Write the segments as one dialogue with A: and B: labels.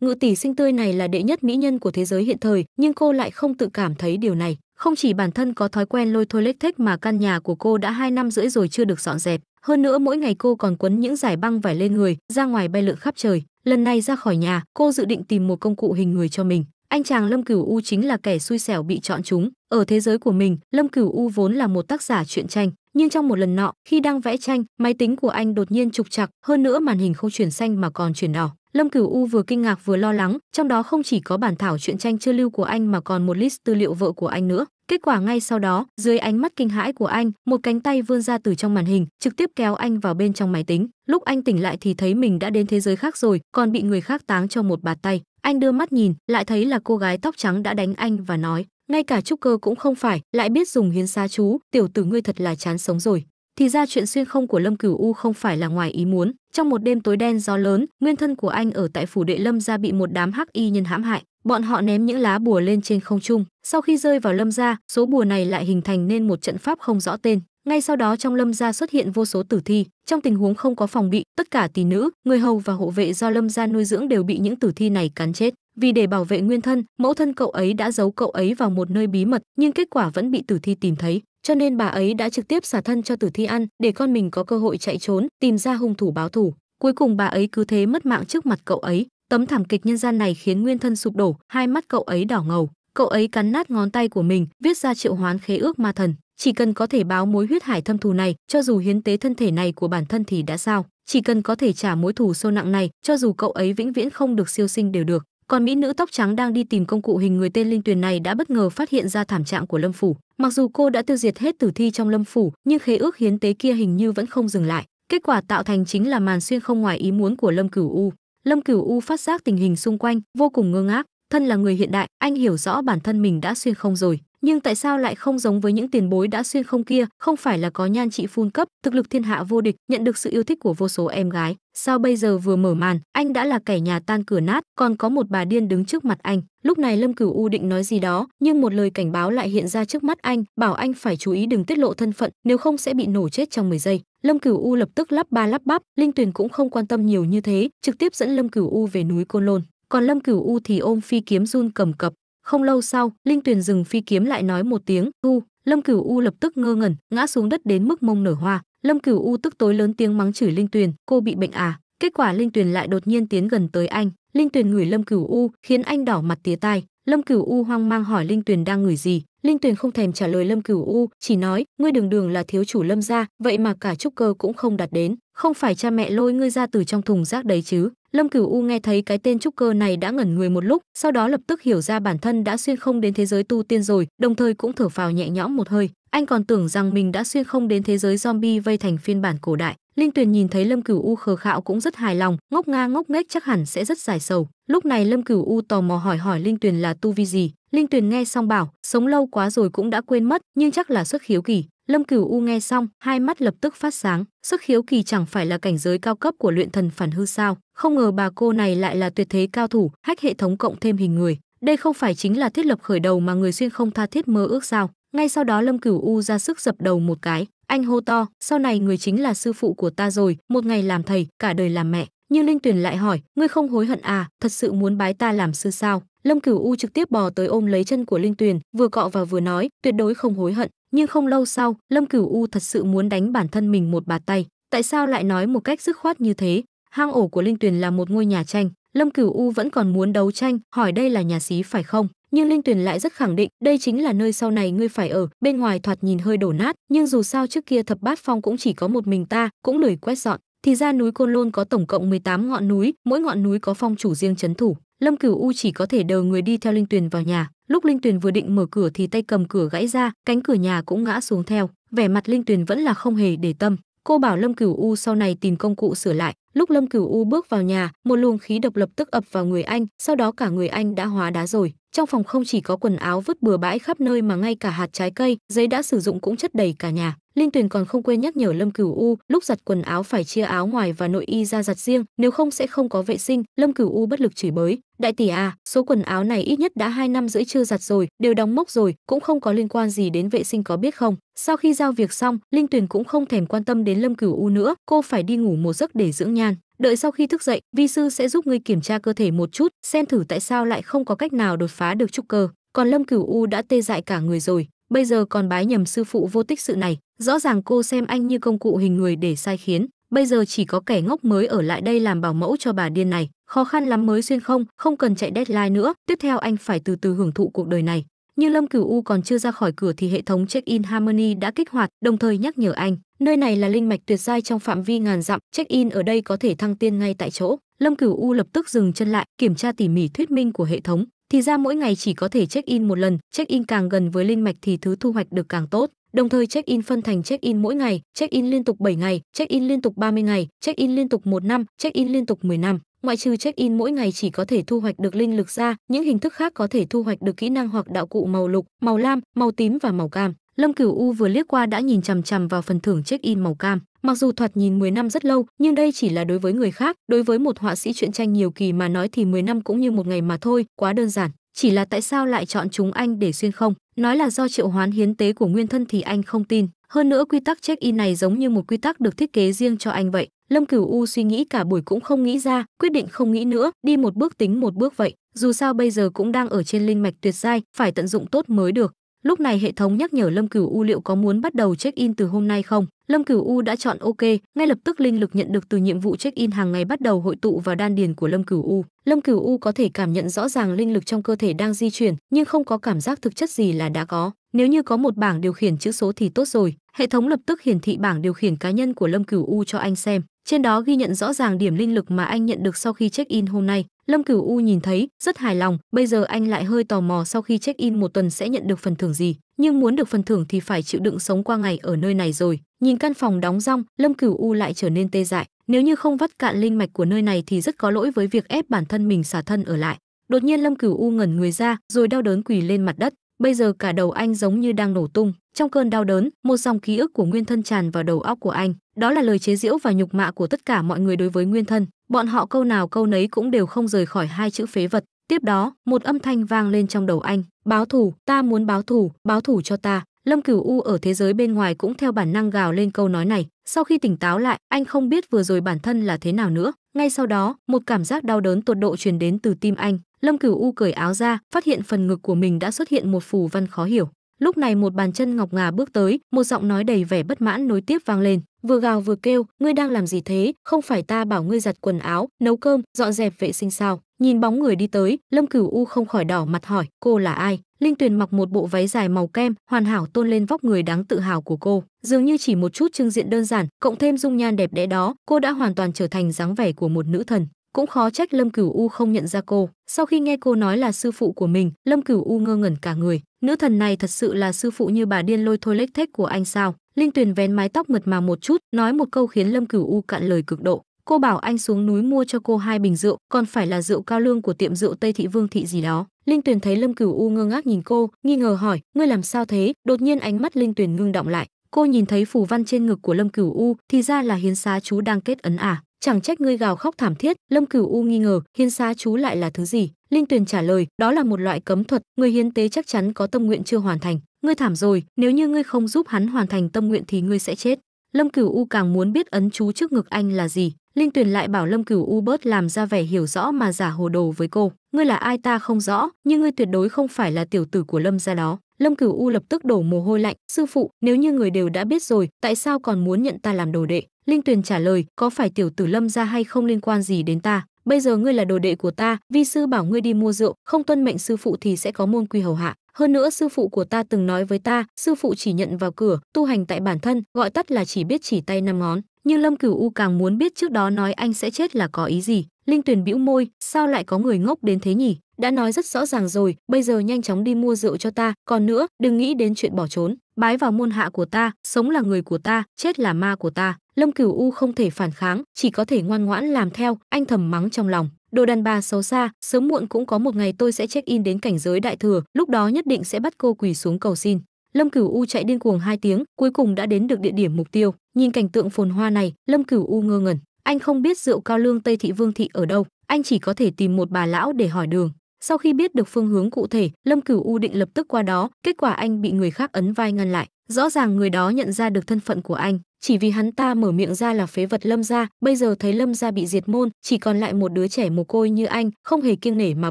A: Ngự tỷ sinh tươi này là đệ nhất mỹ nhân của thế giới hiện thời, nhưng cô lại không tự cảm thấy điều này. Không chỉ bản thân có thói quen lôi thôi lếch thếch mà căn nhà của cô đã hai năm rưỡi rồi chưa được dọn dẹp. Hơn nữa mỗi ngày cô còn quấn những giải băng vải lên người, ra ngoài bay lượn khắp trời. Lần này ra khỏi nhà, cô dự định tìm một công cụ hình người cho mình. Anh chàng Lâm Cửu U chính là kẻ xui xẻo bị chọn chúng. Ở thế giới của mình, Lâm Cửu U vốn là một tác giả truyện tranh, nhưng trong một lần nọ, khi đang vẽ tranh, máy tính của anh đột nhiên trục trặc, hơn nữa màn hình không chuyển xanh mà còn chuyển đỏ. Lâm Cửu U vừa kinh ngạc vừa lo lắng, trong đó không chỉ có bản thảo truyện tranh chưa lưu của anh mà còn một list tư liệu vợ của anh nữa. Kết quả ngay sau đó, dưới ánh mắt kinh hãi của anh, một cánh tay vươn ra từ trong màn hình, trực tiếp kéo anh vào bên trong máy tính. Lúc anh tỉnh lại thì thấy mình đã đến thế giới khác rồi, còn bị người khác táng cho một bạt tay. Anh đưa mắt nhìn, lại thấy là cô gái tóc trắng đã đánh anh và nói, ngay cả trúc cơ cũng không phải, lại biết dùng hiến xa chú, tiểu tử ngươi thật là chán sống rồi thì ra chuyện xuyên không của Lâm Cửu U không phải là ngoài ý muốn. Trong một đêm tối đen gió lớn, nguyên thân của anh ở tại phủ đệ Lâm gia bị một đám hắc y nhân hãm hại. Bọn họ ném những lá bùa lên trên không trung, sau khi rơi vào Lâm gia, số bùa này lại hình thành nên một trận pháp không rõ tên. Ngay sau đó trong Lâm gia xuất hiện vô số tử thi, trong tình huống không có phòng bị, tất cả tỷ nữ, người hầu và hộ vệ do Lâm gia nuôi dưỡng đều bị những tử thi này cắn chết. Vì để bảo vệ nguyên thân, mẫu thân cậu ấy đã giấu cậu ấy vào một nơi bí mật, nhưng kết quả vẫn bị tử thi tìm thấy cho nên bà ấy đã trực tiếp xả thân cho tử thi ăn để con mình có cơ hội chạy trốn, tìm ra hung thủ báo thù. Cuối cùng bà ấy cứ thế mất mạng trước mặt cậu ấy. Tấm thảm kịch nhân gian này khiến nguyên thân sụp đổ, hai mắt cậu ấy đỏ ngầu. Cậu ấy cắn nát ngón tay của mình, viết ra triệu hoán khế ước ma thần. Chỉ cần có thể báo mối huyết hải thâm thù này, cho dù hiến tế thân thể này của bản thân thì đã sao. Chỉ cần có thể trả mối thù sâu nặng này, cho dù cậu ấy vĩnh viễn không được siêu sinh đều được còn mỹ nữ tóc trắng đang đi tìm công cụ hình người tên linh tuyền này đã bất ngờ phát hiện ra thảm trạng của lâm phủ mặc dù cô đã tiêu diệt hết tử thi trong lâm phủ nhưng khế ước hiến tế kia hình như vẫn không dừng lại kết quả tạo thành chính là màn xuyên không ngoài ý muốn của lâm cửu u lâm cửu u phát giác tình hình xung quanh vô cùng ngơ ngác thân là người hiện đại anh hiểu rõ bản thân mình đã xuyên không rồi nhưng tại sao lại không giống với những tiền bối đã xuyên không kia không phải là có nhan trị phun cấp thực lực thiên hạ vô địch nhận được sự yêu thích của vô số em gái sao bây giờ vừa mở màn anh đã là kẻ nhà tan cửa nát còn có một bà điên đứng trước mặt anh lúc này lâm cửu u định nói gì đó nhưng một lời cảnh báo lại hiện ra trước mắt anh bảo anh phải chú ý đừng tiết lộ thân phận nếu không sẽ bị nổ chết trong 10 giây lâm cửu u lập tức lắp ba lắp bắp linh tuyền cũng không quan tâm nhiều như thế trực tiếp dẫn lâm cửu u về núi côn lôn còn lâm cửu u thì ôm phi kiếm run cầm cập không lâu sau linh tuyền dừng phi kiếm lại nói một tiếng u lâm cửu u lập tức ngơ ngẩn ngã xuống đất đến mức mông nở hoa lâm cửu u tức tối lớn tiếng mắng chửi linh tuyền cô bị bệnh à kết quả linh tuyền lại đột nhiên tiến gần tới anh linh tuyền ngửi lâm cửu u khiến anh đỏ mặt tía tai lâm cửu u hoang mang hỏi linh tuyền đang ngửi gì linh tuyền không thèm trả lời lâm cửu u chỉ nói ngươi đường đường là thiếu chủ lâm gia vậy mà cả trúc cơ cũng không đạt đến không phải cha mẹ lôi ngươi ra từ trong thùng rác đấy chứ Lâm Cửu U nghe thấy cái tên trúc cơ này đã ngẩn người một lúc, sau đó lập tức hiểu ra bản thân đã xuyên không đến thế giới tu tiên rồi, đồng thời cũng thở phào nhẹ nhõm một hơi. Anh còn tưởng rằng mình đã xuyên không đến thế giới zombie vây thành phiên bản cổ đại. Linh Tuyền nhìn thấy Lâm Cửu U khờ khạo cũng rất hài lòng, ngốc nga ngốc nghếch chắc hẳn sẽ rất giải sầu. Lúc này Lâm Cửu U tò mò hỏi hỏi Linh Tuyền là tu vi gì, Linh Tuyền nghe xong bảo, sống lâu quá rồi cũng đã quên mất, nhưng chắc là xuất hiếu kỳ. Lâm Cửu U nghe xong, hai mắt lập tức phát sáng, sức hiếu kỳ chẳng phải là cảnh giới cao cấp của luyện thần phản hư sao, không ngờ bà cô này lại là tuyệt thế cao thủ, hách hệ thống cộng thêm hình người, đây không phải chính là thiết lập khởi đầu mà người xuyên không tha thiết mơ ước sao? Ngay sau đó Lâm Cửu U ra sức dập đầu một cái, anh hô to, sau này người chính là sư phụ của ta rồi, một ngày làm thầy, cả đời làm mẹ như linh tuyền lại hỏi ngươi không hối hận à thật sự muốn bái ta làm sư sao lâm cửu u trực tiếp bò tới ôm lấy chân của linh tuyền vừa cọ vào vừa nói tuyệt đối không hối hận nhưng không lâu sau lâm cửu u thật sự muốn đánh bản thân mình một bà tay tại sao lại nói một cách dứt khoát như thế hang ổ của linh tuyền là một ngôi nhà tranh lâm cửu u vẫn còn muốn đấu tranh hỏi đây là nhà xí phải không nhưng linh tuyền lại rất khẳng định đây chính là nơi sau này ngươi phải ở bên ngoài thoạt nhìn hơi đổ nát nhưng dù sao trước kia thập bát phong cũng chỉ có một mình ta cũng lười quét dọn thì ra núi Côn Lôn có tổng cộng 18 ngọn núi, mỗi ngọn núi có phong chủ riêng chấn thủ. Lâm Cửu U chỉ có thể đờ người đi theo Linh Tuyền vào nhà. Lúc Linh Tuyền vừa định mở cửa thì tay cầm cửa gãy ra, cánh cửa nhà cũng ngã xuống theo. Vẻ mặt Linh Tuyền vẫn là không hề để tâm. Cô bảo Lâm Cửu U sau này tìm công cụ sửa lại. Lúc Lâm Cửu U bước vào nhà, một luồng khí độc lập tức ập vào người anh, sau đó cả người anh đã hóa đá rồi. Trong phòng không chỉ có quần áo vứt bừa bãi khắp nơi mà ngay cả hạt trái cây, giấy đã sử dụng cũng chất đầy cả nhà. Linh Tuyền còn không quên nhắc nhở Lâm Cửu U, lúc giặt quần áo phải chia áo ngoài và nội y ra giặt riêng, nếu không sẽ không có vệ sinh, Lâm Cửu U bất lực chửi bới, "Đại tỷ à, số quần áo này ít nhất đã hai năm rưỡi chưa giặt rồi, đều đóng mốc rồi, cũng không có liên quan gì đến vệ sinh có biết không?" Sau khi giao việc xong, Linh Tuyền cũng không thèm quan tâm đến Lâm Cửu U nữa, cô phải đi ngủ một giấc để dưỡng nhan đợi sau khi thức dậy vi sư sẽ giúp ngươi kiểm tra cơ thể một chút xem thử tại sao lại không có cách nào đột phá được trúc cơ còn lâm cửu u đã tê dại cả người rồi bây giờ còn bái nhầm sư phụ vô tích sự này rõ ràng cô xem anh như công cụ hình người để sai khiến bây giờ chỉ có kẻ ngốc mới ở lại đây làm bảo mẫu cho bà điên này khó khăn lắm mới xuyên không không cần chạy deadline nữa tiếp theo anh phải từ từ hưởng thụ cuộc đời này nhưng lâm cửu u còn chưa ra khỏi cửa thì hệ thống check in harmony đã kích hoạt đồng thời nhắc nhở anh nơi này là linh mạch tuyệt giai trong phạm vi ngàn dặm check in ở đây có thể thăng tiên ngay tại chỗ lâm cửu u lập tức dừng chân lại kiểm tra tỉ mỉ thuyết minh của hệ thống thì ra mỗi ngày chỉ có thể check in một lần check in càng gần với linh mạch thì thứ thu hoạch được càng tốt Đồng thời check-in phân thành check-in mỗi ngày, check-in liên tục 7 ngày, check-in liên tục 30 ngày, check-in liên tục 1 năm, check-in liên tục 10 năm. Ngoại trừ check-in mỗi ngày chỉ có thể thu hoạch được linh lực ra, những hình thức khác có thể thu hoạch được kỹ năng hoặc đạo cụ màu lục, màu lam, màu tím và màu cam. Lâm Cửu U vừa liếc qua đã nhìn chằm chằm vào phần thưởng check-in màu cam. Mặc dù thoạt nhìn 10 năm rất lâu, nhưng đây chỉ là đối với người khác, đối với một họa sĩ truyện tranh nhiều kỳ mà nói thì 10 năm cũng như một ngày mà thôi, quá đơn giản chỉ là tại sao lại chọn chúng anh để xuyên không nói là do triệu hoán hiến tế của nguyên thân thì anh không tin hơn nữa quy tắc check in này giống như một quy tắc được thiết kế riêng cho anh vậy lâm cửu u suy nghĩ cả buổi cũng không nghĩ ra quyết định không nghĩ nữa đi một bước tính một bước vậy dù sao bây giờ cũng đang ở trên linh mạch tuyệt giai phải tận dụng tốt mới được Lúc này hệ thống nhắc nhở Lâm Cửu U liệu có muốn bắt đầu check-in từ hôm nay không? Lâm Cửu U đã chọn OK, ngay lập tức linh lực nhận được từ nhiệm vụ check-in hàng ngày bắt đầu hội tụ vào đan điền của Lâm Cửu U. Lâm Cửu U có thể cảm nhận rõ ràng linh lực trong cơ thể đang di chuyển, nhưng không có cảm giác thực chất gì là đã có. Nếu như có một bảng điều khiển chữ số thì tốt rồi. Hệ thống lập tức hiển thị bảng điều khiển cá nhân của Lâm Cửu U cho anh xem. Trên đó ghi nhận rõ ràng điểm linh lực mà anh nhận được sau khi check-in hôm nay. Lâm Cửu U nhìn thấy, rất hài lòng, bây giờ anh lại hơi tò mò sau khi check-in một tuần sẽ nhận được phần thưởng gì, nhưng muốn được phần thưởng thì phải chịu đựng sống qua ngày ở nơi này rồi. Nhìn căn phòng đóng rong, Lâm Cửu U lại trở nên tê dại, nếu như không vắt cạn linh mạch của nơi này thì rất có lỗi với việc ép bản thân mình xả thân ở lại. Đột nhiên Lâm Cửu U ngẩn người ra, rồi đau đớn quỳ lên mặt đất, bây giờ cả đầu anh giống như đang nổ tung, trong cơn đau đớn một dòng ký ức của nguyên thân tràn vào đầu óc của anh đó là lời chế giễu và nhục mạ của tất cả mọi người đối với nguyên thân bọn họ câu nào câu nấy cũng đều không rời khỏi hai chữ phế vật tiếp đó một âm thanh vang lên trong đầu anh báo thù ta muốn báo thù báo thù cho ta lâm cửu u ở thế giới bên ngoài cũng theo bản năng gào lên câu nói này sau khi tỉnh táo lại anh không biết vừa rồi bản thân là thế nào nữa ngay sau đó một cảm giác đau đớn tột độ truyền đến từ tim anh lâm cửu u cởi áo ra phát hiện phần ngực của mình đã xuất hiện một phù văn khó hiểu lúc này một bàn chân ngọc ngà bước tới một giọng nói đầy vẻ bất mãn nối tiếp vang lên vừa gào vừa kêu ngươi đang làm gì thế không phải ta bảo ngươi giặt quần áo nấu cơm dọn dẹp vệ sinh sao nhìn bóng người đi tới lâm cửu u không khỏi đỏ mặt hỏi cô là ai linh tuyền mặc một bộ váy dài màu kem hoàn hảo tôn lên vóc người đáng tự hào của cô dường như chỉ một chút trưng diện đơn giản cộng thêm dung nhan đẹp đẽ đó cô đã hoàn toàn trở thành dáng vẻ của một nữ thần cũng khó trách lâm cửu u không nhận ra cô sau khi nghe cô nói là sư phụ của mình lâm cửu u ngơ ngẩn cả người nữ thần này thật sự là sư phụ như bà điên lôi thôi lếch thếch của anh sao linh tuyền vén mái tóc mượt mà một chút nói một câu khiến lâm cửu u cạn lời cực độ cô bảo anh xuống núi mua cho cô hai bình rượu còn phải là rượu cao lương của tiệm rượu tây thị vương thị gì đó linh tuyền thấy lâm cửu u ngơ ngác nhìn cô nghi ngờ hỏi ngươi làm sao thế đột nhiên ánh mắt linh tuyền ngưng động lại cô nhìn thấy phù văn trên ngực của lâm cửu u thì ra là hiến xá chú đang kết ấn à chẳng trách ngươi gào khóc thảm thiết lâm cửu u nghi ngờ hiến xá chú lại là thứ gì linh tuyền trả lời đó là một loại cấm thuật người hiến tế chắc chắn có tâm nguyện chưa hoàn thành ngươi thảm rồi nếu như ngươi không giúp hắn hoàn thành tâm nguyện thì ngươi sẽ chết lâm cửu u càng muốn biết ấn chú trước ngực anh là gì linh tuyền lại bảo lâm cửu u bớt làm ra vẻ hiểu rõ mà giả hồ đồ với cô ngươi là ai ta không rõ nhưng ngươi tuyệt đối không phải là tiểu tử của lâm gia đó lâm cửu u lập tức đổ mồ hôi lạnh sư phụ nếu như người đều đã biết rồi tại sao còn muốn nhận ta làm đồ đệ Linh Tuyền trả lời, có phải tiểu tử Lâm ra hay không liên quan gì đến ta, bây giờ ngươi là đồ đệ của ta, vi sư bảo ngươi đi mua rượu, không tuân mệnh sư phụ thì sẽ có môn quy hầu hạ. Hơn nữa sư phụ của ta từng nói với ta, sư phụ chỉ nhận vào cửa, tu hành tại bản thân, gọi tắt là chỉ biết chỉ tay năm ngón. Nhưng Lâm Cửu U càng muốn biết trước đó nói anh sẽ chết là có ý gì. Linh Tuyền bĩu môi, sao lại có người ngốc đến thế nhỉ? Đã nói rất rõ ràng rồi, bây giờ nhanh chóng đi mua rượu cho ta, còn nữa, đừng nghĩ đến chuyện bỏ trốn. Bái vào môn hạ của ta, sống là người của ta, chết là ma của ta. Lâm Cửu U không thể phản kháng, chỉ có thể ngoan ngoãn làm theo, anh thầm mắng trong lòng. Đồ đàn bà xấu xa, sớm muộn cũng có một ngày tôi sẽ check in đến cảnh giới đại thừa, lúc đó nhất định sẽ bắt cô quỳ xuống cầu xin. Lâm Cửu U chạy điên cuồng hai tiếng, cuối cùng đã đến được địa điểm mục tiêu. Nhìn cảnh tượng phồn hoa này, Lâm Cửu U ngơ ngẩn, anh không biết rượu cao lương Tây thị Vương thị ở đâu, anh chỉ có thể tìm một bà lão để hỏi đường. Sau khi biết được phương hướng cụ thể, Lâm Cửu U định lập tức qua đó, kết quả anh bị người khác ấn vai ngăn lại. Rõ ràng người đó nhận ra được thân phận của anh, chỉ vì hắn ta mở miệng ra là phế vật lâm gia bây giờ thấy lâm gia bị diệt môn chỉ còn lại một đứa trẻ mồ côi như anh không hề kiêng nể mà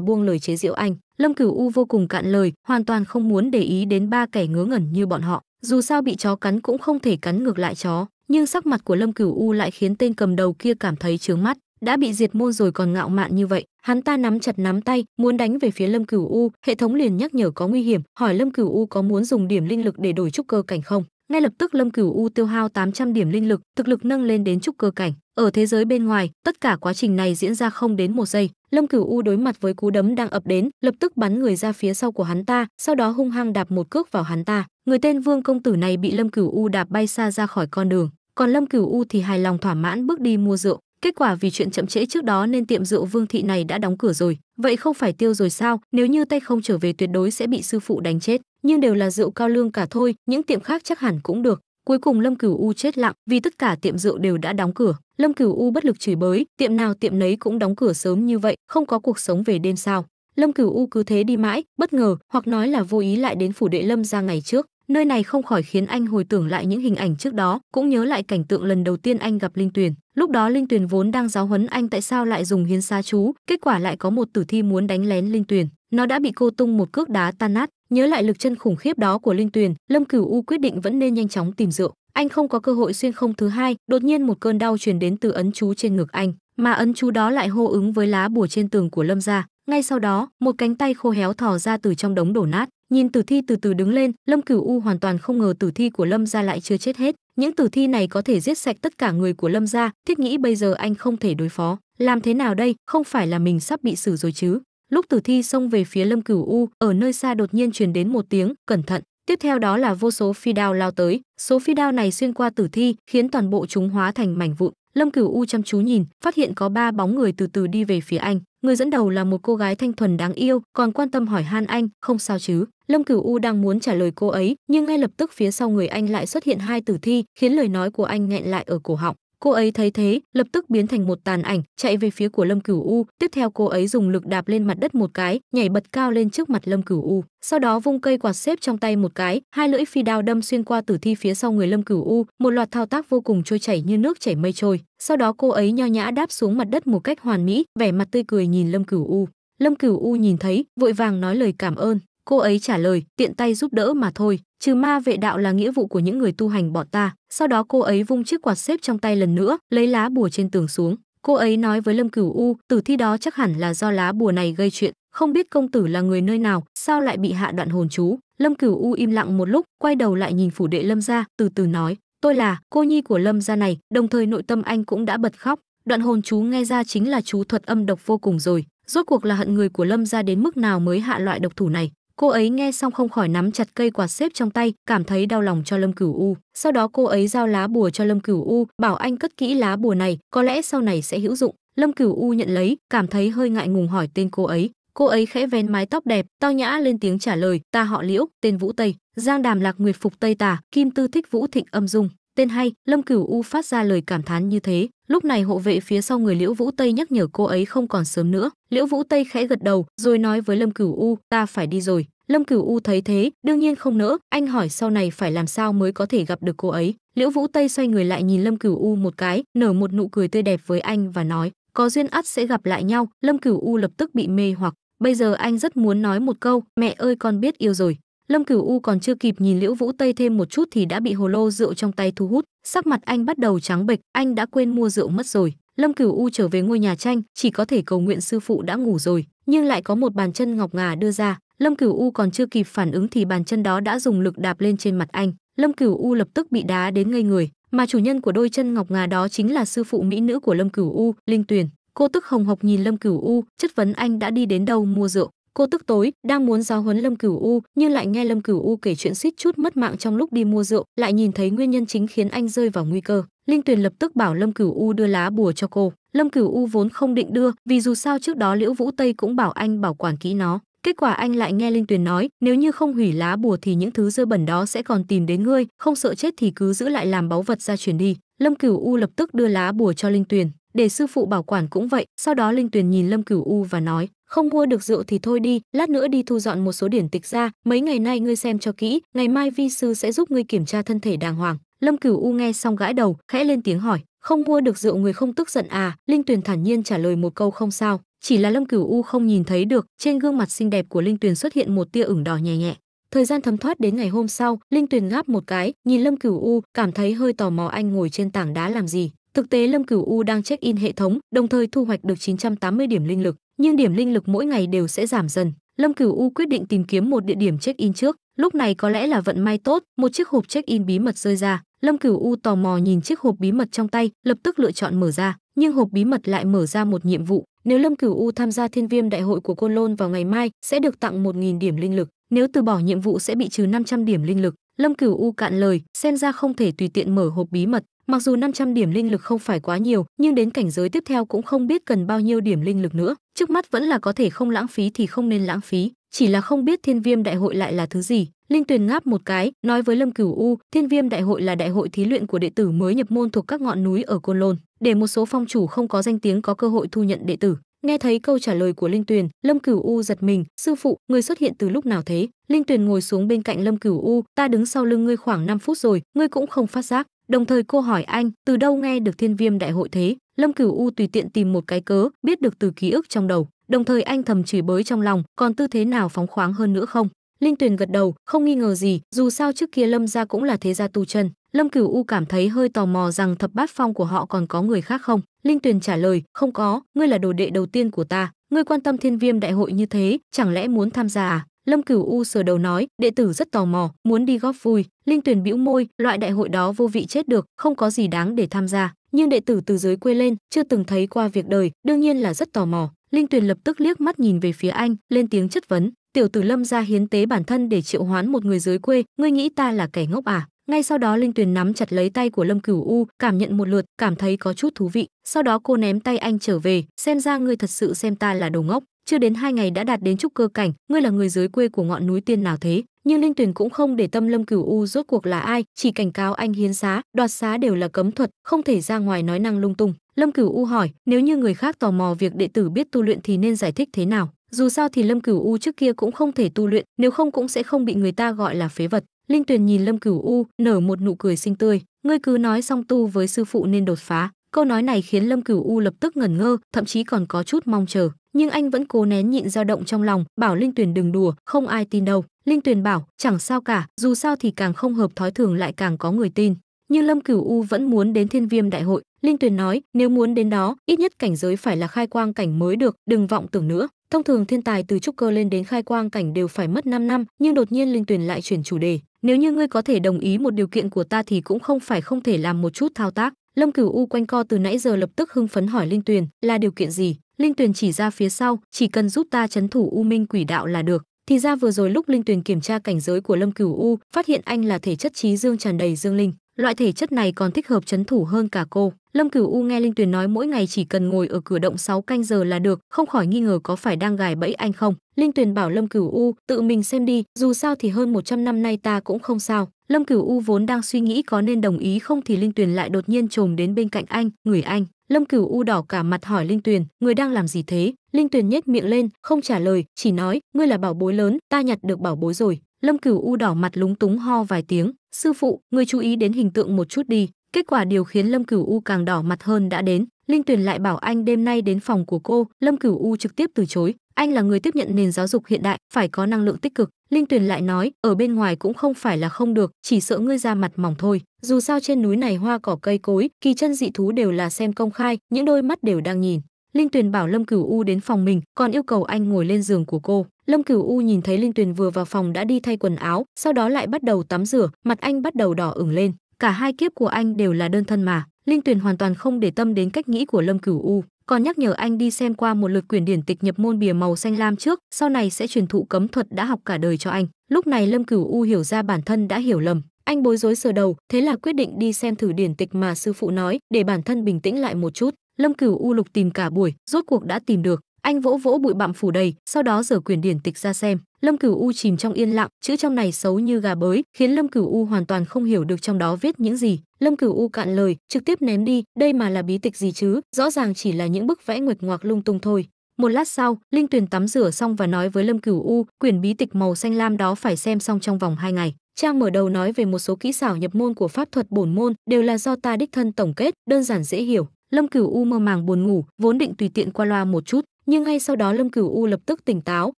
A: buông lời chế giễu anh lâm cửu u vô cùng cạn lời hoàn toàn không muốn để ý đến ba kẻ ngớ ngẩn như bọn họ dù sao bị chó cắn cũng không thể cắn ngược lại chó nhưng sắc mặt của lâm cửu u lại khiến tên cầm đầu kia cảm thấy chướng mắt đã bị diệt môn rồi còn ngạo mạn như vậy hắn ta nắm chặt nắm tay muốn đánh về phía lâm cửu u hệ thống liền nhắc nhở có nguy hiểm hỏi lâm cửu u có muốn dùng điểm linh lực để đổi trúc cơ cảnh không ngay lập tức lâm cửu u tiêu hao 800 điểm linh lực thực lực nâng lên đến trúc cơ cảnh ở thế giới bên ngoài tất cả quá trình này diễn ra không đến một giây lâm cửu u đối mặt với cú đấm đang ập đến lập tức bắn người ra phía sau của hắn ta sau đó hung hăng đạp một cước vào hắn ta người tên vương công tử này bị lâm cửu u đạp bay xa ra khỏi con đường còn lâm cửu u thì hài lòng thỏa mãn bước đi mua rượu kết quả vì chuyện chậm trễ trước đó nên tiệm rượu vương thị này đã đóng cửa rồi vậy không phải tiêu rồi sao nếu như tay không trở về tuyệt đối sẽ bị sư phụ đánh chết nhưng đều là rượu cao lương cả thôi, những tiệm khác chắc hẳn cũng được. Cuối cùng Lâm Cửu U chết lặng, vì tất cả tiệm rượu đều đã đóng cửa. Lâm Cửu U bất lực chửi bới, tiệm nào tiệm nấy cũng đóng cửa sớm như vậy, không có cuộc sống về đêm sao? Lâm Cửu U cứ thế đi mãi, bất ngờ, hoặc nói là vô ý lại đến phủ đệ Lâm ra ngày trước nơi này không khỏi khiến anh hồi tưởng lại những hình ảnh trước đó cũng nhớ lại cảnh tượng lần đầu tiên anh gặp linh tuyền lúc đó linh tuyền vốn đang giáo huấn anh tại sao lại dùng hiến xa chú kết quả lại có một tử thi muốn đánh lén linh tuyền nó đã bị cô tung một cước đá tan nát nhớ lại lực chân khủng khiếp đó của linh tuyền lâm cửu u quyết định vẫn nên nhanh chóng tìm rượu anh không có cơ hội xuyên không thứ hai đột nhiên một cơn đau truyền đến từ ấn chú trên ngực anh mà ấn chú đó lại hô ứng với lá bùa trên tường của lâm gia ngay sau đó một cánh tay khô héo thò ra từ trong đống đổ nát Nhìn tử thi từ từ đứng lên, Lâm Cửu U hoàn toàn không ngờ tử thi của Lâm gia lại chưa chết hết, những tử thi này có thể giết sạch tất cả người của Lâm gia, thiết nghĩ bây giờ anh không thể đối phó, làm thế nào đây, không phải là mình sắp bị xử rồi chứ? Lúc tử thi xông về phía Lâm Cửu U, ở nơi xa đột nhiên truyền đến một tiếng, cẩn thận. Tiếp theo đó là vô số phi đao lao tới, số phi đao này xuyên qua tử thi, khiến toàn bộ chúng hóa thành mảnh vụn. Lâm Cửu U chăm chú nhìn, phát hiện có ba bóng người từ từ đi về phía anh. Người dẫn đầu là một cô gái thanh thuần đáng yêu, còn quan tâm hỏi han anh, không sao chứ? Lâm Cửu U đang muốn trả lời cô ấy, nhưng ngay lập tức phía sau người anh lại xuất hiện hai tử thi, khiến lời nói của anh nghẹn lại ở cổ họng cô ấy thấy thế lập tức biến thành một tàn ảnh chạy về phía của lâm cửu u tiếp theo cô ấy dùng lực đạp lên mặt đất một cái nhảy bật cao lên trước mặt lâm cửu u sau đó vung cây quạt xếp trong tay một cái hai lưỡi phi đao đâm xuyên qua tử thi phía sau người lâm cửu u một loạt thao tác vô cùng trôi chảy như nước chảy mây trôi sau đó cô ấy nho nhã đáp xuống mặt đất một cách hoàn mỹ vẻ mặt tươi cười nhìn lâm cửu u lâm cửu u nhìn thấy vội vàng nói lời cảm ơn cô ấy trả lời tiện tay giúp đỡ mà thôi trừ ma vệ đạo là nghĩa vụ của những người tu hành bọn ta sau đó cô ấy vung chiếc quạt xếp trong tay lần nữa lấy lá bùa trên tường xuống cô ấy nói với lâm cửu u tử thi đó chắc hẳn là do lá bùa này gây chuyện không biết công tử là người nơi nào sao lại bị hạ đoạn hồn chú lâm cửu u im lặng một lúc quay đầu lại nhìn phủ đệ lâm gia từ từ nói tôi là cô nhi của lâm gia này đồng thời nội tâm anh cũng đã bật khóc đoạn hồn chú nghe ra chính là chú thuật âm độc vô cùng rồi rốt cuộc là hận người của lâm gia đến mức nào mới hạ loại độc thủ này Cô ấy nghe xong không khỏi nắm chặt cây quạt xếp trong tay, cảm thấy đau lòng cho Lâm Cửu U. Sau đó cô ấy giao lá bùa cho Lâm Cửu U, bảo anh cất kỹ lá bùa này, có lẽ sau này sẽ hữu dụng. Lâm Cửu U nhận lấy, cảm thấy hơi ngại ngùng hỏi tên cô ấy. Cô ấy khẽ vén mái tóc đẹp, tao nhã lên tiếng trả lời, ta họ Liễu, tên Vũ Tây, Giang Đàm Lạc Nguyệt phục Tây Tà, Kim Tư thích Vũ Thịnh âm dung tên hay lâm cửu u phát ra lời cảm thán như thế lúc này hộ vệ phía sau người liễu vũ tây nhắc nhở cô ấy không còn sớm nữa liễu vũ tây khẽ gật đầu rồi nói với lâm cửu u ta phải đi rồi lâm cửu u thấy thế đương nhiên không nỡ anh hỏi sau này phải làm sao mới có thể gặp được cô ấy liễu vũ tây xoay người lại nhìn lâm cửu u một cái nở một nụ cười tươi đẹp với anh và nói có duyên ắt sẽ gặp lại nhau lâm cửu u lập tức bị mê hoặc bây giờ anh rất muốn nói một câu mẹ ơi con biết yêu rồi Lâm Cửu U còn chưa kịp nhìn Liễu Vũ Tây thêm một chút thì đã bị hồ lô rượu trong tay thu hút, sắc mặt anh bắt đầu trắng bệch, anh đã quên mua rượu mất rồi. Lâm Cửu U trở về ngôi nhà tranh, chỉ có thể cầu nguyện sư phụ đã ngủ rồi, nhưng lại có một bàn chân ngọc ngà đưa ra, Lâm Cửu U còn chưa kịp phản ứng thì bàn chân đó đã dùng lực đạp lên trên mặt anh, Lâm Cửu U lập tức bị đá đến ngây người, mà chủ nhân của đôi chân ngọc ngà đó chính là sư phụ mỹ nữ của Lâm Cửu U, Linh Tuyền. Cô tức hồng hộc nhìn Lâm Cửu U, chất vấn anh đã đi đến đâu mua rượu cô tức tối đang muốn giáo huấn lâm cửu u nhưng lại nghe lâm cửu u kể chuyện suýt chút mất mạng trong lúc đi mua rượu lại nhìn thấy nguyên nhân chính khiến anh rơi vào nguy cơ linh tuyền lập tức bảo lâm cửu u đưa lá bùa cho cô lâm cửu u vốn không định đưa vì dù sao trước đó liễu vũ tây cũng bảo anh bảo quản kỹ nó kết quả anh lại nghe linh tuyền nói nếu như không hủy lá bùa thì những thứ dơ bẩn đó sẽ còn tìm đến ngươi không sợ chết thì cứ giữ lại làm báu vật ra chuyển đi lâm cửu u lập tức đưa lá bùa cho linh tuyền để sư phụ bảo quản cũng vậy sau đó linh tuyền nhìn lâm cửu u và nói không mua được rượu thì thôi đi lát nữa đi thu dọn một số điển tịch ra mấy ngày nay ngươi xem cho kỹ ngày mai vi sư sẽ giúp ngươi kiểm tra thân thể đàng hoàng lâm cửu u nghe xong gãi đầu khẽ lên tiếng hỏi không mua được rượu người không tức giận à linh tuyền thản nhiên trả lời một câu không sao chỉ là lâm cửu u không nhìn thấy được trên gương mặt xinh đẹp của linh tuyền xuất hiện một tia ửng đỏ nhẹ nhẹ thời gian thấm thoát đến ngày hôm sau linh tuyền gáp một cái nhìn lâm cửu u cảm thấy hơi tò mò anh ngồi trên tảng đá làm gì Thực tế Lâm Cửu U đang check in hệ thống, đồng thời thu hoạch được 980 điểm linh lực, nhưng điểm linh lực mỗi ngày đều sẽ giảm dần. Lâm Cửu U quyết định tìm kiếm một địa điểm check-in trước, lúc này có lẽ là vận may tốt, một chiếc hộp check-in bí mật rơi ra, Lâm Cửu U tò mò nhìn chiếc hộp bí mật trong tay, lập tức lựa chọn mở ra, nhưng hộp bí mật lại mở ra một nhiệm vụ, nếu Lâm Cửu U tham gia Thiên Viêm đại hội của Côn Lôn vào ngày mai sẽ được tặng 1000 điểm linh lực, nếu từ bỏ nhiệm vụ sẽ bị trừ 500 điểm linh lực. Lâm Cửu U cạn lời, xem ra không thể tùy tiện mở hộp bí mật, Mặc dù 500 điểm linh lực không phải quá nhiều, nhưng đến cảnh giới tiếp theo cũng không biết cần bao nhiêu điểm linh lực nữa, trước mắt vẫn là có thể không lãng phí thì không nên lãng phí, chỉ là không biết Thiên Viêm đại hội lại là thứ gì. Linh Tuyền ngáp một cái, nói với Lâm Cửu U, Thiên Viêm đại hội là đại hội thí luyện của đệ tử mới nhập môn thuộc các ngọn núi ở Côn Lôn, để một số phong chủ không có danh tiếng có cơ hội thu nhận đệ tử. Nghe thấy câu trả lời của Linh Tuyền, Lâm Cửu U giật mình, "Sư phụ, người xuất hiện từ lúc nào thế?" Linh Tuyền ngồi xuống bên cạnh Lâm Cửu U, "Ta đứng sau lưng ngươi khoảng 5 phút rồi, ngươi cũng không phát giác." Đồng thời cô hỏi anh, từ đâu nghe được thiên viêm đại hội thế? Lâm Cửu U tùy tiện tìm một cái cớ, biết được từ ký ức trong đầu. Đồng thời anh thầm chửi bới trong lòng, còn tư thế nào phóng khoáng hơn nữa không? Linh Tuyền gật đầu, không nghi ngờ gì, dù sao trước kia Lâm gia cũng là thế gia tu chân. Lâm Cửu U cảm thấy hơi tò mò rằng thập bát phong của họ còn có người khác không? Linh Tuyền trả lời, không có, ngươi là đồ đệ đầu tiên của ta, ngươi quan tâm thiên viêm đại hội như thế, chẳng lẽ muốn tham gia à? Lâm Cửu U sờ đầu nói, đệ tử rất tò mò, muốn đi góp vui. Linh Tuyền bĩu môi, loại đại hội đó vô vị chết được, không có gì đáng để tham gia. Nhưng đệ tử từ dưới quê lên, chưa từng thấy qua việc đời, đương nhiên là rất tò mò. Linh Tuyền lập tức liếc mắt nhìn về phía anh, lên tiếng chất vấn. Tiểu tử Lâm ra hiến tế bản thân để triệu hoán một người dưới quê, ngươi nghĩ ta là kẻ ngốc à? Ngay sau đó Linh Tuyền nắm chặt lấy tay của Lâm Cửu U, cảm nhận một lượt, cảm thấy có chút thú vị. Sau đó cô ném tay anh trở về, xem ra ngươi thật sự xem ta là đồ ngốc chưa đến hai ngày đã đạt đến trúc cơ cảnh ngươi là người dưới quê của ngọn núi tiên nào thế nhưng linh tuyền cũng không để tâm lâm cửu u rốt cuộc là ai chỉ cảnh cáo anh hiến xá đoạt xá đều là cấm thuật không thể ra ngoài nói năng lung tung lâm cửu u hỏi nếu như người khác tò mò việc đệ tử biết tu luyện thì nên giải thích thế nào dù sao thì lâm cửu u trước kia cũng không thể tu luyện nếu không cũng sẽ không bị người ta gọi là phế vật linh tuyền nhìn lâm cửu u nở một nụ cười xinh tươi ngươi cứ nói song tu với sư phụ nên đột phá câu nói này khiến lâm cửu u lập tức ngẩn ngơ thậm chí còn có chút mong chờ nhưng anh vẫn cố nén nhịn dao động trong lòng, bảo Linh Tuyền đừng đùa, không ai tin đâu. Linh Tuyền bảo, chẳng sao cả, dù sao thì càng không hợp thói thường lại càng có người tin. Nhưng Lâm Cửu U vẫn muốn đến Thiên Viêm đại hội, Linh Tuyền nói, nếu muốn đến đó, ít nhất cảnh giới phải là khai quang cảnh mới được, đừng vọng tưởng nữa. Thông thường thiên tài từ trúc cơ lên đến khai quang cảnh đều phải mất 5 năm, nhưng đột nhiên Linh Tuyền lại chuyển chủ đề, nếu như ngươi có thể đồng ý một điều kiện của ta thì cũng không phải không thể làm một chút thao tác. Lâm Cửu U quanh co từ nãy giờ lập tức hưng phấn hỏi Linh Tuyền, là điều kiện gì? Linh Tuyền chỉ ra phía sau, chỉ cần giúp ta chấn thủ U Minh Quỷ Đạo là được. Thì ra vừa rồi lúc Linh Tuyền kiểm tra cảnh giới của Lâm Cửu U, phát hiện anh là thể chất trí dương tràn đầy dương linh, loại thể chất này còn thích hợp chấn thủ hơn cả cô. Lâm Cửu U nghe Linh Tuyền nói mỗi ngày chỉ cần ngồi ở cửa động 6 canh giờ là được, không khỏi nghi ngờ có phải đang gài bẫy anh không. Linh Tuyền bảo Lâm Cửu U, tự mình xem đi, dù sao thì hơn 100 năm nay ta cũng không sao. Lâm Cửu U vốn đang suy nghĩ có nên đồng ý không thì Linh Tuyền lại đột nhiên trồm đến bên cạnh anh, người anh. Lâm Cửu U đỏ cả mặt hỏi Linh Tuyền, người đang làm gì thế? Linh Tuyền nhếch miệng lên, không trả lời, chỉ nói, ngươi là bảo bối lớn, ta nhặt được bảo bối rồi. Lâm Cửu U đỏ mặt lúng túng ho vài tiếng, sư phụ, người chú ý đến hình tượng một chút đi. Kết quả điều khiến Lâm Cửu U càng đỏ mặt hơn đã đến, Linh Tuyền lại bảo anh đêm nay đến phòng của cô, Lâm Cửu U trực tiếp từ chối, anh là người tiếp nhận nền giáo dục hiện đại, phải có năng lượng tích cực. Linh Tuyền lại nói, ở bên ngoài cũng không phải là không được, chỉ sợ ngươi ra mặt mỏng thôi. Dù sao trên núi này hoa cỏ cây cối, kỳ chân dị thú đều là xem công khai, những đôi mắt đều đang nhìn. Linh Tuyền bảo Lâm Cửu U đến phòng mình, còn yêu cầu anh ngồi lên giường của cô. Lâm Cửu U nhìn thấy Linh Tuyền vừa vào phòng đã đi thay quần áo, sau đó lại bắt đầu tắm rửa, mặt anh bắt đầu đỏ ửng lên. Cả hai kiếp của anh đều là đơn thân mà, Linh Tuyền hoàn toàn không để tâm đến cách nghĩ của Lâm Cửu U, còn nhắc nhở anh đi xem qua một lượt quyển điển tịch nhập môn bìa màu xanh lam trước, sau này sẽ truyền thụ cấm thuật đã học cả đời cho anh. Lúc này Lâm Cửu U hiểu ra bản thân đã hiểu lầm, anh bối rối sờ đầu, thế là quyết định đi xem thử điển tịch mà sư phụ nói, để bản thân bình tĩnh lại một chút. Lâm Cửu U lục tìm cả buổi, rốt cuộc đã tìm được, anh vỗ vỗ bụi bặm phủ đầy, sau đó giở quyển điển tịch ra xem. Lâm Cửu U chìm trong yên lặng, chữ trong này xấu như gà bới, khiến Lâm Cửu U hoàn toàn không hiểu được trong đó viết những gì. Lâm Cửu U cạn lời, trực tiếp ném đi, đây mà là bí tịch gì chứ, rõ ràng chỉ là những bức vẽ nguệch ngoạc lung tung thôi. Một lát sau, Linh Tuyền tắm rửa xong và nói với Lâm Cửu U, quyển bí tịch màu xanh lam đó phải xem xong trong vòng 2 ngày. Trang mở đầu nói về một số kỹ xảo nhập môn của pháp thuật bổn môn, đều là do ta đích thân tổng kết, đơn giản dễ hiểu. Lâm Cửu U mơ màng buồn ngủ, vốn định tùy tiện qua loa một chút, nhưng ngay sau đó lâm cửu u lập tức tỉnh táo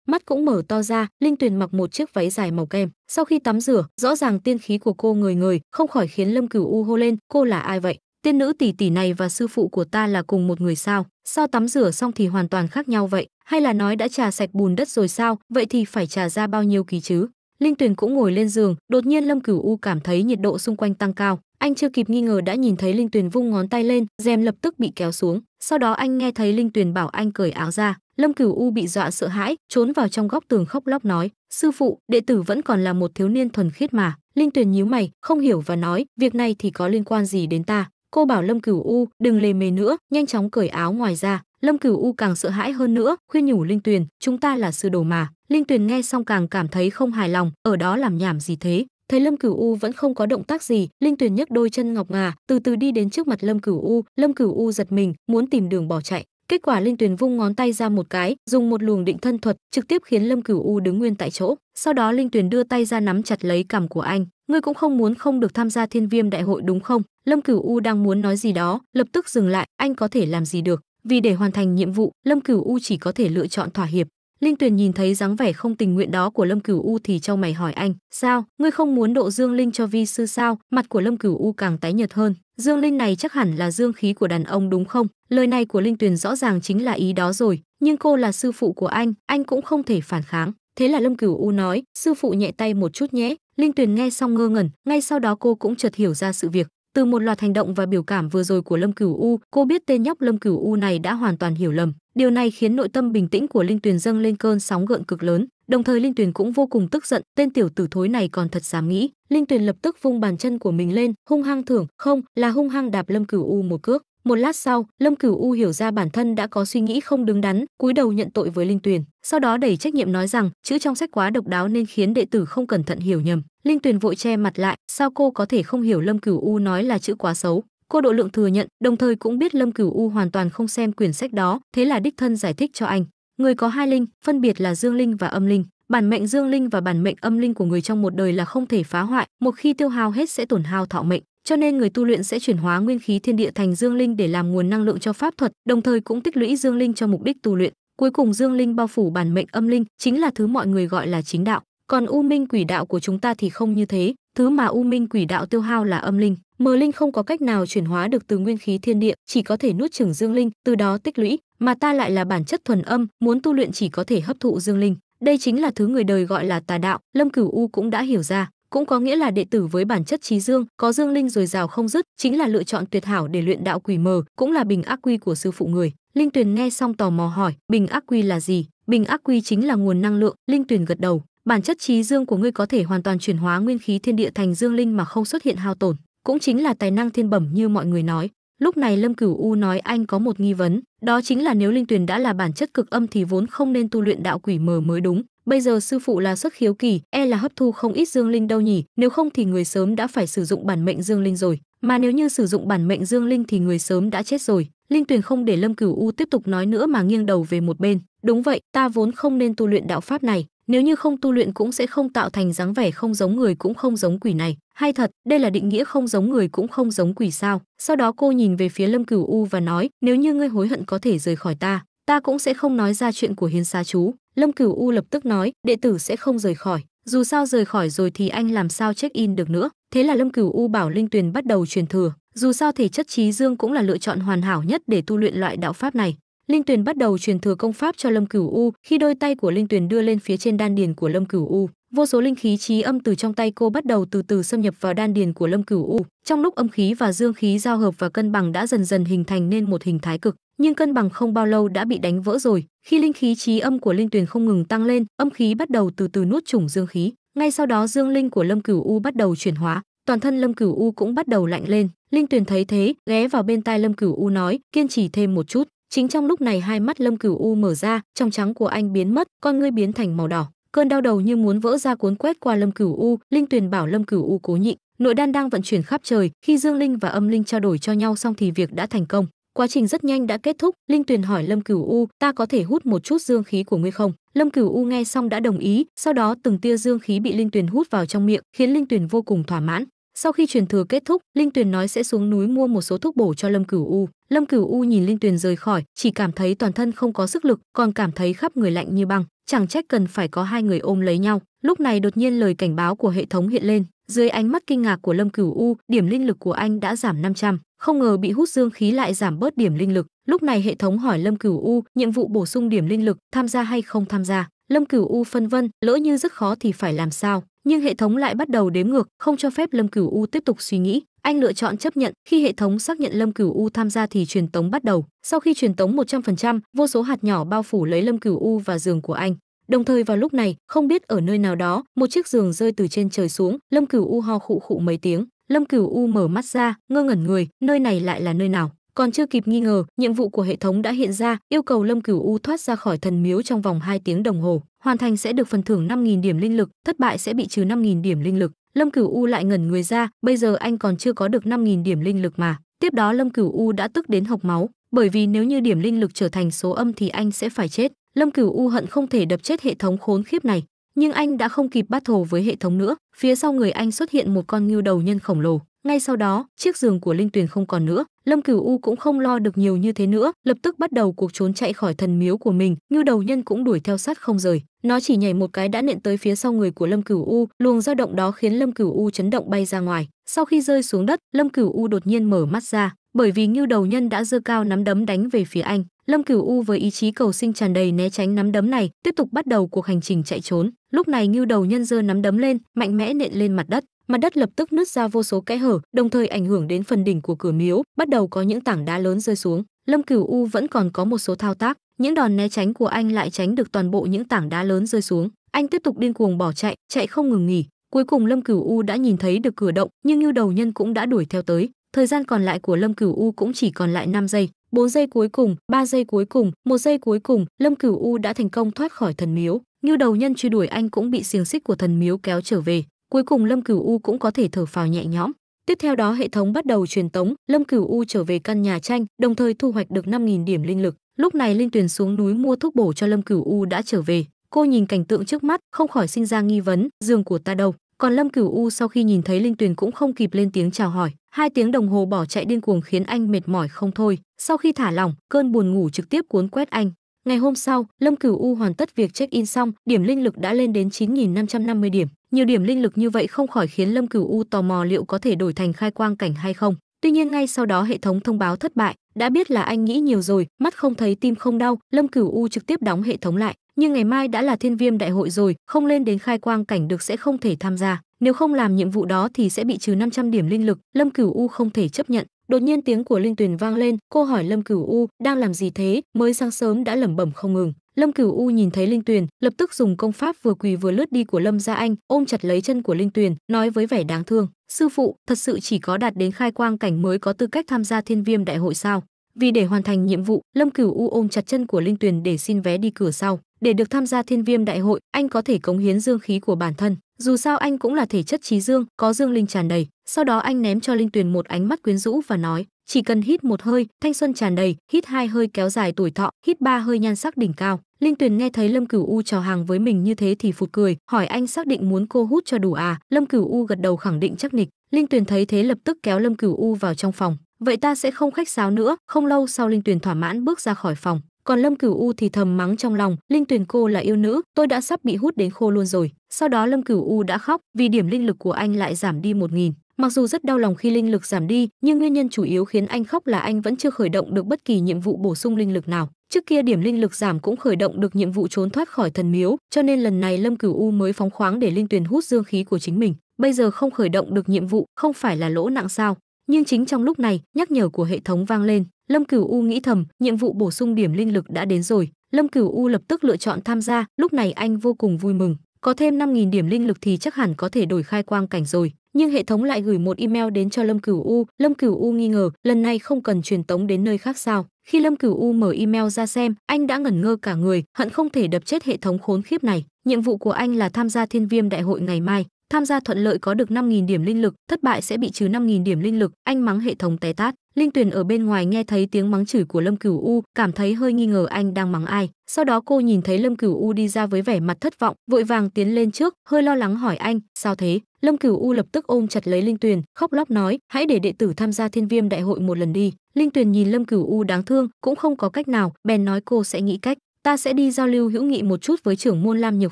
A: mắt cũng mở to ra linh tuyền mặc một chiếc váy dài màu kem sau khi tắm rửa rõ ràng tiên khí của cô người người không khỏi khiến lâm cửu u hô lên cô là ai vậy tiên nữ tỷ tỷ này và sư phụ của ta là cùng một người sao sao tắm rửa xong thì hoàn toàn khác nhau vậy hay là nói đã trà sạch bùn đất rồi sao vậy thì phải trà ra bao nhiêu ký chứ linh tuyền cũng ngồi lên giường đột nhiên lâm cửu u cảm thấy nhiệt độ xung quanh tăng cao anh chưa kịp nghi ngờ đã nhìn thấy linh tuyền vung ngón tay lên rèm lập tức bị kéo xuống sau đó anh nghe thấy linh tuyền bảo anh cởi áo ra lâm cửu u bị dọa sợ hãi trốn vào trong góc tường khóc lóc nói sư phụ đệ tử vẫn còn là một thiếu niên thuần khiết mà linh tuyền nhíu mày không hiểu và nói việc này thì có liên quan gì đến ta cô bảo lâm cửu u đừng lề mề nữa nhanh chóng cởi áo ngoài ra lâm cửu u càng sợ hãi hơn nữa khuyên nhủ linh tuyền chúng ta là sư đồ mà linh tuyền nghe xong càng cảm thấy không hài lòng ở đó làm nhảm gì thế thấy lâm cửu u vẫn không có động tác gì linh tuyền nhấc đôi chân ngọc ngà từ từ đi đến trước mặt lâm cửu u lâm cửu u giật mình muốn tìm đường bỏ chạy kết quả linh tuyền vung ngón tay ra một cái dùng một luồng định thân thuật trực tiếp khiến lâm cửu u đứng nguyên tại chỗ sau đó linh tuyền đưa tay ra nắm chặt lấy cằm của anh ngươi cũng không muốn không được tham gia thiên viêm đại hội đúng không lâm cửu u đang muốn nói gì đó lập tức dừng lại anh có thể làm gì được vì để hoàn thành nhiệm vụ lâm cửu u chỉ có thể lựa chọn thỏa hiệp Linh Tuyền nhìn thấy dáng vẻ không tình nguyện đó của Lâm Cửu U thì trao mày hỏi anh, "Sao, ngươi không muốn độ Dương Linh cho vi sư sao?" Mặt của Lâm Cửu U càng tái nhợt hơn. Dương Linh này chắc hẳn là dương khí của đàn ông đúng không? Lời này của Linh Tuyền rõ ràng chính là ý đó rồi, nhưng cô là sư phụ của anh, anh cũng không thể phản kháng. Thế là Lâm Cửu U nói, "Sư phụ nhẹ tay một chút nhé." Linh Tuyền nghe xong ngơ ngẩn, ngay sau đó cô cũng chợt hiểu ra sự việc, từ một loạt hành động và biểu cảm vừa rồi của Lâm Cửu U, cô biết tên nhóc Lâm Cửu U này đã hoàn toàn hiểu lầm. Điều này khiến nội tâm bình tĩnh của Linh Tuyền dâng lên cơn sóng gợn cực lớn, đồng thời Linh Tuyền cũng vô cùng tức giận, tên tiểu tử thối này còn thật dám nghĩ. Linh Tuyền lập tức vung bàn chân của mình lên, hung hăng thưởng, không, là hung hăng đạp Lâm Cửu U một cước. Một lát sau, Lâm Cửu U hiểu ra bản thân đã có suy nghĩ không đứng đắn, cúi đầu nhận tội với Linh Tuyền, sau đó đẩy trách nhiệm nói rằng chữ trong sách quá độc đáo nên khiến đệ tử không cẩn thận hiểu nhầm. Linh Tuyền vội che mặt lại, sao cô có thể không hiểu Lâm Cửu U nói là chữ quá xấu? Cô độ lượng thừa nhận, đồng thời cũng biết Lâm Cửu U hoàn toàn không xem quyển sách đó, thế là đích thân giải thích cho anh. Người có hai linh, phân biệt là dương linh và âm linh. Bản mệnh dương linh và bản mệnh âm linh của người trong một đời là không thể phá hoại, một khi tiêu hao hết sẽ tổn hao thọ mệnh cho nên người tu luyện sẽ chuyển hóa nguyên khí thiên địa thành dương linh để làm nguồn năng lượng cho pháp thuật, đồng thời cũng tích lũy dương linh cho mục đích tu luyện. Cuối cùng dương linh bao phủ bản mệnh âm linh, chính là thứ mọi người gọi là chính đạo còn u minh quỷ đạo của chúng ta thì không như thế thứ mà u minh quỷ đạo tiêu hao là âm linh mờ linh không có cách nào chuyển hóa được từ nguyên khí thiên địa chỉ có thể nuốt chửng dương linh từ đó tích lũy mà ta lại là bản chất thuần âm muốn tu luyện chỉ có thể hấp thụ dương linh đây chính là thứ người đời gọi là tà đạo lâm cửu u cũng đã hiểu ra cũng có nghĩa là đệ tử với bản chất trí dương có dương linh dồi dào không dứt chính là lựa chọn tuyệt hảo để luyện đạo quỷ mờ cũng là bình ác quy của sư phụ người linh tuyền nghe xong tò mò hỏi bình ác quy là gì bình ác quy chính là nguồn năng lượng linh tuyền gật đầu bản chất trí dương của ngươi có thể hoàn toàn chuyển hóa nguyên khí thiên địa thành dương linh mà không xuất hiện hao tổn cũng chính là tài năng thiên bẩm như mọi người nói lúc này lâm cửu u nói anh có một nghi vấn đó chính là nếu linh tuyền đã là bản chất cực âm thì vốn không nên tu luyện đạo quỷ mờ mới đúng bây giờ sư phụ là xuất khiếu kỳ e là hấp thu không ít dương linh đâu nhỉ nếu không thì người sớm đã phải sử dụng bản mệnh dương linh rồi mà nếu như sử dụng bản mệnh dương linh thì người sớm đã chết rồi linh tuyền không để lâm cửu u tiếp tục nói nữa mà nghiêng đầu về một bên đúng vậy ta vốn không nên tu luyện đạo pháp này nếu như không tu luyện cũng sẽ không tạo thành dáng vẻ không giống người cũng không giống quỷ này hay thật đây là định nghĩa không giống người cũng không giống quỷ sao sau đó cô nhìn về phía lâm cửu u và nói nếu như ngươi hối hận có thể rời khỏi ta ta cũng sẽ không nói ra chuyện của hiến xá chú lâm cửu u lập tức nói đệ tử sẽ không rời khỏi dù sao rời khỏi rồi thì anh làm sao check in được nữa thế là lâm cửu u bảo linh tuyền bắt đầu truyền thừa dù sao thể chất trí dương cũng là lựa chọn hoàn hảo nhất để tu luyện loại đạo pháp này Linh Tuyền bắt đầu truyền thừa công pháp cho Lâm Cửu U, khi đôi tay của Linh Tuyền đưa lên phía trên đan điền của Lâm Cửu U, vô số linh khí trí âm từ trong tay cô bắt đầu từ từ xâm nhập vào đan điền của Lâm Cửu U. Trong lúc âm khí và dương khí giao hợp và cân bằng đã dần dần hình thành nên một hình thái cực, nhưng cân bằng không bao lâu đã bị đánh vỡ rồi. Khi linh khí trí âm của Linh Tuyền không ngừng tăng lên, âm khí bắt đầu từ từ nuốt chủng dương khí. Ngay sau đó dương linh của Lâm Cửu U bắt đầu chuyển hóa, toàn thân Lâm Cửu U cũng bắt đầu lạnh lên. Linh Tuyền thấy thế, ghé vào bên tai Lâm Cửu U nói, kiên trì thêm một chút. Chính trong lúc này hai mắt Lâm Cửu U mở ra, trong trắng của anh biến mất, con ngươi biến thành màu đỏ. Cơn đau đầu như muốn vỡ ra cuốn quét qua Lâm Cửu U, Linh Tuyền bảo Lâm Cửu U cố nhịn, nội đan đang vận chuyển khắp trời, khi Dương Linh và Âm Linh trao đổi cho nhau xong thì việc đã thành công. Quá trình rất nhanh đã kết thúc, Linh Tuyền hỏi Lâm Cửu U, "Ta có thể hút một chút dương khí của ngươi không?" Lâm Cửu U nghe xong đã đồng ý, sau đó từng tia dương khí bị Linh Tuyền hút vào trong miệng, khiến Linh Tuyền vô cùng thỏa mãn. Sau khi truyền thừa kết thúc, Linh Tuyền nói sẽ xuống núi mua một số thuốc bổ cho Lâm Cửu U. Lâm Cửu U nhìn Linh Tuyền rời khỏi, chỉ cảm thấy toàn thân không có sức lực, còn cảm thấy khắp người lạnh như băng, chẳng trách cần phải có hai người ôm lấy nhau. Lúc này đột nhiên lời cảnh báo của hệ thống hiện lên, dưới ánh mắt kinh ngạc của Lâm Cửu U, điểm linh lực của anh đã giảm 500, không ngờ bị hút dương khí lại giảm bớt điểm linh lực. Lúc này hệ thống hỏi Lâm Cửu U, nhiệm vụ bổ sung điểm linh lực, tham gia hay không tham gia. Lâm Cửu U phân vân, lỡ như rất khó thì phải làm sao? Nhưng hệ thống lại bắt đầu đếm ngược, không cho phép Lâm Cửu U tiếp tục suy nghĩ, anh lựa chọn chấp nhận, khi hệ thống xác nhận Lâm Cửu U tham gia thì truyền tống bắt đầu. Sau khi truyền tống 100%, vô số hạt nhỏ bao phủ lấy Lâm Cửu U và giường của anh. Đồng thời vào lúc này, không biết ở nơi nào đó, một chiếc giường rơi từ trên trời xuống, Lâm Cửu U ho khụ khụ mấy tiếng. Lâm Cửu U mở mắt ra, ngơ ngẩn người, nơi này lại là nơi nào? còn chưa kịp nghi ngờ nhiệm vụ của hệ thống đã hiện ra yêu cầu lâm cửu u thoát ra khỏi thần miếu trong vòng 2 tiếng đồng hồ hoàn thành sẽ được phần thưởng 5.000 điểm linh lực thất bại sẽ bị trừ 5.000 điểm linh lực lâm cửu u lại ngẩn người ra bây giờ anh còn chưa có được 5.000 điểm linh lực mà tiếp đó lâm cửu u đã tức đến hộc máu bởi vì nếu như điểm linh lực trở thành số âm thì anh sẽ phải chết lâm cửu u hận không thể đập chết hệ thống khốn khiếp này nhưng anh đã không kịp bắt thổ với hệ thống nữa phía sau người anh xuất hiện một con ngưu đầu nhân khổng lồ ngay sau đó chiếc giường của linh tuyền không còn nữa Lâm Cửu U cũng không lo được nhiều như thế nữa, lập tức bắt đầu cuộc trốn chạy khỏi thần miếu của mình, như đầu nhân cũng đuổi theo sát không rời. Nó chỉ nhảy một cái đã nện tới phía sau người của Lâm Cửu U, luồng dao động đó khiến Lâm Cửu U chấn động bay ra ngoài. Sau khi rơi xuống đất, Lâm Cửu U đột nhiên mở mắt ra, bởi vì Ngưu Đầu Nhân đã giơ cao nắm đấm đánh về phía anh. Lâm Cửu U với ý chí cầu sinh tràn đầy né tránh nắm đấm này, tiếp tục bắt đầu cuộc hành trình chạy trốn. Lúc này Ngưu Đầu Nhân giơ nắm đấm lên, mạnh mẽ nện lên mặt đất mặt đất lập tức nứt ra vô số kẽ hở đồng thời ảnh hưởng đến phần đỉnh của cửa miếu bắt đầu có những tảng đá lớn rơi xuống lâm cửu u vẫn còn có một số thao tác những đòn né tránh của anh lại tránh được toàn bộ những tảng đá lớn rơi xuống anh tiếp tục điên cuồng bỏ chạy chạy không ngừng nghỉ cuối cùng lâm cửu u đã nhìn thấy được cửa động nhưng như đầu nhân cũng đã đuổi theo tới thời gian còn lại của lâm cửu u cũng chỉ còn lại 5 giây 4 giây cuối cùng 3 giây cuối cùng một giây cuối cùng lâm cửu u đã thành công thoát khỏi thần miếu như đầu nhân truy đuổi anh cũng bị xiềng xích của thần miếu kéo trở về Cuối cùng Lâm Cửu U cũng có thể thở phào nhẹ nhõm. Tiếp theo đó hệ thống bắt đầu truyền tống, Lâm Cửu U trở về căn nhà tranh, đồng thời thu hoạch được 5000 điểm linh lực. Lúc này Linh Tuyền xuống núi mua thuốc bổ cho Lâm Cửu U đã trở về. Cô nhìn cảnh tượng trước mắt, không khỏi sinh ra nghi vấn, giường của ta đâu? Còn Lâm Cửu U sau khi nhìn thấy Linh Tuyền cũng không kịp lên tiếng chào hỏi, hai tiếng đồng hồ bỏ chạy điên cuồng khiến anh mệt mỏi không thôi. Sau khi thả lỏng, cơn buồn ngủ trực tiếp cuốn quét anh. Ngày hôm sau, Lâm Cửu U hoàn tất việc check-in xong, điểm linh lực đã lên đến 9550 điểm. Nhiều điểm linh lực như vậy không khỏi khiến Lâm Cửu U tò mò liệu có thể đổi thành khai quang cảnh hay không. Tuy nhiên ngay sau đó hệ thống thông báo thất bại, đã biết là anh nghĩ nhiều rồi, mắt không thấy tim không đau, Lâm Cửu U trực tiếp đóng hệ thống lại, nhưng ngày mai đã là Thiên Viêm đại hội rồi, không lên đến khai quang cảnh được sẽ không thể tham gia, nếu không làm nhiệm vụ đó thì sẽ bị trừ 500 điểm linh lực, Lâm Cửu U không thể chấp nhận. Đột nhiên tiếng của Linh Tuyền vang lên, cô hỏi Lâm Cửu U, đang làm gì thế, mới sáng sớm đã lẩm bẩm không ngừng, Lâm Cửu U nhìn thấy Linh Tuyền, lập tức dùng công pháp vừa quỳ vừa lướt đi của Lâm Gia Anh, ôm chặt lấy chân của Linh Tuyền, nói với vẻ đáng thương: "Sư phụ, thật sự chỉ có đạt đến khai quang cảnh mới có tư cách tham gia Thiên Viêm đại hội sao?" Vì để hoàn thành nhiệm vụ, Lâm Cửu U ôm chặt chân của Linh Tuyền để xin vé đi cửa sau, để được tham gia Thiên Viêm đại hội, anh có thể cống hiến dương khí của bản thân. Dù sao anh cũng là thể chất trí dương, có dương linh tràn đầy. Sau đó anh ném cho Linh Tuyền một ánh mắt quyến rũ và nói: "Chỉ cần hít một hơi, thanh xuân tràn đầy, hít hai hơi kéo dài tuổi thọ, hít ba hơi nhan sắc đỉnh cao." Linh Tuyền nghe thấy Lâm Cửu U chào hàng với mình như thế thì phụt cười, hỏi anh xác định muốn cô hút cho đủ à? Lâm Cửu U gật đầu khẳng định chắc nịch. Linh Tuyền thấy thế lập tức kéo Lâm Cửu U vào trong phòng. Vậy ta sẽ không khách sáo nữa. Không lâu sau Linh Tuyền thỏa mãn bước ra khỏi phòng. Còn Lâm Cửu U thì thầm mắng trong lòng, Linh Tuyền cô là yêu nữ, tôi đã sắp bị hút đến khô luôn rồi. Sau đó Lâm Cửu U đã khóc vì điểm linh lực của anh lại giảm đi một nghìn Mặc dù rất đau lòng khi linh lực giảm đi, nhưng nguyên nhân chủ yếu khiến anh khóc là anh vẫn chưa khởi động được bất kỳ nhiệm vụ bổ sung linh lực nào. Trước kia điểm linh lực giảm cũng khởi động được nhiệm vụ trốn thoát khỏi thần miếu, cho nên lần này Lâm Cửu U mới phóng khoáng để linh tuyền hút dương khí của chính mình. Bây giờ không khởi động được nhiệm vụ, không phải là lỗ nặng sao? Nhưng chính trong lúc này, nhắc nhở của hệ thống vang lên, Lâm Cửu U nghĩ thầm, nhiệm vụ bổ sung điểm linh lực đã đến rồi. Lâm Cửu U lập tức lựa chọn tham gia, lúc này anh vô cùng vui mừng. Có thêm 5.000 điểm linh lực thì chắc hẳn có thể đổi khai quang cảnh rồi nhưng hệ thống lại gửi một email đến cho Lâm Cửu U, Lâm Cửu U nghi ngờ, lần này không cần truyền tống đến nơi khác sao? Khi Lâm Cửu U mở email ra xem, anh đã ngẩn ngơ cả người, hận không thể đập chết hệ thống khốn khiếp này. Nhiệm vụ của anh là tham gia Thiên Viêm đại hội ngày mai, tham gia thuận lợi có được 5000 điểm linh lực, thất bại sẽ bị trừ 5000 điểm linh lực, anh mắng hệ thống té tát. Linh Tuyền ở bên ngoài nghe thấy tiếng mắng chửi của Lâm Cửu U, cảm thấy hơi nghi ngờ anh đang mắng ai. Sau đó cô nhìn thấy Lâm Cửu U đi ra với vẻ mặt thất vọng, vội vàng tiến lên trước, hơi lo lắng hỏi anh, "Sao thế?" Lâm Cửu U lập tức ôm chặt lấy Linh Tuyền, khóc lóc nói, hãy để đệ tử tham gia Thiên Viêm đại hội một lần đi. Linh Tuyền nhìn Lâm Cửu U đáng thương, cũng không có cách nào, bèn nói cô sẽ nghĩ cách, ta sẽ đi giao lưu hữu nghị một chút với trưởng môn Lam Nhược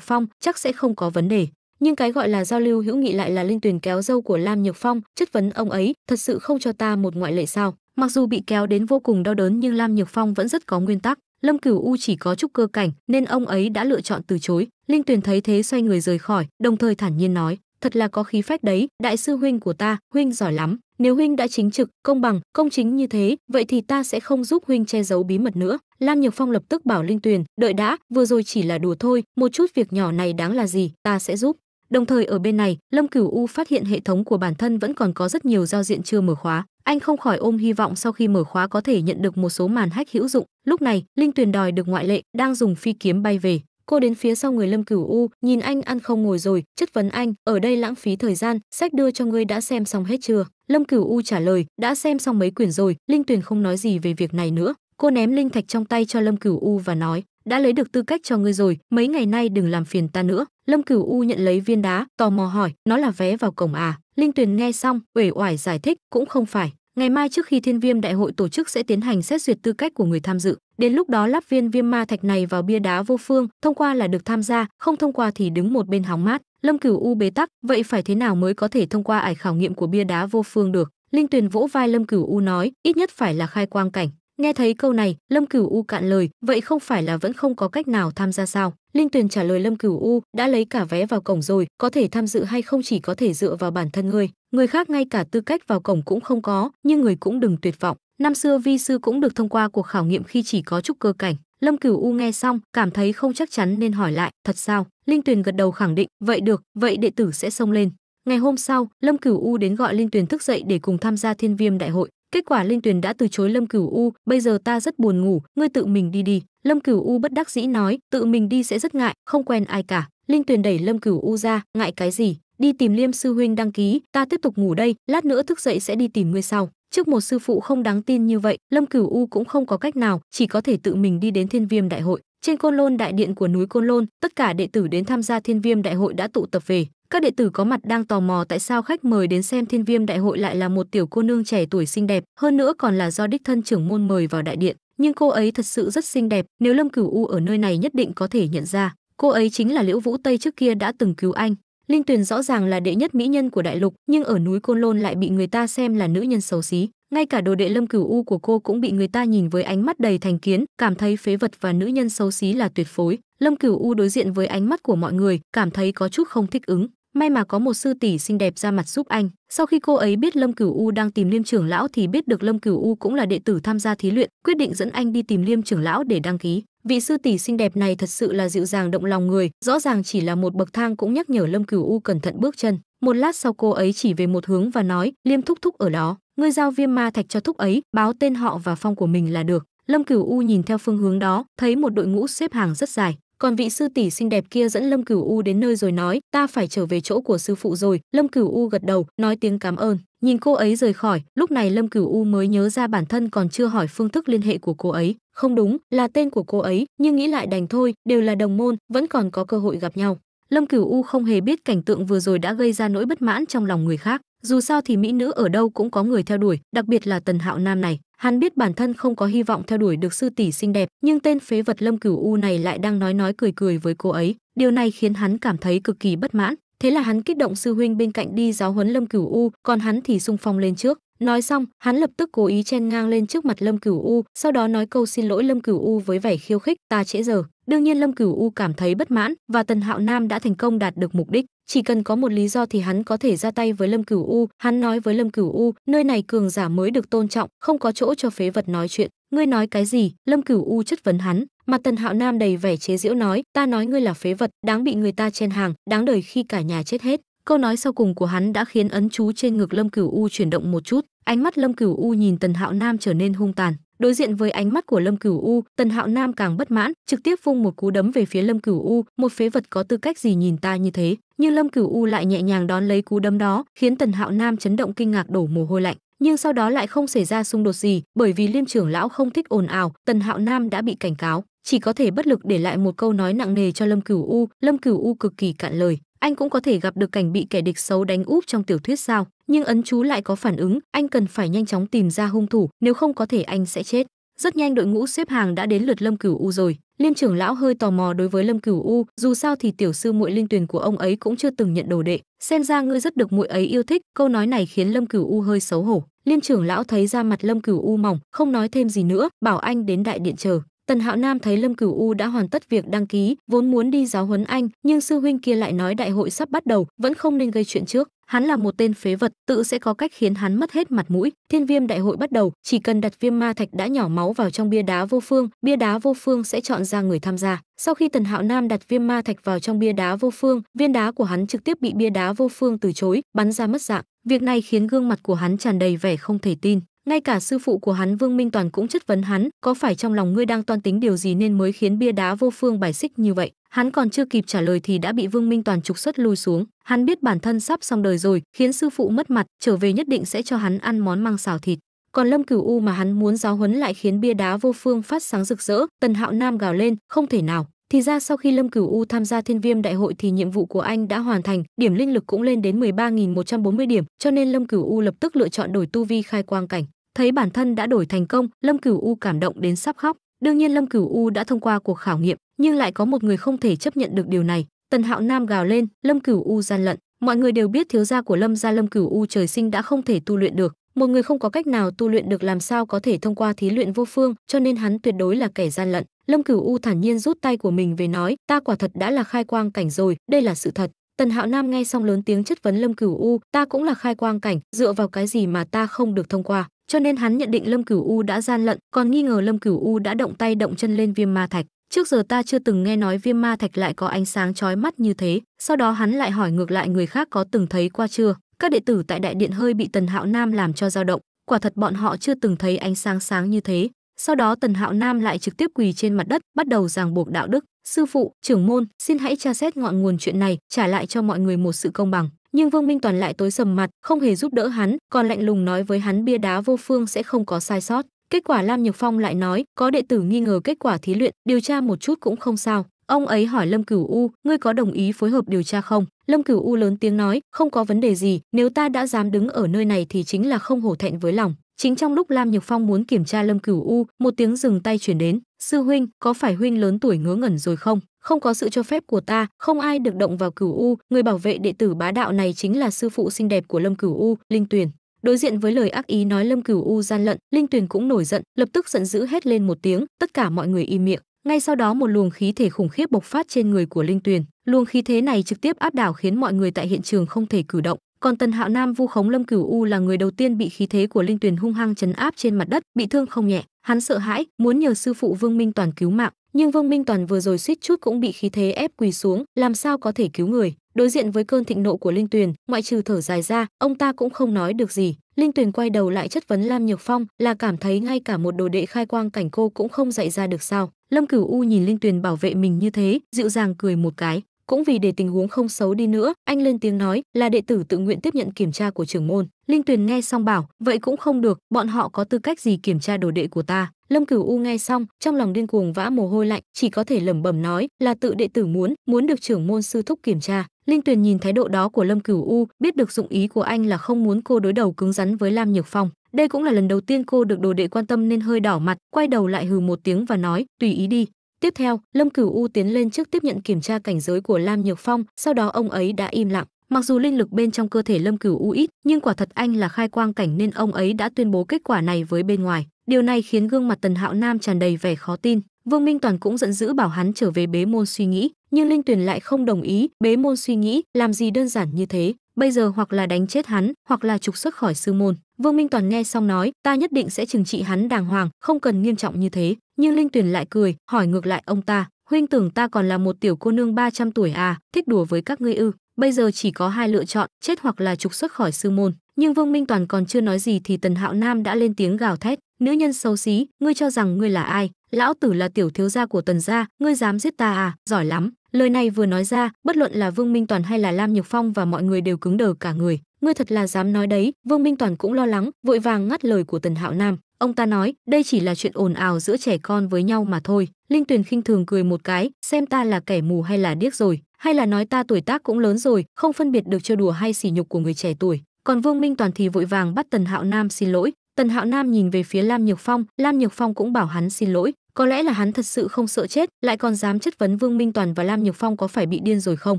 A: Phong, chắc sẽ không có vấn đề. Nhưng cái gọi là giao lưu hữu nghị lại là Linh Tuyền kéo dâu của Lam Nhược Phong, chất vấn ông ấy, thật sự không cho ta một ngoại lệ sao? Mặc dù bị kéo đến vô cùng đau đớn nhưng Lam Nhược Phong vẫn rất có nguyên tắc. Lâm Cửu U chỉ có chút cơ cảnh nên ông ấy đã lựa chọn từ chối. Linh Tuyền thấy thế xoay người rời khỏi, đồng thời thản nhiên nói: thật là có khí phách đấy đại sư huynh của ta huynh giỏi lắm nếu huynh đã chính trực công bằng công chính như thế vậy thì ta sẽ không giúp huynh che giấu bí mật nữa lam nhược phong lập tức bảo linh tuyền đợi đã vừa rồi chỉ là đùa thôi một chút việc nhỏ này đáng là gì ta sẽ giúp đồng thời ở bên này lâm cửu u phát hiện hệ thống của bản thân vẫn còn có rất nhiều giao diện chưa mở khóa anh không khỏi ôm hy vọng sau khi mở khóa có thể nhận được một số màn hack hữu dụng lúc này linh tuyền đòi được ngoại lệ đang dùng phi kiếm bay về cô đến phía sau người lâm cửu u nhìn anh ăn không ngồi rồi chất vấn anh ở đây lãng phí thời gian sách đưa cho ngươi đã xem xong hết chưa lâm cửu u trả lời đã xem xong mấy quyển rồi linh tuyền không nói gì về việc này nữa cô ném linh thạch trong tay cho lâm cửu u và nói đã lấy được tư cách cho ngươi rồi mấy ngày nay đừng làm phiền ta nữa lâm cửu u nhận lấy viên đá tò mò hỏi nó là vé vào cổng à linh tuyền nghe xong uể oải giải thích cũng không phải Ngày mai trước khi Thiên Viêm Đại hội tổ chức sẽ tiến hành xét duyệt tư cách của người tham dự, đến lúc đó lắp viên viêm ma thạch này vào bia đá vô phương, thông qua là được tham gia, không thông qua thì đứng một bên hóng mát. Lâm Cửu U bế tắc, vậy phải thế nào mới có thể thông qua ải khảo nghiệm của bia đá vô phương được? Linh Tuyền vỗ vai Lâm Cửu U nói, ít nhất phải là khai quang cảnh nghe thấy câu này lâm cửu u cạn lời vậy không phải là vẫn không có cách nào tham gia sao linh tuyền trả lời lâm cửu u đã lấy cả vé vào cổng rồi có thể tham dự hay không chỉ có thể dựa vào bản thân ngươi người khác ngay cả tư cách vào cổng cũng không có nhưng người cũng đừng tuyệt vọng năm xưa vi sư cũng được thông qua cuộc khảo nghiệm khi chỉ có chút cơ cảnh lâm cửu u nghe xong cảm thấy không chắc chắn nên hỏi lại thật sao linh tuyền gật đầu khẳng định vậy được vậy đệ tử sẽ xông lên ngày hôm sau lâm cửu u đến gọi linh tuyền thức dậy để cùng tham gia thiên viêm đại hội Kết quả Linh Tuyền đã từ chối Lâm Cửu U, "Bây giờ ta rất buồn ngủ, ngươi tự mình đi đi." Lâm Cửu U bất đắc dĩ nói, "Tự mình đi sẽ rất ngại, không quen ai cả." Linh Tuyền đẩy Lâm Cửu U ra, "Ngại cái gì, đi tìm Liêm sư huynh đăng ký, ta tiếp tục ngủ đây, lát nữa thức dậy sẽ đi tìm ngươi sau." Trước một sư phụ không đáng tin như vậy, Lâm Cửu U cũng không có cách nào, chỉ có thể tự mình đi đến Thiên Viêm đại hội. Trên Côn Lôn đại điện của núi Côn Lôn, tất cả đệ tử đến tham gia Thiên Viêm đại hội đã tụ tập về. Các đệ tử có mặt đang tò mò tại sao khách mời đến xem Thiên Viêm đại hội lại là một tiểu cô nương trẻ tuổi xinh đẹp, hơn nữa còn là do đích thân trưởng môn mời vào đại điện, nhưng cô ấy thật sự rất xinh đẹp, nếu Lâm Cửu U ở nơi này nhất định có thể nhận ra. Cô ấy chính là Liễu Vũ Tây trước kia đã từng cứu anh. Linh Tuyền rõ ràng là đệ nhất mỹ nhân của đại lục, nhưng ở núi Côn Lôn lại bị người ta xem là nữ nhân xấu xí ngay cả đồ đệ lâm cửu u của cô cũng bị người ta nhìn với ánh mắt đầy thành kiến cảm thấy phế vật và nữ nhân xấu xí là tuyệt phối lâm cửu u đối diện với ánh mắt của mọi người cảm thấy có chút không thích ứng may mà có một sư tỷ xinh đẹp ra mặt giúp anh sau khi cô ấy biết lâm cửu u đang tìm liêm trưởng lão thì biết được lâm cửu u cũng là đệ tử tham gia thí luyện quyết định dẫn anh đi tìm liêm trưởng lão để đăng ký vị sư tỷ xinh đẹp này thật sự là dịu dàng động lòng người rõ ràng chỉ là một bậc thang cũng nhắc nhở lâm cửu u cẩn thận bước chân một lát sau cô ấy chỉ về một hướng và nói liêm thúc thúc ở đó ngươi giao viêm ma thạch cho thúc ấy báo tên họ và phong của mình là được lâm cửu u nhìn theo phương hướng đó thấy một đội ngũ xếp hàng rất dài còn vị sư tỷ xinh đẹp kia dẫn lâm cửu u đến nơi rồi nói ta phải trở về chỗ của sư phụ rồi lâm cửu u gật đầu nói tiếng cảm ơn nhìn cô ấy rời khỏi lúc này lâm cửu u mới nhớ ra bản thân còn chưa hỏi phương thức liên hệ của cô ấy không đúng là tên của cô ấy nhưng nghĩ lại đành thôi đều là đồng môn vẫn còn có cơ hội gặp nhau lâm cửu u không hề biết cảnh tượng vừa rồi đã gây ra nỗi bất mãn trong lòng người khác dù sao thì mỹ nữ ở đâu cũng có người theo đuổi đặc biệt là tần hạo nam này hắn biết bản thân không có hy vọng theo đuổi được sư tỷ xinh đẹp nhưng tên phế vật lâm cửu u này lại đang nói nói cười cười với cô ấy điều này khiến hắn cảm thấy cực kỳ bất mãn thế là hắn kích động sư huynh bên cạnh đi giáo huấn lâm cửu u còn hắn thì sung phong lên trước nói xong hắn lập tức cố ý chen ngang lên trước mặt lâm cửu u sau đó nói câu xin lỗi lâm cửu u với vẻ khiêu khích ta trễ giờ đương nhiên lâm cửu u cảm thấy bất mãn và tần hạo nam đã thành công đạt được mục đích chỉ cần có một lý do thì hắn có thể ra tay với lâm cửu u hắn nói với lâm cửu u nơi này cường giả mới được tôn trọng không có chỗ cho phế vật nói chuyện ngươi nói cái gì lâm cửu u chất vấn hắn mà tần hạo nam đầy vẻ chế giễu nói ta nói ngươi là phế vật đáng bị người ta chen hàng đáng đời khi cả nhà chết hết câu nói sau cùng của hắn đã khiến ấn chú trên ngực lâm cửu u chuyển động một chút ánh mắt lâm cửu u nhìn tần hạo nam trở nên hung tàn đối diện với ánh mắt của lâm cửu u tần hạo nam càng bất mãn trực tiếp vung một cú đấm về phía lâm cửu u một phế vật có tư cách gì nhìn ta như thế nhưng lâm cửu u lại nhẹ nhàng đón lấy cú đấm đó khiến tần hạo nam chấn động kinh ngạc đổ mồ hôi lạnh nhưng sau đó lại không xảy ra xung đột gì bởi vì liêm trưởng lão không thích ồn ào tần hạo nam đã bị cảnh cáo chỉ có thể bất lực để lại một câu nói nặng nề cho lâm cửu u lâm cửu u cực kỳ cạn lời anh cũng có thể gặp được cảnh bị kẻ địch xấu đánh úp trong tiểu thuyết sao nhưng ấn chú lại có phản ứng anh cần phải nhanh chóng tìm ra hung thủ nếu không có thể anh sẽ chết rất nhanh đội ngũ xếp hàng đã đến lượt lâm cửu u rồi liêm trưởng lão hơi tò mò đối với lâm cửu u dù sao thì tiểu sư muội linh tuyền của ông ấy cũng chưa từng nhận đồ đệ xem ra ngươi rất được muội ấy yêu thích câu nói này khiến lâm cửu u hơi xấu hổ liêm trưởng lão thấy ra mặt lâm cửu u mỏng không nói thêm gì nữa bảo anh đến đại điện chờ Tần Hạo Nam thấy Lâm Cửu U đã hoàn tất việc đăng ký, vốn muốn đi giáo huấn anh, nhưng sư huynh kia lại nói đại hội sắp bắt đầu, vẫn không nên gây chuyện trước. Hắn là một tên phế vật, tự sẽ có cách khiến hắn mất hết mặt mũi. Thiên viêm đại hội bắt đầu, chỉ cần đặt viêm ma thạch đã nhỏ máu vào trong bia đá vô phương, bia đá vô phương sẽ chọn ra người tham gia. Sau khi Tần Hạo Nam đặt viêm ma thạch vào trong bia đá vô phương, viên đá của hắn trực tiếp bị bia đá vô phương từ chối, bắn ra mất dạng. Việc này khiến gương mặt của hắn tràn đầy vẻ không thể tin. Ngay cả sư phụ của hắn Vương Minh Toàn cũng chất vấn hắn, có phải trong lòng ngươi đang toan tính điều gì nên mới khiến bia đá vô phương bài xích như vậy? Hắn còn chưa kịp trả lời thì đã bị Vương Minh Toàn trục xuất lui xuống, hắn biết bản thân sắp xong đời rồi, khiến sư phụ mất mặt, trở về nhất định sẽ cho hắn ăn món măng xào thịt. Còn Lâm Cửu U mà hắn muốn giáo huấn lại khiến bia đá vô phương phát sáng rực rỡ, Tần Hạo Nam gào lên, không thể nào, thì ra sau khi Lâm Cửu U tham gia Thiên Viêm Đại hội thì nhiệm vụ của anh đã hoàn thành, điểm linh lực cũng lên đến 13140 điểm, cho nên Lâm Cửu U lập tức lựa chọn đổi tu vi khai quang cảnh thấy bản thân đã đổi thành công lâm cửu u cảm động đến sắp khóc đương nhiên lâm cửu u đã thông qua cuộc khảo nghiệm nhưng lại có một người không thể chấp nhận được điều này tần hạo nam gào lên lâm cửu u gian lận mọi người đều biết thiếu gia của lâm gia lâm cửu u trời sinh đã không thể tu luyện được một người không có cách nào tu luyện được làm sao có thể thông qua thí luyện vô phương cho nên hắn tuyệt đối là kẻ gian lận lâm cửu u thản nhiên rút tay của mình về nói ta quả thật đã là khai quang cảnh rồi đây là sự thật tần hạo nam nghe xong lớn tiếng chất vấn lâm cửu u ta cũng là khai quang cảnh dựa vào cái gì mà ta không được thông qua cho nên hắn nhận định Lâm Cửu U đã gian lận, còn nghi ngờ Lâm Cửu U đã động tay động chân lên viêm ma thạch. Trước giờ ta chưa từng nghe nói viêm ma thạch lại có ánh sáng chói mắt như thế, sau đó hắn lại hỏi ngược lại người khác có từng thấy qua chưa. Các đệ tử tại đại điện hơi bị Tần Hạo Nam làm cho dao động, quả thật bọn họ chưa từng thấy ánh sáng sáng như thế. Sau đó Tần Hạo Nam lại trực tiếp quỳ trên mặt đất, bắt đầu ràng buộc đạo đức, "Sư phụ, trưởng môn, xin hãy tra xét ngọn nguồn chuyện này, trả lại cho mọi người một sự công bằng." nhưng vương minh toàn lại tối sầm mặt không hề giúp đỡ hắn còn lạnh lùng nói với hắn bia đá vô phương sẽ không có sai sót kết quả lam nhược phong lại nói có đệ tử nghi ngờ kết quả thí luyện điều tra một chút cũng không sao ông ấy hỏi lâm cửu u ngươi có đồng ý phối hợp điều tra không lâm cửu u lớn tiếng nói không có vấn đề gì nếu ta đã dám đứng ở nơi này thì chính là không hổ thẹn với lòng chính trong lúc lam nhược phong muốn kiểm tra lâm cửu u một tiếng dừng tay chuyển đến sư huynh có phải huynh lớn tuổi ngớ ngẩn rồi không không có sự cho phép của ta không ai được động vào cửu u người bảo vệ đệ tử bá đạo này chính là sư phụ xinh đẹp của lâm cửu u linh tuyền đối diện với lời ác ý nói lâm cửu u gian lận linh tuyền cũng nổi giận lập tức giận dữ hét lên một tiếng tất cả mọi người im miệng ngay sau đó một luồng khí thể khủng khiếp bộc phát trên người của linh tuyền luồng khí thế này trực tiếp áp đảo khiến mọi người tại hiện trường không thể cử động còn tần hạo nam vu khống lâm cửu u là người đầu tiên bị khí thế của linh tuyền hung hăng chấn áp trên mặt đất bị thương không nhẹ hắn sợ hãi muốn nhờ sư phụ vương minh toàn cứu mạng nhưng Vương Minh Toàn vừa rồi suýt chút cũng bị khí thế ép quỳ xuống, làm sao có thể cứu người. Đối diện với cơn thịnh nộ của Linh Tuyền, ngoại trừ thở dài ra, ông ta cũng không nói được gì. Linh Tuyền quay đầu lại chất vấn Lam Nhược Phong, là cảm thấy ngay cả một đồ đệ khai quang cảnh cô cũng không dạy ra được sao. Lâm Cửu U nhìn Linh Tuyền bảo vệ mình như thế, dịu dàng cười một cái. Cũng vì để tình huống không xấu đi nữa, anh lên tiếng nói là đệ tử tự nguyện tiếp nhận kiểm tra của trưởng môn. Linh Tuyền nghe xong bảo, vậy cũng không được, bọn họ có tư cách gì kiểm tra đồ đệ của ta. Lâm Cửu U nghe xong, trong lòng điên cuồng vã mồ hôi lạnh, chỉ có thể lẩm bẩm nói, là tự đệ tử muốn, muốn được trưởng môn sư thúc kiểm tra. Linh Tuyền nhìn thái độ đó của Lâm Cửu U, biết được dụng ý của anh là không muốn cô đối đầu cứng rắn với Lam Nhược Phong. Đây cũng là lần đầu tiên cô được đồ đệ quan tâm nên hơi đỏ mặt, quay đầu lại hừ một tiếng và nói, tùy ý đi. Tiếp theo, Lâm Cửu U tiến lên trước tiếp nhận kiểm tra cảnh giới của Lam Nhược Phong, sau đó ông ấy đã im lặng. Mặc dù linh lực bên trong cơ thể Lâm Cửu u ít, nhưng quả thật anh là khai quang cảnh nên ông ấy đã tuyên bố kết quả này với bên ngoài. Điều này khiến gương mặt Tần Hạo Nam tràn đầy vẻ khó tin. Vương Minh Toàn cũng giận dữ bảo hắn trở về bế môn suy nghĩ, nhưng Linh Tuyền lại không đồng ý, bế môn suy nghĩ, làm gì đơn giản như thế, bây giờ hoặc là đánh chết hắn, hoặc là trục xuất khỏi sư môn. Vương Minh Toàn nghe xong nói, ta nhất định sẽ trừng trị hắn đàng hoàng, không cần nghiêm trọng như thế. Nhưng Linh Tuyền lại cười, hỏi ngược lại ông ta, huynh tưởng ta còn là một tiểu cô nương 300 tuổi à, thích đùa với các ngươi ư? Bây giờ chỉ có hai lựa chọn, chết hoặc là trục xuất khỏi sư môn. Nhưng Vương Minh Toàn còn chưa nói gì thì Tần Hạo Nam đã lên tiếng gào thét, "Nữ nhân xấu xí, ngươi cho rằng ngươi là ai? Lão tử là tiểu thiếu gia của Tần gia, ngươi dám giết ta à? Giỏi lắm." Lời này vừa nói ra, bất luận là Vương Minh Toàn hay là Lam Nhược Phong và mọi người đều cứng đờ cả người. Ngươi thật là dám nói đấy, Vương Minh Toàn cũng lo lắng, vội vàng ngắt lời của Tần Hạo Nam. Ông ta nói, đây chỉ là chuyện ồn ào giữa trẻ con với nhau mà thôi. Linh Tuyền khinh thường cười một cái, xem ta là kẻ mù hay là điếc rồi, hay là nói ta tuổi tác cũng lớn rồi, không phân biệt được trêu đùa hay sỉ nhục của người trẻ tuổi. Còn Vương Minh Toàn thì vội vàng bắt Tần Hạo Nam xin lỗi. Tần Hạo Nam nhìn về phía Lam Nhược Phong, Lam Nhược Phong cũng bảo hắn xin lỗi. Có lẽ là hắn thật sự không sợ chết, lại còn dám chất vấn Vương Minh Toàn và Lam Nhược Phong có phải bị điên rồi không?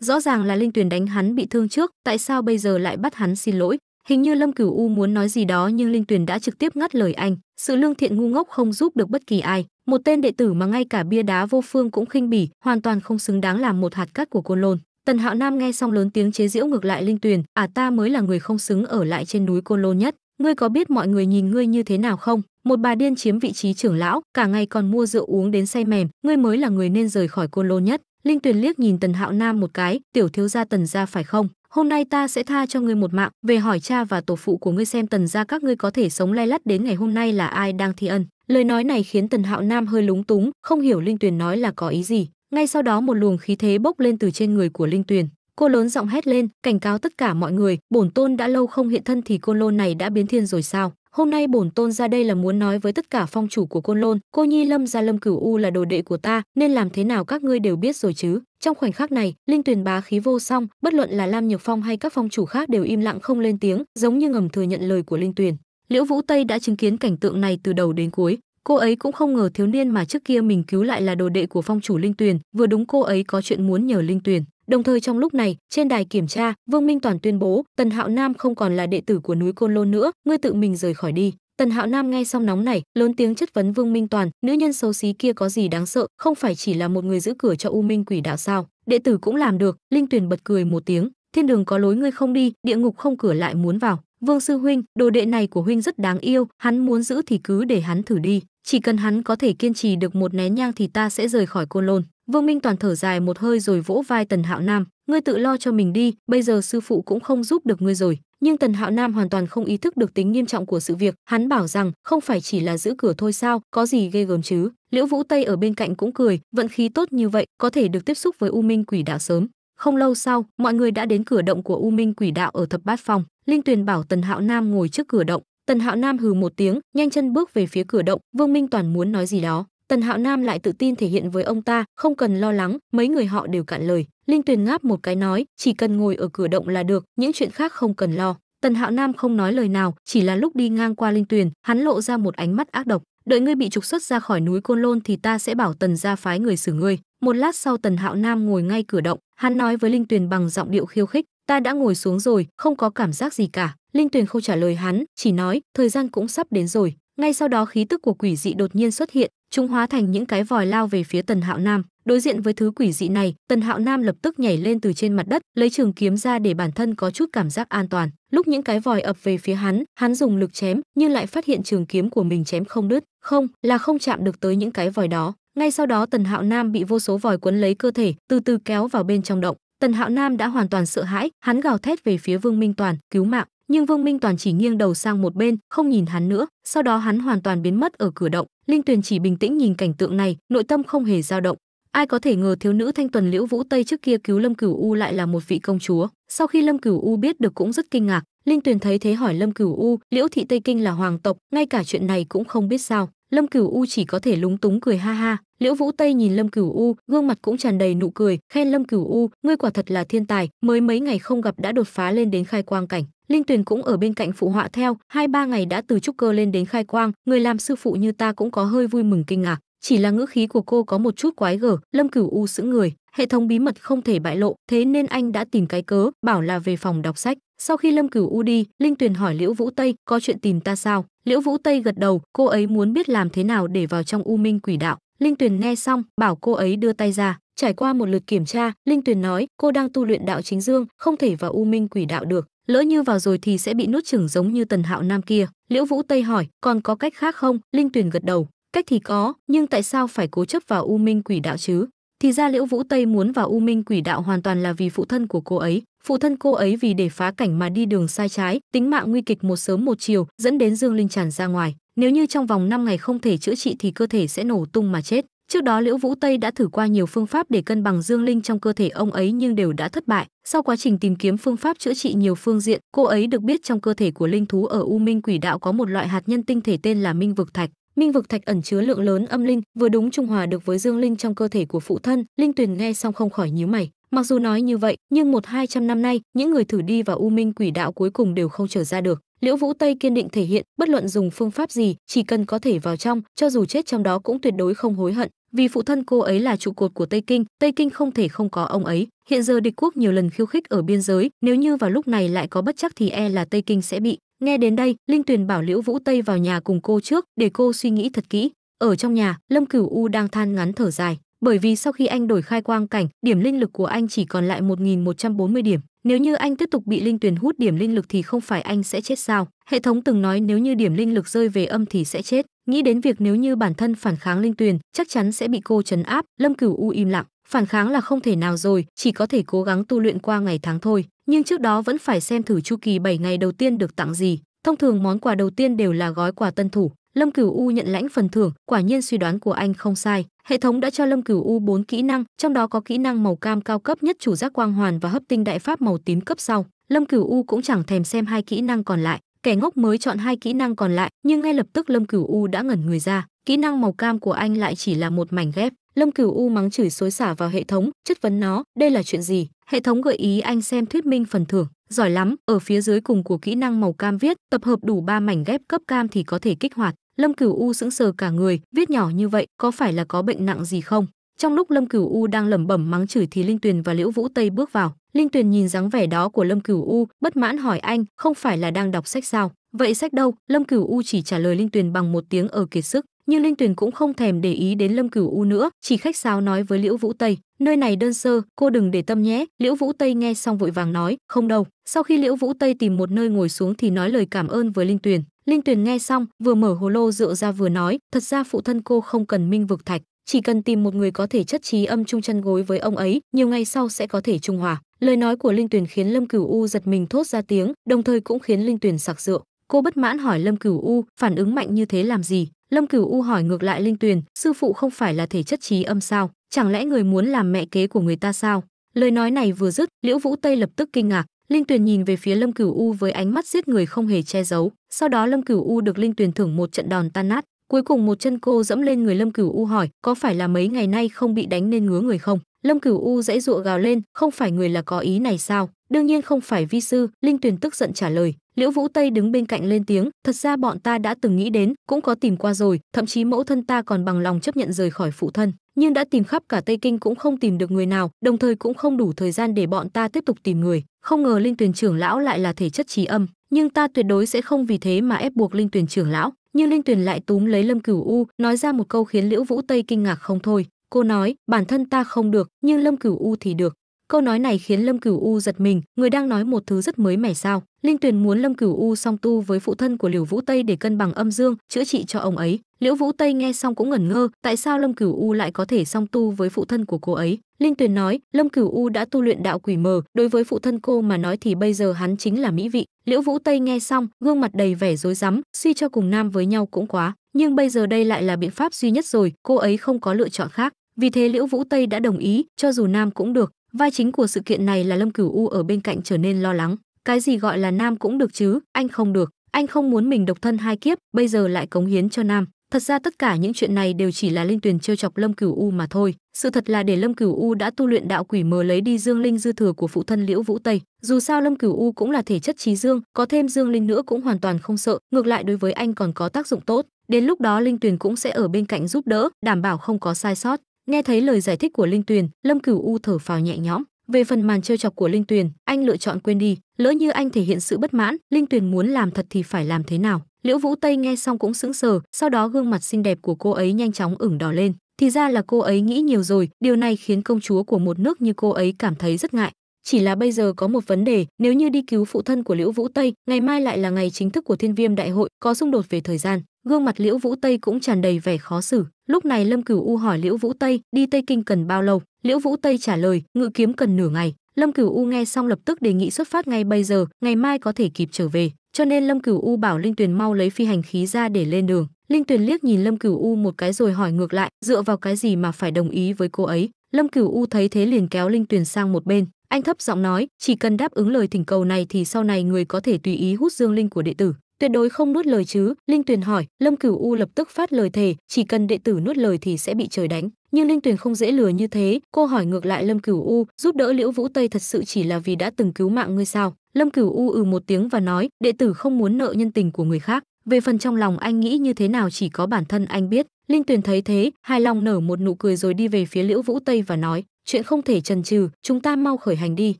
A: Rõ ràng là Linh Tuyền đánh hắn bị thương trước, tại sao bây giờ lại bắt hắn xin lỗi? Hình như Lâm Cửu U muốn nói gì đó nhưng Linh Tuyền đã trực tiếp ngắt lời anh, sự lương thiện ngu ngốc không giúp được bất kỳ ai, một tên đệ tử mà ngay cả bia đá vô phương cũng khinh bỉ, hoàn toàn không xứng đáng làm một hạt cát của Côn Lôn. Tần Hạo Nam nghe xong lớn tiếng chế giễu ngược lại Linh Tuyền, "À ta mới là người không xứng ở lại trên núi Côn Lôn nhất, ngươi có biết mọi người nhìn ngươi như thế nào không? Một bà điên chiếm vị trí trưởng lão, cả ngày còn mua rượu uống đến say mềm, ngươi mới là người nên rời khỏi Côn Lôn nhất." Linh Tuyền liếc nhìn Tần Hạo Nam một cái, "Tiểu thiếu gia Tần gia phải không? hôm nay ta sẽ tha cho ngươi một mạng về hỏi cha và tổ phụ của ngươi xem tần gia các ngươi có thể sống lay lắt đến ngày hôm nay là ai đang thi ân lời nói này khiến tần hạo nam hơi lúng túng không hiểu linh tuyền nói là có ý gì ngay sau đó một luồng khí thế bốc lên từ trên người của linh tuyền cô lớn giọng hét lên cảnh cáo tất cả mọi người bổn tôn đã lâu không hiện thân thì côn lôn này đã biến thiên rồi sao hôm nay bổn tôn ra đây là muốn nói với tất cả phong chủ của côn lôn cô nhi lâm gia lâm cửu u là đồ đệ của ta nên làm thế nào các ngươi đều biết rồi chứ trong khoảnh khắc này linh tuyền bá khí vô song bất luận là lam nhược phong hay các phong chủ khác đều im lặng không lên tiếng giống như ngầm thừa nhận lời của linh tuyền liễu vũ tây đã chứng kiến cảnh tượng này từ đầu đến cuối cô ấy cũng không ngờ thiếu niên mà trước kia mình cứu lại là đồ đệ của phong chủ linh tuyền vừa đúng cô ấy có chuyện muốn nhờ linh tuyền Đồng thời trong lúc này, trên đài kiểm tra, Vương Minh Toàn tuyên bố, Tần Hạo Nam không còn là đệ tử của núi Côn Lôn nữa, ngươi tự mình rời khỏi đi. Tần Hạo Nam nghe xong nóng này, lớn tiếng chất vấn Vương Minh Toàn, nữ nhân xấu xí kia có gì đáng sợ, không phải chỉ là một người giữ cửa cho U Minh Quỷ Đạo sao? Đệ tử cũng làm được, Linh Tuyền bật cười một tiếng, thiên đường có lối ngươi không đi, địa ngục không cửa lại muốn vào. Vương sư huynh, đồ đệ này của huynh rất đáng yêu, hắn muốn giữ thì cứ để hắn thử đi chỉ cần hắn có thể kiên trì được một nén nhang thì ta sẽ rời khỏi côn lôn vương minh toàn thở dài một hơi rồi vỗ vai tần hạo nam ngươi tự lo cho mình đi bây giờ sư phụ cũng không giúp được ngươi rồi nhưng tần hạo nam hoàn toàn không ý thức được tính nghiêm trọng của sự việc hắn bảo rằng không phải chỉ là giữ cửa thôi sao có gì ghê gớm chứ liễu vũ tây ở bên cạnh cũng cười vận khí tốt như vậy có thể được tiếp xúc với u minh quỷ đạo sớm không lâu sau mọi người đã đến cửa động của u minh quỷ đạo ở thập bát phong linh tuyền bảo tần hạo nam ngồi trước cửa động Tần Hạo Nam hừ một tiếng, nhanh chân bước về phía cửa động, Vương Minh Toàn muốn nói gì đó. Tần Hạo Nam lại tự tin thể hiện với ông ta, không cần lo lắng, mấy người họ đều cạn lời. Linh Tuyền ngáp một cái nói, chỉ cần ngồi ở cửa động là được, những chuyện khác không cần lo. Tần Hạo Nam không nói lời nào, chỉ là lúc đi ngang qua Linh Tuyền, hắn lộ ra một ánh mắt ác độc, đợi ngươi bị trục xuất ra khỏi núi Côn Lôn thì ta sẽ bảo Tần gia phái người xử ngươi. Một lát sau Tần Hạo Nam ngồi ngay cửa động, hắn nói với Linh Tuyền bằng giọng điệu khiêu khích, ta đã ngồi xuống rồi, không có cảm giác gì cả. Linh Tuyền không trả lời hắn, chỉ nói, thời gian cũng sắp đến rồi. Ngay sau đó khí tức của quỷ dị đột nhiên xuất hiện, chúng hóa thành những cái vòi lao về phía Tần Hạo Nam. Đối diện với thứ quỷ dị này, Tần Hạo Nam lập tức nhảy lên từ trên mặt đất, lấy trường kiếm ra để bản thân có chút cảm giác an toàn. Lúc những cái vòi ập về phía hắn, hắn dùng lực chém, nhưng lại phát hiện trường kiếm của mình chém không đứt, không, là không chạm được tới những cái vòi đó. Ngay sau đó Tần Hạo Nam bị vô số vòi quấn lấy cơ thể, từ từ kéo vào bên trong động. Tần Hạo Nam đã hoàn toàn sợ hãi, hắn gào thét về phía Vương Minh Toàn, cứu mạng nhưng Vương Minh Toàn chỉ nghiêng đầu sang một bên, không nhìn hắn nữa, sau đó hắn hoàn toàn biến mất ở cửa động. Linh Tuyền chỉ bình tĩnh nhìn cảnh tượng này, nội tâm không hề dao động. Ai có thể ngờ thiếu nữ thanh tuần Liễu Vũ Tây trước kia cứu Lâm Cửu U lại là một vị công chúa. Sau khi Lâm Cửu U biết được cũng rất kinh ngạc, Linh Tuyền thấy thế hỏi Lâm Cửu U, Liễu thị Tây Kinh là hoàng tộc, ngay cả chuyện này cũng không biết sao. Lâm Cửu U chỉ có thể lúng túng cười ha ha. Liễu Vũ Tây nhìn Lâm Cửu U, gương mặt cũng tràn đầy nụ cười, khen Lâm Cửu U, ngươi quả thật là thiên tài, mới mấy ngày không gặp đã đột phá lên đến khai quang cảnh. Linh Tuyền cũng ở bên cạnh phụ họa theo, hai ba ngày đã từ trúc cơ lên đến khai quang, người làm sư phụ như ta cũng có hơi vui mừng kinh ngạc. Chỉ là ngữ khí của cô có một chút quái gở, Lâm Cửu U sững người, hệ thống bí mật không thể bại lộ, thế nên anh đã tìm cái cớ, bảo là về phòng đọc sách. Sau khi Lâm Cửu U đi, Linh Tuyền hỏi Liễu Vũ Tây, có chuyện tìm ta sao? Liễu Vũ Tây gật đầu, cô ấy muốn biết làm thế nào để vào trong U Minh Quỷ Đạo. Linh Tuyền nghe xong, bảo cô ấy đưa tay ra. Trải qua một lượt kiểm tra, Linh Tuyền nói cô đang tu luyện đạo chính dương, không thể vào U Minh Quỷ Đạo được. Lỡ như vào rồi thì sẽ bị nuốt chửng giống như Tần Hạo Nam kia. Liễu Vũ Tây hỏi, còn có cách khác không? Linh Tuyền gật đầu. Cách thì có, nhưng tại sao phải cố chấp vào U Minh Quỷ Đạo chứ? Thì ra Liễu Vũ Tây muốn vào U Minh Quỷ Đạo hoàn toàn là vì phụ thân của cô ấy, phụ thân cô ấy vì để phá cảnh mà đi đường sai trái, tính mạng nguy kịch một sớm một chiều, dẫn đến Dương Linh tràn ra ngoài. Nếu như trong vòng 5 ngày không thể chữa trị thì cơ thể sẽ nổ tung mà chết. Trước đó Liễu Vũ Tây đã thử qua nhiều phương pháp để cân bằng dương linh trong cơ thể ông ấy nhưng đều đã thất bại. Sau quá trình tìm kiếm phương pháp chữa trị nhiều phương diện, cô ấy được biết trong cơ thể của linh thú ở U Minh Quỷ Đạo có một loại hạt nhân tinh thể tên là Minh vực thạch. Minh vực thạch ẩn chứa lượng lớn âm linh, vừa đúng trung hòa được với dương linh trong cơ thể của phụ thân, Linh Tuyền nghe xong không khỏi nhíu mày. Mặc dù nói như vậy, nhưng một hai trăm năm nay, những người thử đi vào U Minh Quỷ Đạo cuối cùng đều không trở ra được. Liễu Vũ Tây kiên định thể hiện, bất luận dùng phương pháp gì, chỉ cần có thể vào trong, cho dù chết trong đó cũng tuyệt đối không hối hận. Vì phụ thân cô ấy là trụ cột của Tây Kinh, Tây Kinh không thể không có ông ấy. Hiện giờ địch quốc nhiều lần khiêu khích ở biên giới, nếu như vào lúc này lại có bất chắc thì e là Tây Kinh sẽ bị. Nghe đến đây, Linh Tuyền bảo Liễu Vũ Tây vào nhà cùng cô trước, để cô suy nghĩ thật kỹ. Ở trong nhà, Lâm Cửu U đang than ngắn thở dài bởi vì sau khi anh đổi khai quang cảnh, điểm linh lực của anh chỉ còn lại 1140 điểm. Nếu như anh tiếp tục bị linh tuyền hút điểm linh lực thì không phải anh sẽ chết sao? Hệ thống từng nói nếu như điểm linh lực rơi về âm thì sẽ chết, nghĩ đến việc nếu như bản thân phản kháng linh tuyền, chắc chắn sẽ bị cô trấn áp, Lâm Cửu U im lặng, phản kháng là không thể nào rồi, chỉ có thể cố gắng tu luyện qua ngày tháng thôi, nhưng trước đó vẫn phải xem thử chu kỳ 7 ngày đầu tiên được tặng gì. Thông thường món quà đầu tiên đều là gói quà tân thủ, Lâm Cửu U nhận lãnh phần thưởng, quả nhiên suy đoán của anh không sai, Hệ thống đã cho Lâm Cửu U 4 kỹ năng, trong đó có kỹ năng màu cam cao cấp nhất chủ giác quang hoàn và hấp tinh đại pháp màu tím cấp sau. Lâm Cửu U cũng chẳng thèm xem hai kỹ năng còn lại, kẻ ngốc mới chọn hai kỹ năng còn lại, nhưng ngay lập tức Lâm Cửu U đã ngẩn người ra, kỹ năng màu cam của anh lại chỉ là một mảnh ghép. Lâm Cửu U mắng chửi xối xả vào hệ thống, chất vấn nó, đây là chuyện gì? Hệ thống gợi ý anh xem thuyết minh phần thưởng, giỏi lắm, ở phía dưới cùng của kỹ năng màu cam viết, tập hợp đủ 3 mảnh ghép cấp cam thì có thể kích hoạt. Lâm Cửu U sững sờ cả người, viết nhỏ như vậy, có phải là có bệnh nặng gì không? Trong lúc Lâm Cửu U đang lẩm bẩm mắng chửi thì Linh Tuyền và Liễu Vũ Tây bước vào, Linh Tuyền nhìn dáng vẻ đó của Lâm Cửu U, bất mãn hỏi anh, không phải là đang đọc sách sao? Vậy sách đâu? Lâm Cửu U chỉ trả lời Linh Tuyền bằng một tiếng ở kiệt sức, nhưng Linh Tuyền cũng không thèm để ý đến Lâm Cửu U nữa, chỉ khách sáo nói với Liễu Vũ Tây, nơi này đơn sơ, cô đừng để tâm nhé. Liễu Vũ Tây nghe xong vội vàng nói, không đâu. Sau khi Liễu Vũ Tây tìm một nơi ngồi xuống thì nói lời cảm ơn với Linh Tuyền, Linh Tuyền nghe xong, vừa mở hồ lô rượu ra vừa nói, thật ra phụ thân cô không cần minh vực thạch, chỉ cần tìm một người có thể chất trí âm chung chân gối với ông ấy, nhiều ngày sau sẽ có thể trung hòa. Lời nói của Linh Tuyền khiến Lâm Cửu U giật mình thốt ra tiếng, đồng thời cũng khiến Linh Tuyền sặc rượu. Cô bất mãn hỏi Lâm Cửu U, phản ứng mạnh như thế làm gì? Lâm Cửu U hỏi ngược lại Linh Tuyền, sư phụ không phải là thể chất trí âm sao? Chẳng lẽ người muốn làm mẹ kế của người ta sao? Lời nói này vừa dứt, Liễu Vũ Tây lập tức kinh ngạc, Linh Tuyền nhìn về phía Lâm Cửu U với ánh mắt giết người không hề che giấu, sau đó Lâm Cửu U được Linh Tuyền thưởng một trận đòn tan nát, cuối cùng một chân cô dẫm lên người Lâm Cửu U hỏi, có phải là mấy ngày nay không bị đánh nên ngứa người không? Lâm Cửu U dãy dụa gào lên, không phải người là có ý này sao? Đương nhiên không phải vi sư, Linh Tuyền tức giận trả lời. Liễu Vũ Tây đứng bên cạnh lên tiếng, thật ra bọn ta đã từng nghĩ đến, cũng có tìm qua rồi, thậm chí mẫu thân ta còn bằng lòng chấp nhận rời khỏi phụ thân, nhưng đã tìm khắp cả Tây Kinh cũng không tìm được người nào, đồng thời cũng không đủ thời gian để bọn ta tiếp tục tìm người. Không ngờ Linh Tuyền trưởng lão lại là thể chất trí âm, nhưng ta tuyệt đối sẽ không vì thế mà ép buộc Linh Tuyền trưởng lão. Nhưng Linh Tuyền lại túm lấy Lâm Cửu U, nói ra một câu khiến Liễu Vũ Tây kinh ngạc không thôi. Cô nói, bản thân ta không được, nhưng Lâm Cửu U thì được. Câu nói này khiến Lâm Cửu U giật mình, người đang nói một thứ rất mới mẻ sao? Linh Tuyền muốn Lâm Cửu U song tu với phụ thân của Liễu Vũ Tây để cân bằng âm dương, chữa trị cho ông ấy. Liễu Vũ Tây nghe xong cũng ngẩn ngơ, tại sao Lâm Cửu U lại có thể song tu với phụ thân của cô ấy? Linh Tuyền nói, Lâm Cửu U đã tu luyện đạo quỷ mờ, đối với phụ thân cô mà nói thì bây giờ hắn chính là mỹ vị. Liễu Vũ Tây nghe xong, gương mặt đầy vẻ rối rắm, suy cho cùng nam với nhau cũng quá, nhưng bây giờ đây lại là biện pháp duy nhất rồi, cô ấy không có lựa chọn khác. Vì thế Liễu Vũ Tây đã đồng ý, cho dù nam cũng được, vai chính của sự kiện này là Lâm Cửu U ở bên cạnh trở nên lo lắng, cái gì gọi là nam cũng được chứ, anh không được, anh không muốn mình độc thân hai kiếp, bây giờ lại cống hiến cho nam. Thật ra tất cả những chuyện này đều chỉ là Linh Tuyền trêu chọc Lâm Cửu U mà thôi. Sự thật là để Lâm Cửu U đã tu luyện đạo quỷ mờ lấy đi dương linh dư thừa của phụ thân Liễu Vũ Tây. Dù sao Lâm Cửu U cũng là thể chất trí dương, có thêm dương linh nữa cũng hoàn toàn không sợ. Ngược lại đối với anh còn có tác dụng tốt. Đến lúc đó Linh Tuyền cũng sẽ ở bên cạnh giúp đỡ, đảm bảo không có sai sót nghe thấy lời giải thích của linh tuyền lâm cửu u thở phào nhẹ nhõm về phần màn trêu chọc của linh tuyền anh lựa chọn quên đi lỡ như anh thể hiện sự bất mãn linh tuyền muốn làm thật thì phải làm thế nào liễu vũ tây nghe xong cũng sững sờ sau đó gương mặt xinh đẹp của cô ấy nhanh chóng ửng đỏ lên thì ra là cô ấy nghĩ nhiều rồi điều này khiến công chúa của một nước như cô ấy cảm thấy rất ngại chỉ là bây giờ có một vấn đề nếu như đi cứu phụ thân của liễu vũ tây ngày mai lại là ngày chính thức của thiên viêm đại hội có xung đột về thời gian gương mặt liễu vũ tây cũng tràn đầy vẻ khó xử lúc này lâm cửu u hỏi liễu vũ tây đi tây kinh cần bao lâu liễu vũ tây trả lời ngự kiếm cần nửa ngày lâm cửu u nghe xong lập tức đề nghị xuất phát ngay bây giờ ngày mai có thể kịp trở về cho nên lâm cửu u bảo linh tuyền mau lấy phi hành khí ra để lên đường linh tuyền liếc nhìn lâm cửu u một cái rồi hỏi ngược lại dựa vào cái gì mà phải đồng ý với cô ấy lâm cửu u thấy thế liền kéo linh tuyền sang một bên anh thấp giọng nói chỉ cần đáp ứng lời thỉnh cầu này thì sau này người có thể tùy ý hút dương linh của đệ tử tuyệt đối không nuốt lời chứ linh tuyền hỏi lâm cửu u lập tức phát lời thề chỉ cần đệ tử nuốt lời thì sẽ bị trời đánh nhưng linh tuyền không dễ lừa như thế cô hỏi ngược lại lâm cửu u giúp đỡ liễu vũ tây thật sự chỉ là vì đã từng cứu mạng ngươi sao lâm cửu u ừ một tiếng và nói đệ tử không muốn nợ nhân tình của người khác về phần trong lòng anh nghĩ như thế nào chỉ có bản thân anh biết linh tuyền thấy thế hai lòng nở một nụ cười rồi đi về phía liễu vũ tây và nói chuyện không thể trần trừ chúng ta mau khởi hành đi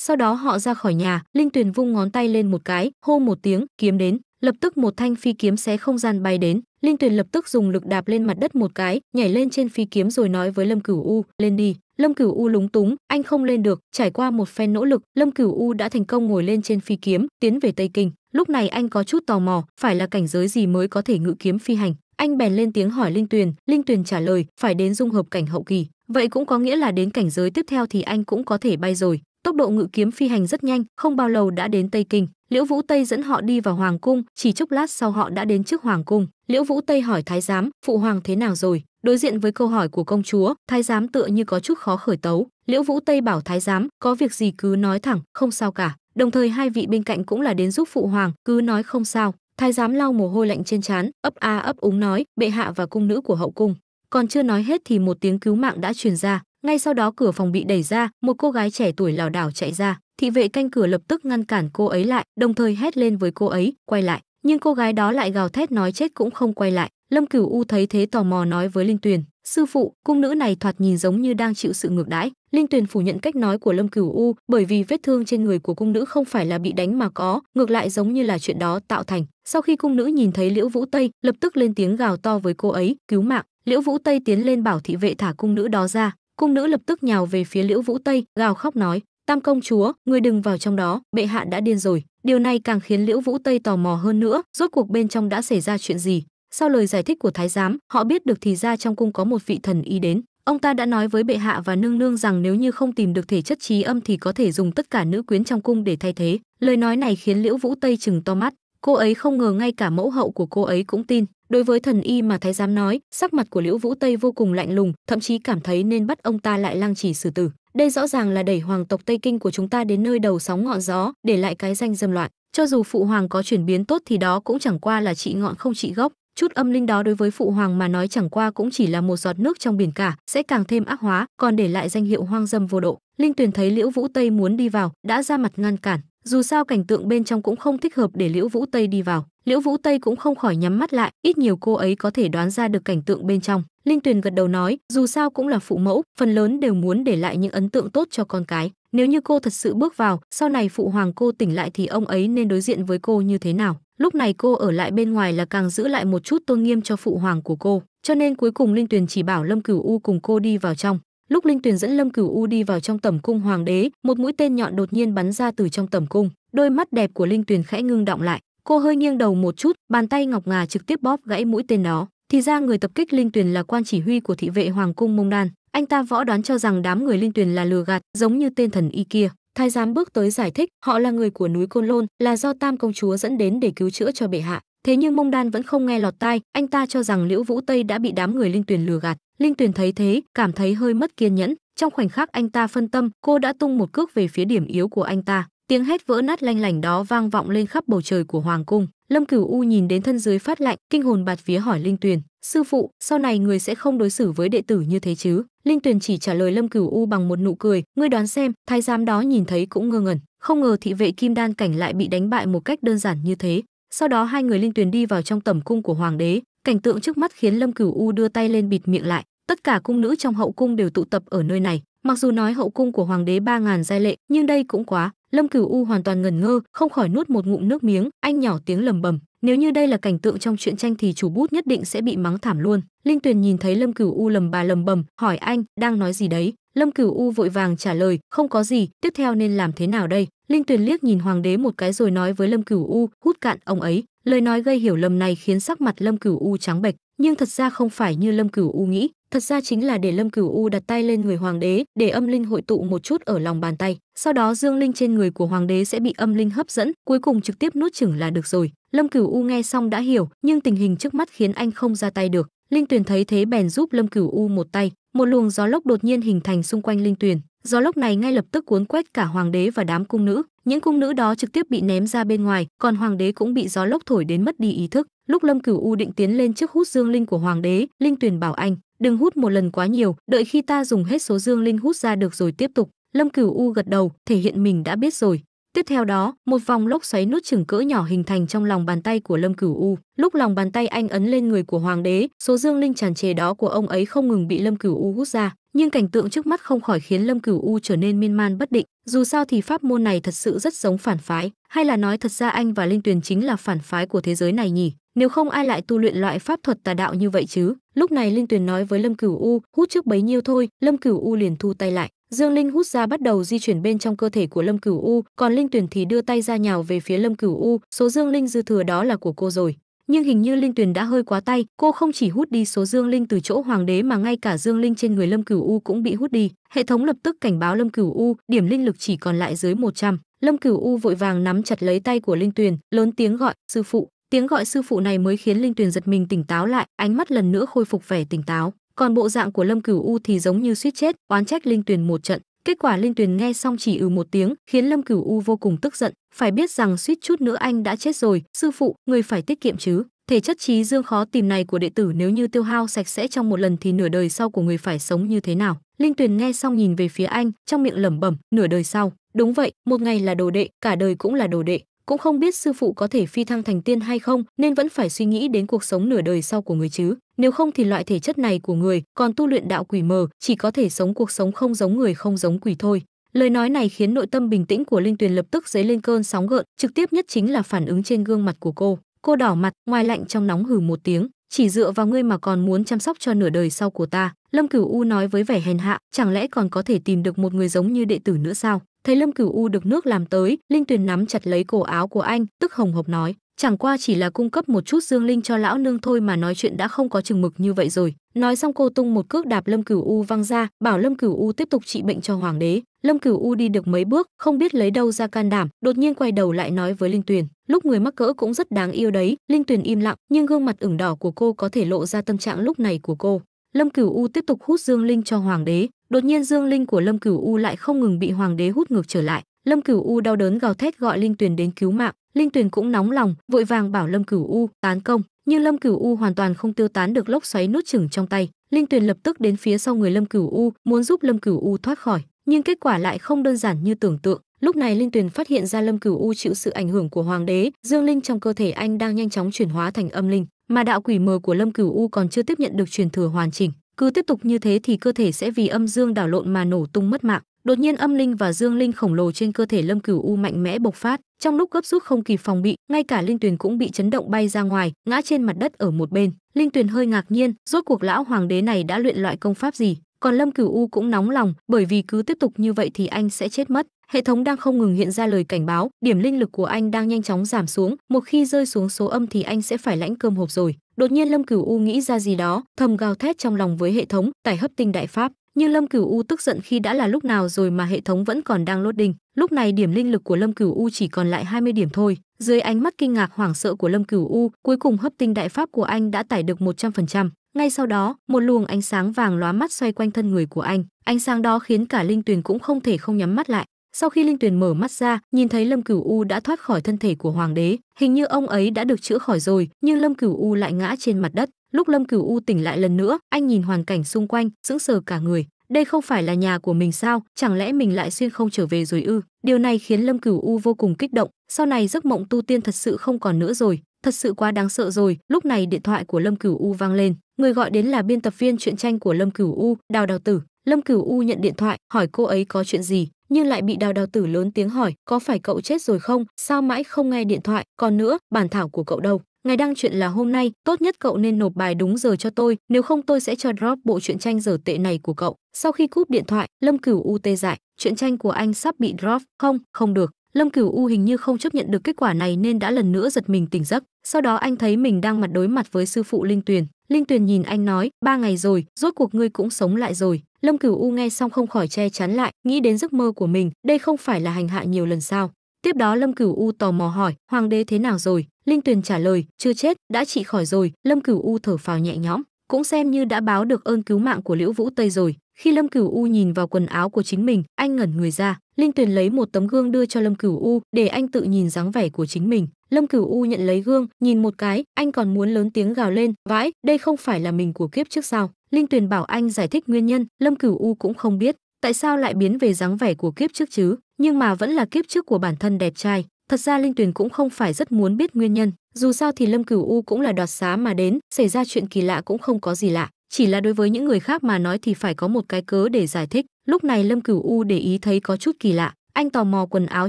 A: sau đó họ ra khỏi nhà linh tuyền vung ngón tay lên một cái hô một tiếng kiếm đến lập tức một thanh phi kiếm xé không gian bay đến linh tuyền lập tức dùng lực đạp lên mặt đất một cái nhảy lên trên phi kiếm rồi nói với lâm cửu u lên đi lâm cửu u lúng túng anh không lên được trải qua một phen nỗ lực lâm cửu u đã thành công ngồi lên trên phi kiếm tiến về tây kinh lúc này anh có chút tò mò phải là cảnh giới gì mới có thể ngự kiếm phi hành anh bèn lên tiếng hỏi linh tuyền linh tuyền trả lời phải đến dung hợp cảnh hậu kỳ vậy cũng có nghĩa là đến cảnh giới tiếp theo thì anh cũng có thể bay rồi tốc độ ngự kiếm phi hành rất nhanh không bao lâu đã đến tây kinh liễu vũ tây dẫn họ đi vào hoàng cung chỉ chốc lát sau họ đã đến trước hoàng cung liễu vũ tây hỏi thái giám phụ hoàng thế nào rồi đối diện với câu hỏi của công chúa thái giám tựa như có chút khó khởi tấu liễu vũ tây bảo thái giám có việc gì cứ nói thẳng không sao cả đồng thời hai vị bên cạnh cũng là đến giúp phụ hoàng cứ nói không sao thái giám lau mồ hôi lạnh trên trán ấp a ấp úng nói bệ hạ và cung nữ của hậu cung còn chưa nói hết thì một tiếng cứu mạng đã truyền ra ngay sau đó cửa phòng bị đẩy ra một cô gái trẻ tuổi lảo đảo chạy ra thị vệ canh cửa lập tức ngăn cản cô ấy lại đồng thời hét lên với cô ấy quay lại nhưng cô gái đó lại gào thét nói chết cũng không quay lại lâm cửu u thấy thế tò mò nói với linh tuyền sư phụ cung nữ này thoạt nhìn giống như đang chịu sự ngược đãi linh tuyền phủ nhận cách nói của lâm cửu u bởi vì vết thương trên người của cung nữ không phải là bị đánh mà có ngược lại giống như là chuyện đó tạo thành sau khi cung nữ nhìn thấy liễu vũ tây lập tức lên tiếng gào to với cô ấy cứu mạng liễu vũ tây tiến lên bảo thị vệ thả cung nữ đó ra cung nữ lập tức nhào về phía liễu vũ tây gào khóc nói tam công chúa ngươi đừng vào trong đó bệ hạ đã điên rồi điều này càng khiến liễu vũ tây tò mò hơn nữa rốt cuộc bên trong đã xảy ra chuyện gì sau lời giải thích của thái giám họ biết được thì ra trong cung có một vị thần y đến ông ta đã nói với bệ hạ và nương nương rằng nếu như không tìm được thể chất trí âm thì có thể dùng tất cả nữ quyến trong cung để thay thế lời nói này khiến liễu vũ tây chừng to mắt cô ấy không ngờ ngay cả mẫu hậu của cô ấy cũng tin đối với thần y mà thái giám nói sắc mặt của liễu vũ tây vô cùng lạnh lùng thậm chí cảm thấy nên bắt ông ta lại lang trì xử tử đây rõ ràng là đẩy hoàng tộc tây kinh của chúng ta đến nơi đầu sóng ngọn gió để lại cái danh dâm loạn cho dù phụ hoàng có chuyển biến tốt thì đó cũng chẳng qua là trị ngọn không trị gốc chút âm linh đó đối với phụ hoàng mà nói chẳng qua cũng chỉ là một giọt nước trong biển cả sẽ càng thêm ác hóa còn để lại danh hiệu hoang dâm vô độ linh tuyền thấy liễu vũ tây muốn đi vào đã ra mặt ngăn cản dù sao cảnh tượng bên trong cũng không thích hợp để liễu vũ tây đi vào liễu vũ tây cũng không khỏi nhắm mắt lại ít nhiều cô ấy có thể đoán ra được cảnh tượng bên trong linh tuyền gật đầu nói dù sao cũng là phụ mẫu phần lớn đều muốn để lại những ấn tượng tốt cho con cái nếu như cô thật sự bước vào sau này phụ hoàng cô tỉnh lại thì ông ấy nên đối diện với cô như thế nào lúc này cô ở lại bên ngoài là càng giữ lại một chút tôn nghiêm cho phụ hoàng của cô cho nên cuối cùng linh tuyền chỉ bảo lâm cửu u cùng cô đi vào trong lúc linh tuyền dẫn lâm cửu u đi vào trong tầm cung hoàng đế một mũi tên nhọn đột nhiên bắn ra từ trong tầm cung đôi mắt đẹp của linh tuyền khẽ ngưng động lại cô hơi nghiêng đầu một chút bàn tay ngọc ngà trực tiếp bóp gãy mũi tên đó thì ra người tập kích linh tuyền là quan chỉ huy của thị vệ hoàng cung mông đan anh ta võ đoán cho rằng đám người linh tuyền là lừa gạt giống như tên thần y kia thái giám bước tới giải thích họ là người của núi côn lôn là do tam công chúa dẫn đến để cứu chữa cho bệ hạ thế nhưng mông đan vẫn không nghe lọt tai anh ta cho rằng liễu vũ tây đã bị đám người linh tuyền lừa gạt linh tuyền thấy thế cảm thấy hơi mất kiên nhẫn trong khoảnh khắc anh ta phân tâm cô đã tung một cước về phía điểm yếu của anh ta tiếng hét vỡ nát lanh lảnh đó vang vọng lên khắp bầu trời của hoàng cung lâm cửu u nhìn đến thân dưới phát lạnh kinh hồn bạt phía hỏi linh tuyền sư phụ sau này người sẽ không đối xử với đệ tử như thế chứ linh tuyền chỉ trả lời lâm cửu u bằng một nụ cười ngươi đoán xem thái giám đó nhìn thấy cũng ngơ ngẩn không ngờ thị vệ kim đan cảnh lại bị đánh bại một cách đơn giản như thế sau đó hai người lên tuyền đi vào trong tầm cung của hoàng đế, cảnh tượng trước mắt khiến Lâm Cửu U đưa tay lên bịt miệng lại, tất cả cung nữ trong hậu cung đều tụ tập ở nơi này. Mặc dù nói hậu cung của hoàng đế ba ngàn giai lệ, nhưng đây cũng quá, Lâm Cửu U hoàn toàn ngẩn ngơ, không khỏi nuốt một ngụm nước miếng, anh nhỏ tiếng lầm bầm, nếu như đây là cảnh tượng trong truyện tranh thì chủ bút nhất định sẽ bị mắng thảm luôn. Linh Tuyền nhìn thấy Lâm Cửu U lầm bà lầm bầm, hỏi anh, đang nói gì đấy? Lâm Cửu U vội vàng trả lời, không có gì, tiếp theo nên làm thế nào đây? Linh Tuyền liếc nhìn hoàng đế một cái rồi nói với Lâm Cửu U, hút cạn ông ấy. Lời nói gây hiểu lầm này khiến sắc mặt Lâm Cửu U trắng bệch, nhưng thật ra không phải như Lâm Cửu U nghĩ, thật ra chính là để Lâm Cửu U đặt tay lên người hoàng đế, để âm linh hội tụ một chút ở lòng bàn tay, sau đó dương linh trên người của hoàng đế sẽ bị âm linh hấp dẫn, cuối cùng trực tiếp nuốt chửng là được rồi. Lâm Cửu U nghe xong đã hiểu, nhưng tình hình trước mắt khiến anh không ra tay được. Linh Tuyền thấy thế bèn giúp Lâm Cửu U một tay, một luồng gió lốc đột nhiên hình thành xung quanh Linh Tuyền, gió lốc này ngay lập tức cuốn quét cả hoàng đế và đám cung nữ những cung nữ đó trực tiếp bị ném ra bên ngoài còn hoàng đế cũng bị gió lốc thổi đến mất đi ý thức lúc lâm cửu u định tiến lên trước hút dương linh của hoàng đế linh tuyền bảo anh đừng hút một lần quá nhiều đợi khi ta dùng hết số dương linh hút ra được rồi tiếp tục lâm cửu u gật đầu thể hiện mình đã biết rồi Tiếp theo đó, một vòng lốc xoáy nút chừng cỡ nhỏ hình thành trong lòng bàn tay của Lâm Cửu U. Lúc lòng bàn tay anh ấn lên người của hoàng đế, số dương linh tràn trề đó của ông ấy không ngừng bị Lâm Cửu U hút ra nhưng cảnh tượng trước mắt không khỏi khiến Lâm Cửu U trở nên miên man bất định, dù sao thì pháp môn này thật sự rất giống phản phái, hay là nói thật ra anh và Linh Tuyền chính là phản phái của thế giới này nhỉ? Nếu không ai lại tu luyện loại pháp thuật tà đạo như vậy chứ? Lúc này Linh Tuyền nói với Lâm Cửu U, hút trước bấy nhiêu thôi, Lâm Cửu U liền thu tay lại. Dương Linh hút ra bắt đầu di chuyển bên trong cơ thể của Lâm Cửu U, còn Linh Tuyền thì đưa tay ra nhào về phía Lâm Cửu U, số Dương Linh dư thừa đó là của cô rồi nhưng hình như Linh Tuyền đã hơi quá tay, cô không chỉ hút đi số dương linh từ chỗ hoàng đế mà ngay cả dương linh trên người Lâm Cửu U cũng bị hút đi. Hệ thống lập tức cảnh báo Lâm Cửu U, điểm linh lực chỉ còn lại dưới 100. Lâm Cửu U vội vàng nắm chặt lấy tay của Linh Tuyền, lớn tiếng gọi, "Sư phụ!" Tiếng gọi sư phụ này mới khiến Linh Tuyền giật mình tỉnh táo lại, ánh mắt lần nữa khôi phục vẻ tỉnh táo. Còn bộ dạng của Lâm Cửu U thì giống như suýt chết, oán trách Linh Tuyền một trận. Kết quả Linh Tuyền nghe xong chỉ ừ một tiếng, khiến Lâm Cửu U vô cùng tức giận, phải biết rằng suýt chút nữa anh đã chết rồi, sư phụ, người phải tiết kiệm chứ. Thể chất trí dương khó tìm này của đệ tử nếu như tiêu hao sạch sẽ trong một lần thì nửa đời sau của người phải sống như thế nào? Linh Tuyền nghe xong nhìn về phía anh, trong miệng lẩm bẩm, nửa đời sau. Đúng vậy, một ngày là đồ đệ, cả đời cũng là đồ đệ, cũng không biết sư phụ có thể phi thăng thành tiên hay không, nên vẫn phải suy nghĩ đến cuộc sống nửa đời sau của người chứ nếu không thì loại thể chất này của người còn tu luyện đạo quỷ mờ chỉ có thể sống cuộc sống không giống người không giống quỷ thôi lời nói này khiến nội tâm bình tĩnh của linh tuyền lập tức dấy lên cơn sóng gợn trực tiếp nhất chính là phản ứng trên gương mặt của cô cô đỏ mặt ngoài lạnh trong nóng hừ một tiếng chỉ dựa vào ngươi mà còn muốn chăm sóc cho nửa đời sau của ta lâm cửu u nói với vẻ hèn hạ chẳng lẽ còn có thể tìm được một người giống như đệ tử nữa sao thấy lâm cửu u được nước làm tới linh tuyền nắm chặt lấy cổ áo của anh tức hồng hộc nói chẳng qua chỉ là cung cấp một chút dương linh cho lão nương thôi mà nói chuyện đã không có chừng mực như vậy rồi nói xong cô tung một cước đạp lâm cửu u văng ra bảo lâm cửu u tiếp tục trị bệnh cho hoàng đế lâm cửu u đi được mấy bước không biết lấy đâu ra can đảm đột nhiên quay đầu lại nói với linh tuyền lúc người mắc cỡ cũng rất đáng yêu đấy linh tuyền im lặng nhưng gương mặt ửng đỏ của cô có thể lộ ra tâm trạng lúc này của cô lâm cửu u tiếp tục hút dương linh cho hoàng đế đột nhiên dương linh của lâm cửu u lại không ngừng bị hoàng đế hút ngược trở lại Lâm Cửu U đau đớn gào thét gọi Linh Tuyền đến cứu mạng, Linh Tuyền cũng nóng lòng, vội vàng bảo Lâm Cửu U tán công, nhưng Lâm Cửu U hoàn toàn không tiêu tán được lốc xoáy nút chừng trong tay. Linh Tuyền lập tức đến phía sau người Lâm Cửu U, muốn giúp Lâm Cửu U thoát khỏi, nhưng kết quả lại không đơn giản như tưởng tượng. Lúc này Linh Tuyền phát hiện ra Lâm Cửu U chịu sự ảnh hưởng của Hoàng đế, Dương Linh trong cơ thể anh đang nhanh chóng chuyển hóa thành âm linh, mà đạo quỷ mờ của Lâm Cửu U còn chưa tiếp nhận được truyền thừa hoàn chỉnh. Cứ tiếp tục như thế thì cơ thể sẽ vì âm dương đảo lộn mà nổ tung mất mạng đột nhiên âm linh và dương linh khổng lồ trên cơ thể lâm cửu u mạnh mẽ bộc phát trong lúc gấp rút không kịp phòng bị ngay cả linh tuyền cũng bị chấn động bay ra ngoài ngã trên mặt đất ở một bên linh tuyền hơi ngạc nhiên rốt cuộc lão hoàng đế này đã luyện loại công pháp gì còn lâm cửu u cũng nóng lòng bởi vì cứ tiếp tục như vậy thì anh sẽ chết mất hệ thống đang không ngừng hiện ra lời cảnh báo điểm linh lực của anh đang nhanh chóng giảm xuống một khi rơi xuống số âm thì anh sẽ phải lãnh cơm hộp rồi đột nhiên lâm cửu u nghĩ ra gì đó thầm gào thét trong lòng với hệ thống tải hấp tinh đại pháp nhưng Lâm Cửu U tức giận khi đã là lúc nào rồi mà hệ thống vẫn còn đang lốt đinh. Lúc này điểm linh lực của Lâm Cửu U chỉ còn lại 20 điểm thôi. Dưới ánh mắt kinh ngạc hoảng sợ của Lâm Cửu U, cuối cùng hấp tinh đại pháp của anh đã tải được 100%. Ngay sau đó, một luồng ánh sáng vàng lóa mắt xoay quanh thân người của anh, ánh sáng đó khiến cả Linh Tuyền cũng không thể không nhắm mắt lại. Sau khi Linh Tuyền mở mắt ra, nhìn thấy Lâm Cửu U đã thoát khỏi thân thể của hoàng đế, hình như ông ấy đã được chữa khỏi rồi, nhưng Lâm Cửu U lại ngã trên mặt đất lúc lâm cửu u tỉnh lại lần nữa anh nhìn hoàn cảnh xung quanh sững sờ cả người đây không phải là nhà của mình sao chẳng lẽ mình lại xuyên không trở về rồi ư điều này khiến lâm cửu u vô cùng kích động sau này giấc mộng tu tiên thật sự không còn nữa rồi thật sự quá đáng sợ rồi lúc này điện thoại của lâm cửu u vang lên người gọi đến là biên tập viên truyện tranh của lâm cửu u đào đào tử lâm cửu u nhận điện thoại hỏi cô ấy có chuyện gì nhưng lại bị đào đào tử lớn tiếng hỏi có phải cậu chết rồi không sao mãi không nghe điện thoại còn nữa bản thảo của cậu đâu ngày đăng chuyện là hôm nay tốt nhất cậu nên nộp bài đúng giờ cho tôi nếu không tôi sẽ cho drop bộ truyện tranh dở tệ này của cậu sau khi cúp điện thoại lâm cửu u tê dại truyện tranh của anh sắp bị drop không không được lâm cửu u hình như không chấp nhận được kết quả này nên đã lần nữa giật mình tỉnh giấc sau đó anh thấy mình đang mặt đối mặt với sư phụ linh tuyền linh tuyền nhìn anh nói ba ngày rồi rốt cuộc ngươi cũng sống lại rồi lâm cửu u nghe xong không khỏi che chắn lại nghĩ đến giấc mơ của mình đây không phải là hành hạ nhiều lần sao tiếp đó lâm cửu u tò mò hỏi hoàng đế thế nào rồi Linh Tuyền trả lời, chưa chết, đã trị khỏi rồi, Lâm Cửu U thở phào nhẹ nhõm, cũng xem như đã báo được ơn cứu mạng của Liễu Vũ Tây rồi. Khi Lâm Cửu U nhìn vào quần áo của chính mình, anh ngẩn người ra, Linh Tuyền lấy một tấm gương đưa cho Lâm Cửu U để anh tự nhìn dáng vẻ của chính mình. Lâm Cửu U nhận lấy gương, nhìn một cái, anh còn muốn lớn tiếng gào lên, vãi, đây không phải là mình của kiếp trước sao? Linh Tuyền bảo anh giải thích nguyên nhân, Lâm Cửu U cũng không biết, tại sao lại biến về dáng vẻ của kiếp trước chứ, nhưng mà vẫn là kiếp trước của bản thân đẹp trai. Thật ra Linh Tuyền cũng không phải rất muốn biết nguyên nhân, dù sao thì Lâm Cửu U cũng là đoạt xá mà đến, xảy ra chuyện kỳ lạ cũng không có gì lạ, chỉ là đối với những người khác mà nói thì phải có một cái cớ để giải thích. Lúc này Lâm Cửu U để ý thấy có chút kỳ lạ, anh tò mò quần áo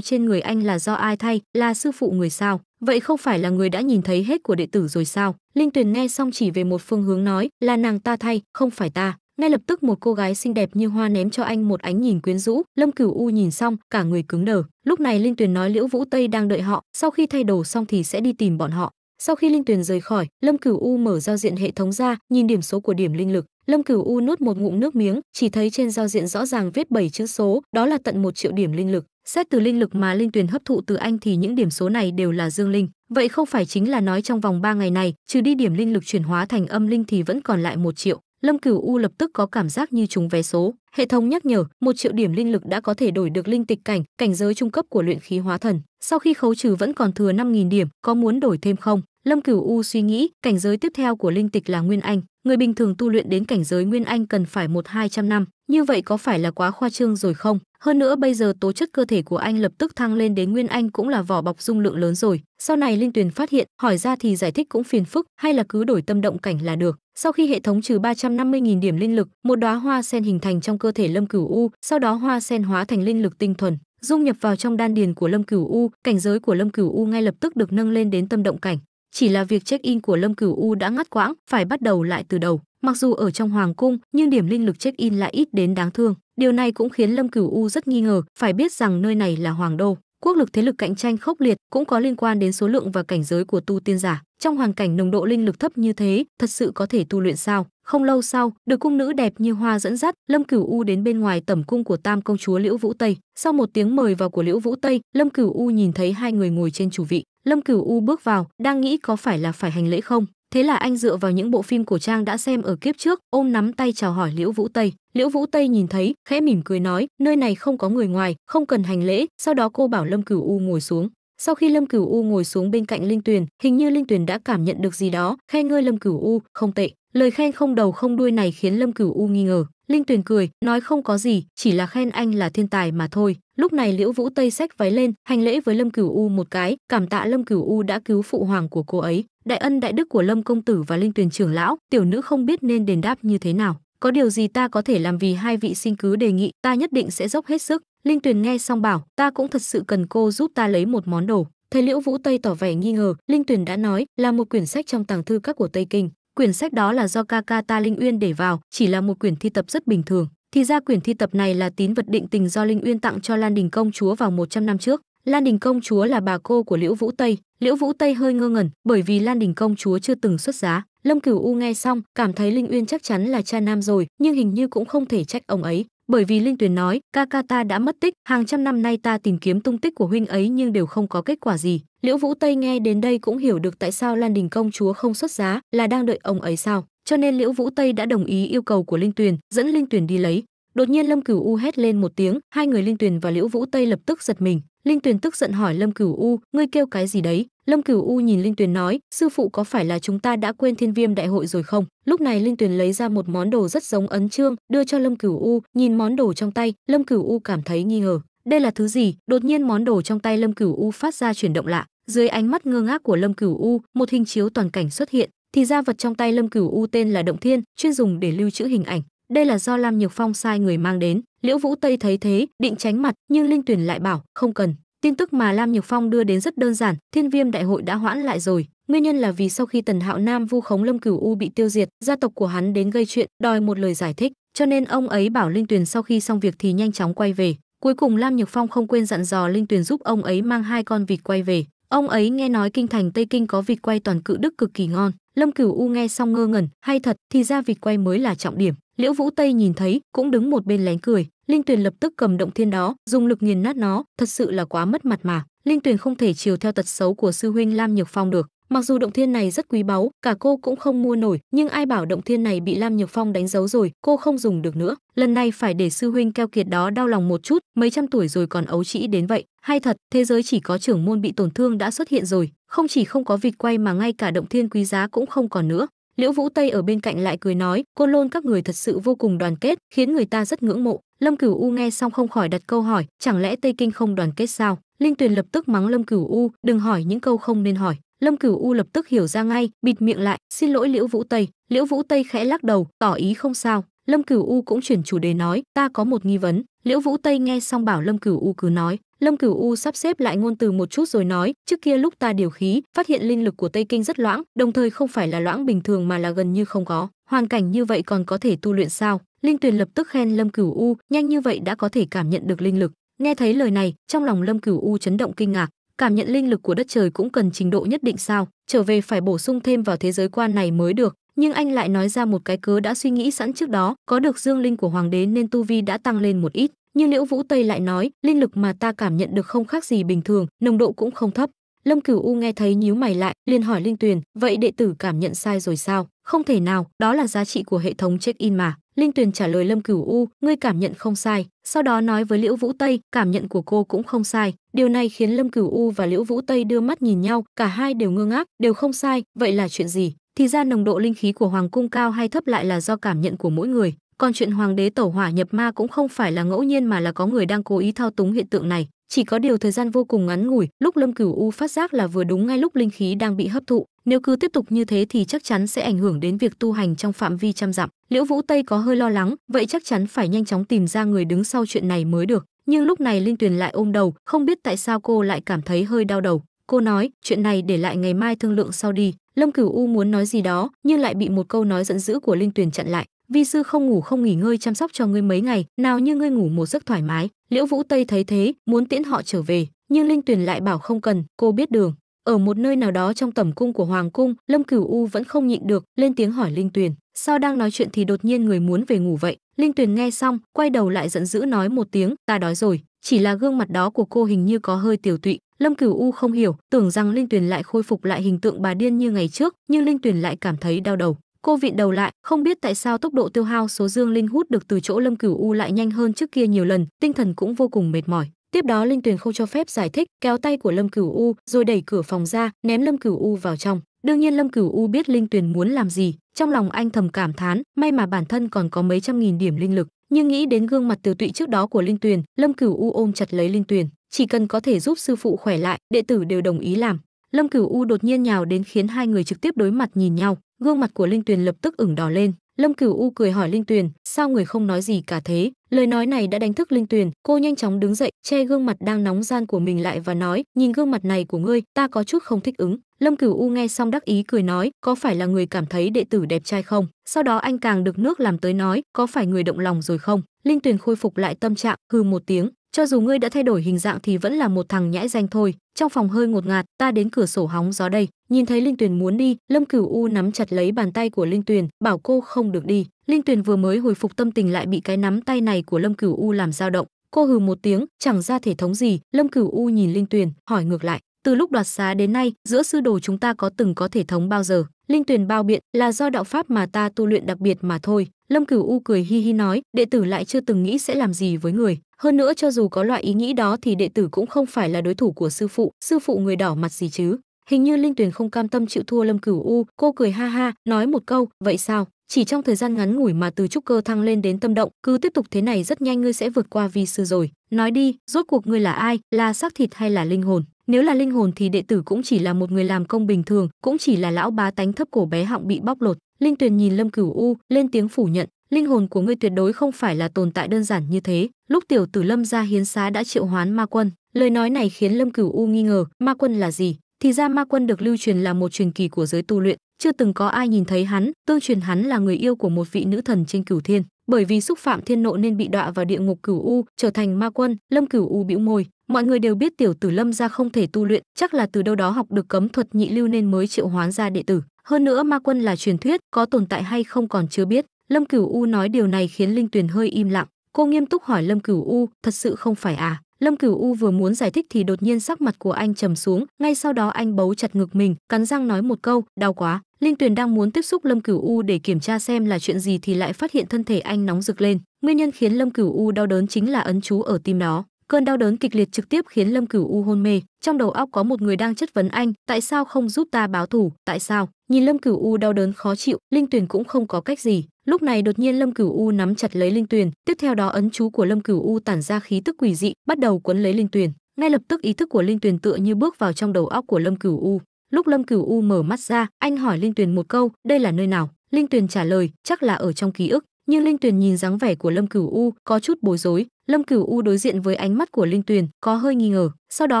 A: trên người anh là do ai thay, là sư phụ người sao? Vậy không phải là người đã nhìn thấy hết của đệ tử rồi sao? Linh Tuyền nghe xong chỉ về một phương hướng nói, là nàng ta thay, không phải ta ngay lập tức một cô gái xinh đẹp như hoa ném cho anh một ánh nhìn quyến rũ lâm cửu u nhìn xong cả người cứng đờ lúc này linh tuyền nói liễu vũ tây đang đợi họ sau khi thay đồ xong thì sẽ đi tìm bọn họ sau khi linh tuyền rời khỏi lâm cửu u mở giao diện hệ thống ra nhìn điểm số của điểm linh lực lâm cửu u nuốt một ngụm nước miếng chỉ thấy trên giao diện rõ ràng viết bảy chữ số đó là tận một triệu điểm linh lực xét từ linh lực mà linh tuyền hấp thụ từ anh thì những điểm số này đều là dương linh vậy không phải chính là nói trong vòng 3 ngày này trừ đi điểm linh lực chuyển hóa thành âm linh thì vẫn còn lại một triệu Lâm Cửu U lập tức có cảm giác như trúng vé số, hệ thống nhắc nhở, một triệu điểm linh lực đã có thể đổi được linh tịch cảnh, cảnh giới trung cấp của luyện khí hóa thần. Sau khi khấu trừ vẫn còn thừa 5.000 điểm, có muốn đổi thêm không? Lâm Cửu U suy nghĩ, cảnh giới tiếp theo của linh tịch là Nguyên Anh. Người bình thường tu luyện đến cảnh giới Nguyên Anh cần phải một hai trăm năm, như vậy có phải là quá khoa trương rồi không? Hơn nữa bây giờ tố chất cơ thể của anh lập tức thăng lên đến Nguyên Anh cũng là vỏ bọc dung lượng lớn rồi. Sau này Linh Tuyền phát hiện, hỏi ra thì giải thích cũng phiền phức, hay là cứ đổi tâm động cảnh là được. Sau khi hệ thống trừ 350.000 điểm linh lực, một đóa hoa sen hình thành trong cơ thể Lâm Cửu U, sau đó hoa sen hóa thành linh lực tinh thuần dung nhập vào trong đan điền của Lâm Cửu U, cảnh giới của Lâm Cửu U ngay lập tức được nâng lên đến tâm động cảnh. Chỉ là việc check-in của Lâm Cửu U đã ngắt quãng, phải bắt đầu lại từ đầu. Mặc dù ở trong hoàng cung, nhưng điểm linh lực check-in lại ít đến đáng thương. Điều này cũng khiến Lâm Cửu U rất nghi ngờ, phải biết rằng nơi này là hoàng đô, quốc lực thế lực cạnh tranh khốc liệt cũng có liên quan đến số lượng và cảnh giới của tu tiên giả. Trong hoàn cảnh nồng độ linh lực thấp như thế, thật sự có thể tu luyện sao? Không lâu sau, được cung nữ đẹp như hoa dẫn dắt, Lâm Cửu U đến bên ngoài tẩm cung của Tam công chúa Liễu Vũ Tây. Sau một tiếng mời vào của Liễu Vũ Tây, Lâm Cửu U nhìn thấy hai người ngồi trên chủ vị. Lâm Cửu U bước vào, đang nghĩ có phải là phải hành lễ không. Thế là anh dựa vào những bộ phim cổ trang đã xem ở kiếp trước, ôm nắm tay chào hỏi Liễu Vũ Tây. Liễu Vũ Tây nhìn thấy, khẽ mỉm cười nói, nơi này không có người ngoài, không cần hành lễ, sau đó cô bảo Lâm Cửu U ngồi xuống. Sau khi Lâm Cửu U ngồi xuống bên cạnh Linh Tuyền, hình như Linh Tuyền đã cảm nhận được gì đó, khen ngơi Lâm Cửu U, không tệ. Lời khen không đầu không đuôi này khiến Lâm Cửu U nghi ngờ. Linh Tuyền cười, nói không có gì, chỉ là khen anh là thiên tài mà thôi. Lúc này Liễu Vũ Tây xách váy lên, hành lễ với Lâm Cửu U một cái, cảm tạ Lâm Cửu U đã cứu phụ hoàng của cô ấy. Đại ân đại đức của Lâm công tử và Linh Tuyền trưởng lão, tiểu nữ không biết nên đền đáp như thế nào có điều gì ta có thể làm vì hai vị xin cứ đề nghị ta nhất định sẽ dốc hết sức linh tuyền nghe xong bảo ta cũng thật sự cần cô giúp ta lấy một món đồ thấy liễu vũ tây tỏ vẻ nghi ngờ linh tuyền đã nói là một quyển sách trong tàng thư các của tây kinh quyển sách đó là do ca ca ta linh uyên để vào chỉ là một quyển thi tập rất bình thường thì ra quyển thi tập này là tín vật định tình do linh uyên tặng cho lan đình công chúa vào 100 năm trước Lan Đình công chúa là bà cô của Liễu Vũ Tây, Liễu Vũ Tây hơi ngơ ngẩn, bởi vì Lan Đình công chúa chưa từng xuất giá. Lâm Cửu U nghe xong, cảm thấy Linh Uyên chắc chắn là cha nam rồi, nhưng hình như cũng không thể trách ông ấy, bởi vì Linh Tuyền nói, ca ca ta đã mất tích, hàng trăm năm nay ta tìm kiếm tung tích của huynh ấy nhưng đều không có kết quả gì. Liễu Vũ Tây nghe đến đây cũng hiểu được tại sao Lan Đình công chúa không xuất giá, là đang đợi ông ấy sao? Cho nên Liễu Vũ Tây đã đồng ý yêu cầu của Linh Tuyền, dẫn Linh Tuyền đi lấy đột nhiên lâm cửu u hét lên một tiếng hai người linh tuyền và liễu vũ tây lập tức giật mình linh tuyền tức giận hỏi lâm cửu u ngươi kêu cái gì đấy lâm cửu u nhìn linh tuyền nói sư phụ có phải là chúng ta đã quên thiên viêm đại hội rồi không lúc này linh tuyền lấy ra một món đồ rất giống ấn trương đưa cho lâm cửu u nhìn món đồ trong tay lâm cửu u cảm thấy nghi ngờ đây là thứ gì đột nhiên món đồ trong tay lâm cửu u phát ra chuyển động lạ dưới ánh mắt ngơ ngác của lâm cửu u một hình chiếu toàn cảnh xuất hiện thì ra vật trong tay lâm cửu u tên là động thiên chuyên dùng để lưu trữ hình ảnh đây là do lam nhược phong sai người mang đến liễu vũ tây thấy thế định tránh mặt nhưng linh Tuyền lại bảo không cần tin tức mà lam nhược phong đưa đến rất đơn giản thiên viêm đại hội đã hoãn lại rồi nguyên nhân là vì sau khi tần hạo nam vu khống lâm cửu u bị tiêu diệt gia tộc của hắn đến gây chuyện đòi một lời giải thích cho nên ông ấy bảo linh tuyền sau khi xong việc thì nhanh chóng quay về cuối cùng lam nhược phong không quên dặn dò linh tuyền giúp ông ấy mang hai con vịt quay về ông ấy nghe nói kinh thành tây kinh có vịt quay toàn cự đức cực kỳ ngon lâm cửu u nghe xong ngơ ngẩn hay thật thì ra vịt quay mới là trọng điểm liễu vũ tây nhìn thấy cũng đứng một bên lén cười linh tuyền lập tức cầm động thiên đó dùng lực nghiền nát nó thật sự là quá mất mặt mà linh tuyền không thể chiều theo tật xấu của sư huynh lam nhược phong được mặc dù động thiên này rất quý báu cả cô cũng không mua nổi nhưng ai bảo động thiên này bị lam nhược phong đánh dấu rồi cô không dùng được nữa lần này phải để sư huynh keo kiệt đó đau lòng một chút mấy trăm tuổi rồi còn ấu trĩ đến vậy hay thật thế giới chỉ có trưởng môn bị tổn thương đã xuất hiện rồi không chỉ không có vịt quay mà ngay cả động thiên quý giá cũng không còn nữa Liễu Vũ Tây ở bên cạnh lại cười nói, cô Lôn các người thật sự vô cùng đoàn kết, khiến người ta rất ngưỡng mộ." Lâm Cửu U nghe xong không khỏi đặt câu hỏi, chẳng lẽ Tây Kinh không đoàn kết sao? Linh Tuyền lập tức mắng Lâm Cửu U, đừng hỏi những câu không nên hỏi. Lâm Cửu U lập tức hiểu ra ngay, bịt miệng lại, "Xin lỗi Liễu Vũ Tây." Liễu Vũ Tây khẽ lắc đầu, tỏ ý không sao. Lâm Cửu U cũng chuyển chủ đề nói, "Ta có một nghi vấn." Liễu Vũ Tây nghe xong bảo Lâm Cửu U cứ nói, Lâm Cửu U sắp xếp lại ngôn từ một chút rồi nói, trước kia lúc ta điều khí, phát hiện linh lực của Tây Kinh rất loãng, đồng thời không phải là loãng bình thường mà là gần như không có, hoàn cảnh như vậy còn có thể tu luyện sao? Linh Tuyền lập tức khen Lâm Cửu U, nhanh như vậy đã có thể cảm nhận được linh lực. Nghe thấy lời này, trong lòng Lâm Cửu U chấn động kinh ngạc, cảm nhận linh lực của đất trời cũng cần trình độ nhất định sao? Trở về phải bổ sung thêm vào thế giới quan này mới được, nhưng anh lại nói ra một cái cớ đã suy nghĩ sẵn trước đó, có được dương linh của hoàng đế nên tu vi đã tăng lên một ít, nhưng Liễu Vũ Tây lại nói, linh lực mà ta cảm nhận được không khác gì bình thường, nồng độ cũng không thấp. Lâm Cửu U nghe thấy nhíu mày lại, liền hỏi Linh Tuyền, vậy đệ tử cảm nhận sai rồi sao? Không thể nào, đó là giá trị của hệ thống check-in mà. Linh Tuyền trả lời Lâm Cửu U, ngươi cảm nhận không sai, sau đó nói với Liễu Vũ Tây, cảm nhận của cô cũng không sai. Điều này khiến Lâm Cửu U và Liễu Vũ Tây đưa mắt nhìn nhau, cả hai đều ngơ ngác, đều không sai, vậy là chuyện gì? Thì ra nồng độ linh khí của hoàng cung cao hay thấp lại là do cảm nhận của mỗi người, còn chuyện hoàng đế tẩu hỏa nhập ma cũng không phải là ngẫu nhiên mà là có người đang cố ý thao túng hiện tượng này, chỉ có điều thời gian vô cùng ngắn ngủi, lúc Lâm Cửu U phát giác là vừa đúng ngay lúc linh khí đang bị hấp thụ, nếu cứ tiếp tục như thế thì chắc chắn sẽ ảnh hưởng đến việc tu hành trong phạm vi trăm dặm. Liễu Vũ Tây có hơi lo lắng, vậy chắc chắn phải nhanh chóng tìm ra người đứng sau chuyện này mới được. Nhưng lúc này Linh Tuyền lại ôm đầu, không biết tại sao cô lại cảm thấy hơi đau đầu. Cô nói, chuyện này để lại ngày mai thương lượng sau đi. Lâm Cửu U muốn nói gì đó, nhưng lại bị một câu nói giận dữ của Linh Tuyền chặn lại. Vi sư không ngủ không nghỉ ngơi chăm sóc cho ngươi mấy ngày, nào như ngươi ngủ một giấc thoải mái. Liễu Vũ Tây thấy thế, muốn tiễn họ trở về, nhưng Linh Tuyền lại bảo không cần, cô biết đường. Ở một nơi nào đó trong tầm cung của hoàng cung, Lâm Cửu U vẫn không nhịn được, lên tiếng hỏi Linh Tuyền, sao đang nói chuyện thì đột nhiên người muốn về ngủ vậy? Linh Tuyền nghe xong, quay đầu lại giận dữ nói một tiếng, ta đói rồi. Chỉ là gương mặt đó của cô hình như có hơi tiểu tụy, Lâm Cửu U không hiểu, tưởng rằng Linh Tuyền lại khôi phục lại hình tượng bà điên như ngày trước, nhưng Linh Tuyền lại cảm thấy đau đầu. Cô vịn đầu lại, không biết tại sao tốc độ tiêu hao số dương linh hút được từ chỗ Lâm Cửu U lại nhanh hơn trước kia nhiều lần, tinh thần cũng vô cùng mệt mỏi. Tiếp đó Linh Tuyền không cho phép giải thích, kéo tay của Lâm Cửu U, rồi đẩy cửa phòng ra, ném Lâm Cửu U vào trong. Đương nhiên Lâm Cửu U biết Linh Tuyền muốn làm gì, trong lòng anh thầm cảm thán, may mà bản thân còn có mấy trăm nghìn điểm linh lực nhưng nghĩ đến gương mặt từ tụy trước đó của linh tuyền lâm cửu u ôm chặt lấy linh tuyền chỉ cần có thể giúp sư phụ khỏe lại đệ tử đều đồng ý làm lâm cửu u đột nhiên nhào đến khiến hai người trực tiếp đối mặt nhìn nhau gương mặt của linh tuyền lập tức ửng đỏ lên lâm cửu u cười hỏi linh tuyền sao người không nói gì cả thế lời nói này đã đánh thức linh tuyền cô nhanh chóng đứng dậy che gương mặt đang nóng gian của mình lại và nói nhìn gương mặt này của ngươi ta có chút không thích ứng Lâm Cửu U nghe xong đắc ý cười nói, có phải là người cảm thấy đệ tử đẹp trai không? Sau đó anh càng được nước làm tới nói, có phải người động lòng rồi không? Linh Tuyền khôi phục lại tâm trạng, hừ một tiếng, cho dù ngươi đã thay đổi hình dạng thì vẫn là một thằng nhãi danh thôi trong phòng hơi ngột ngạt ta đến cửa sổ hóng gió đây nhìn thấy linh tuyền muốn đi lâm cửu u nắm chặt lấy bàn tay của linh tuyền bảo cô không được đi linh tuyền vừa mới hồi phục tâm tình lại bị cái nắm tay này của lâm cửu u làm dao động cô hừ một tiếng chẳng ra thể thống gì lâm cửu u nhìn linh tuyền hỏi ngược lại từ lúc đoạt xá đến nay giữa sư đồ chúng ta có từng có thể thống bao giờ linh tuyền bao biện là do đạo pháp mà ta tu luyện đặc biệt mà thôi lâm cửu u cười hi hi nói đệ tử lại chưa từng nghĩ sẽ làm gì với người hơn nữa cho dù có loại ý nghĩ đó thì đệ tử cũng không phải là đối thủ của sư phụ sư phụ người đỏ mặt gì chứ hình như linh tuyền không cam tâm chịu thua lâm cửu u cô cười ha ha nói một câu vậy sao chỉ trong thời gian ngắn ngủi mà từ trúc cơ thăng lên đến tâm động cứ tiếp tục thế này rất nhanh ngươi sẽ vượt qua vi sư rồi nói đi rốt cuộc ngươi là ai là xác thịt hay là linh hồn nếu là linh hồn thì đệ tử cũng chỉ là một người làm công bình thường, cũng chỉ là lão bá tánh thấp cổ bé họng bị bóc lột. Linh Tuyền nhìn Lâm Cửu U, lên tiếng phủ nhận, linh hồn của ngươi tuyệt đối không phải là tồn tại đơn giản như thế. Lúc tiểu tử Lâm ra hiến xá đã triệu hoán ma quân, lời nói này khiến Lâm Cửu U nghi ngờ, ma quân là gì? Thì ra ma quân được lưu truyền là một truyền kỳ của giới tu luyện, chưa từng có ai nhìn thấy hắn, tương truyền hắn là người yêu của một vị nữ thần trên Cửu Thiên bởi vì xúc phạm thiên nộ nên bị đọa vào địa ngục cửu u trở thành ma quân lâm cửu u bĩu môi Mọi người đều biết tiểu tử Lâm gia không thể tu luyện, chắc là từ đâu đó học được cấm thuật nhị lưu nên mới triệu hoán ra đệ tử. Hơn nữa ma quân là truyền thuyết, có tồn tại hay không còn chưa biết. Lâm Cửu U nói điều này khiến Linh Tuyền hơi im lặng. Cô nghiêm túc hỏi Lâm Cửu U, thật sự không phải à? Lâm Cửu U vừa muốn giải thích thì đột nhiên sắc mặt của anh trầm xuống, ngay sau đó anh bấu chặt ngực mình, cắn răng nói một câu, đau quá. Linh Tuyền đang muốn tiếp xúc Lâm Cửu U để kiểm tra xem là chuyện gì thì lại phát hiện thân thể anh nóng rực lên. Nguyên nhân khiến Lâm Cửu U đau đớn chính là ấn chú ở tim đó cơn đau đớn kịch liệt trực tiếp khiến lâm cửu u hôn mê trong đầu óc có một người đang chất vấn anh tại sao không giúp ta báo thủ tại sao nhìn lâm cửu u đau đớn khó chịu linh tuyền cũng không có cách gì lúc này đột nhiên lâm cửu u nắm chặt lấy linh tuyền tiếp theo đó ấn chú của lâm cửu u tản ra khí tức quỷ dị bắt đầu quấn lấy linh tuyền ngay lập tức ý thức của linh tuyền tựa như bước vào trong đầu óc của lâm cửu u lúc lâm cửu u mở mắt ra anh hỏi linh tuyền một câu đây là nơi nào linh tuyền trả lời chắc là ở trong ký ức nhưng linh tuyền nhìn dáng vẻ của lâm cửu u có chút bối rối lâm cửu u đối diện với ánh mắt của linh tuyền có hơi nghi ngờ sau đó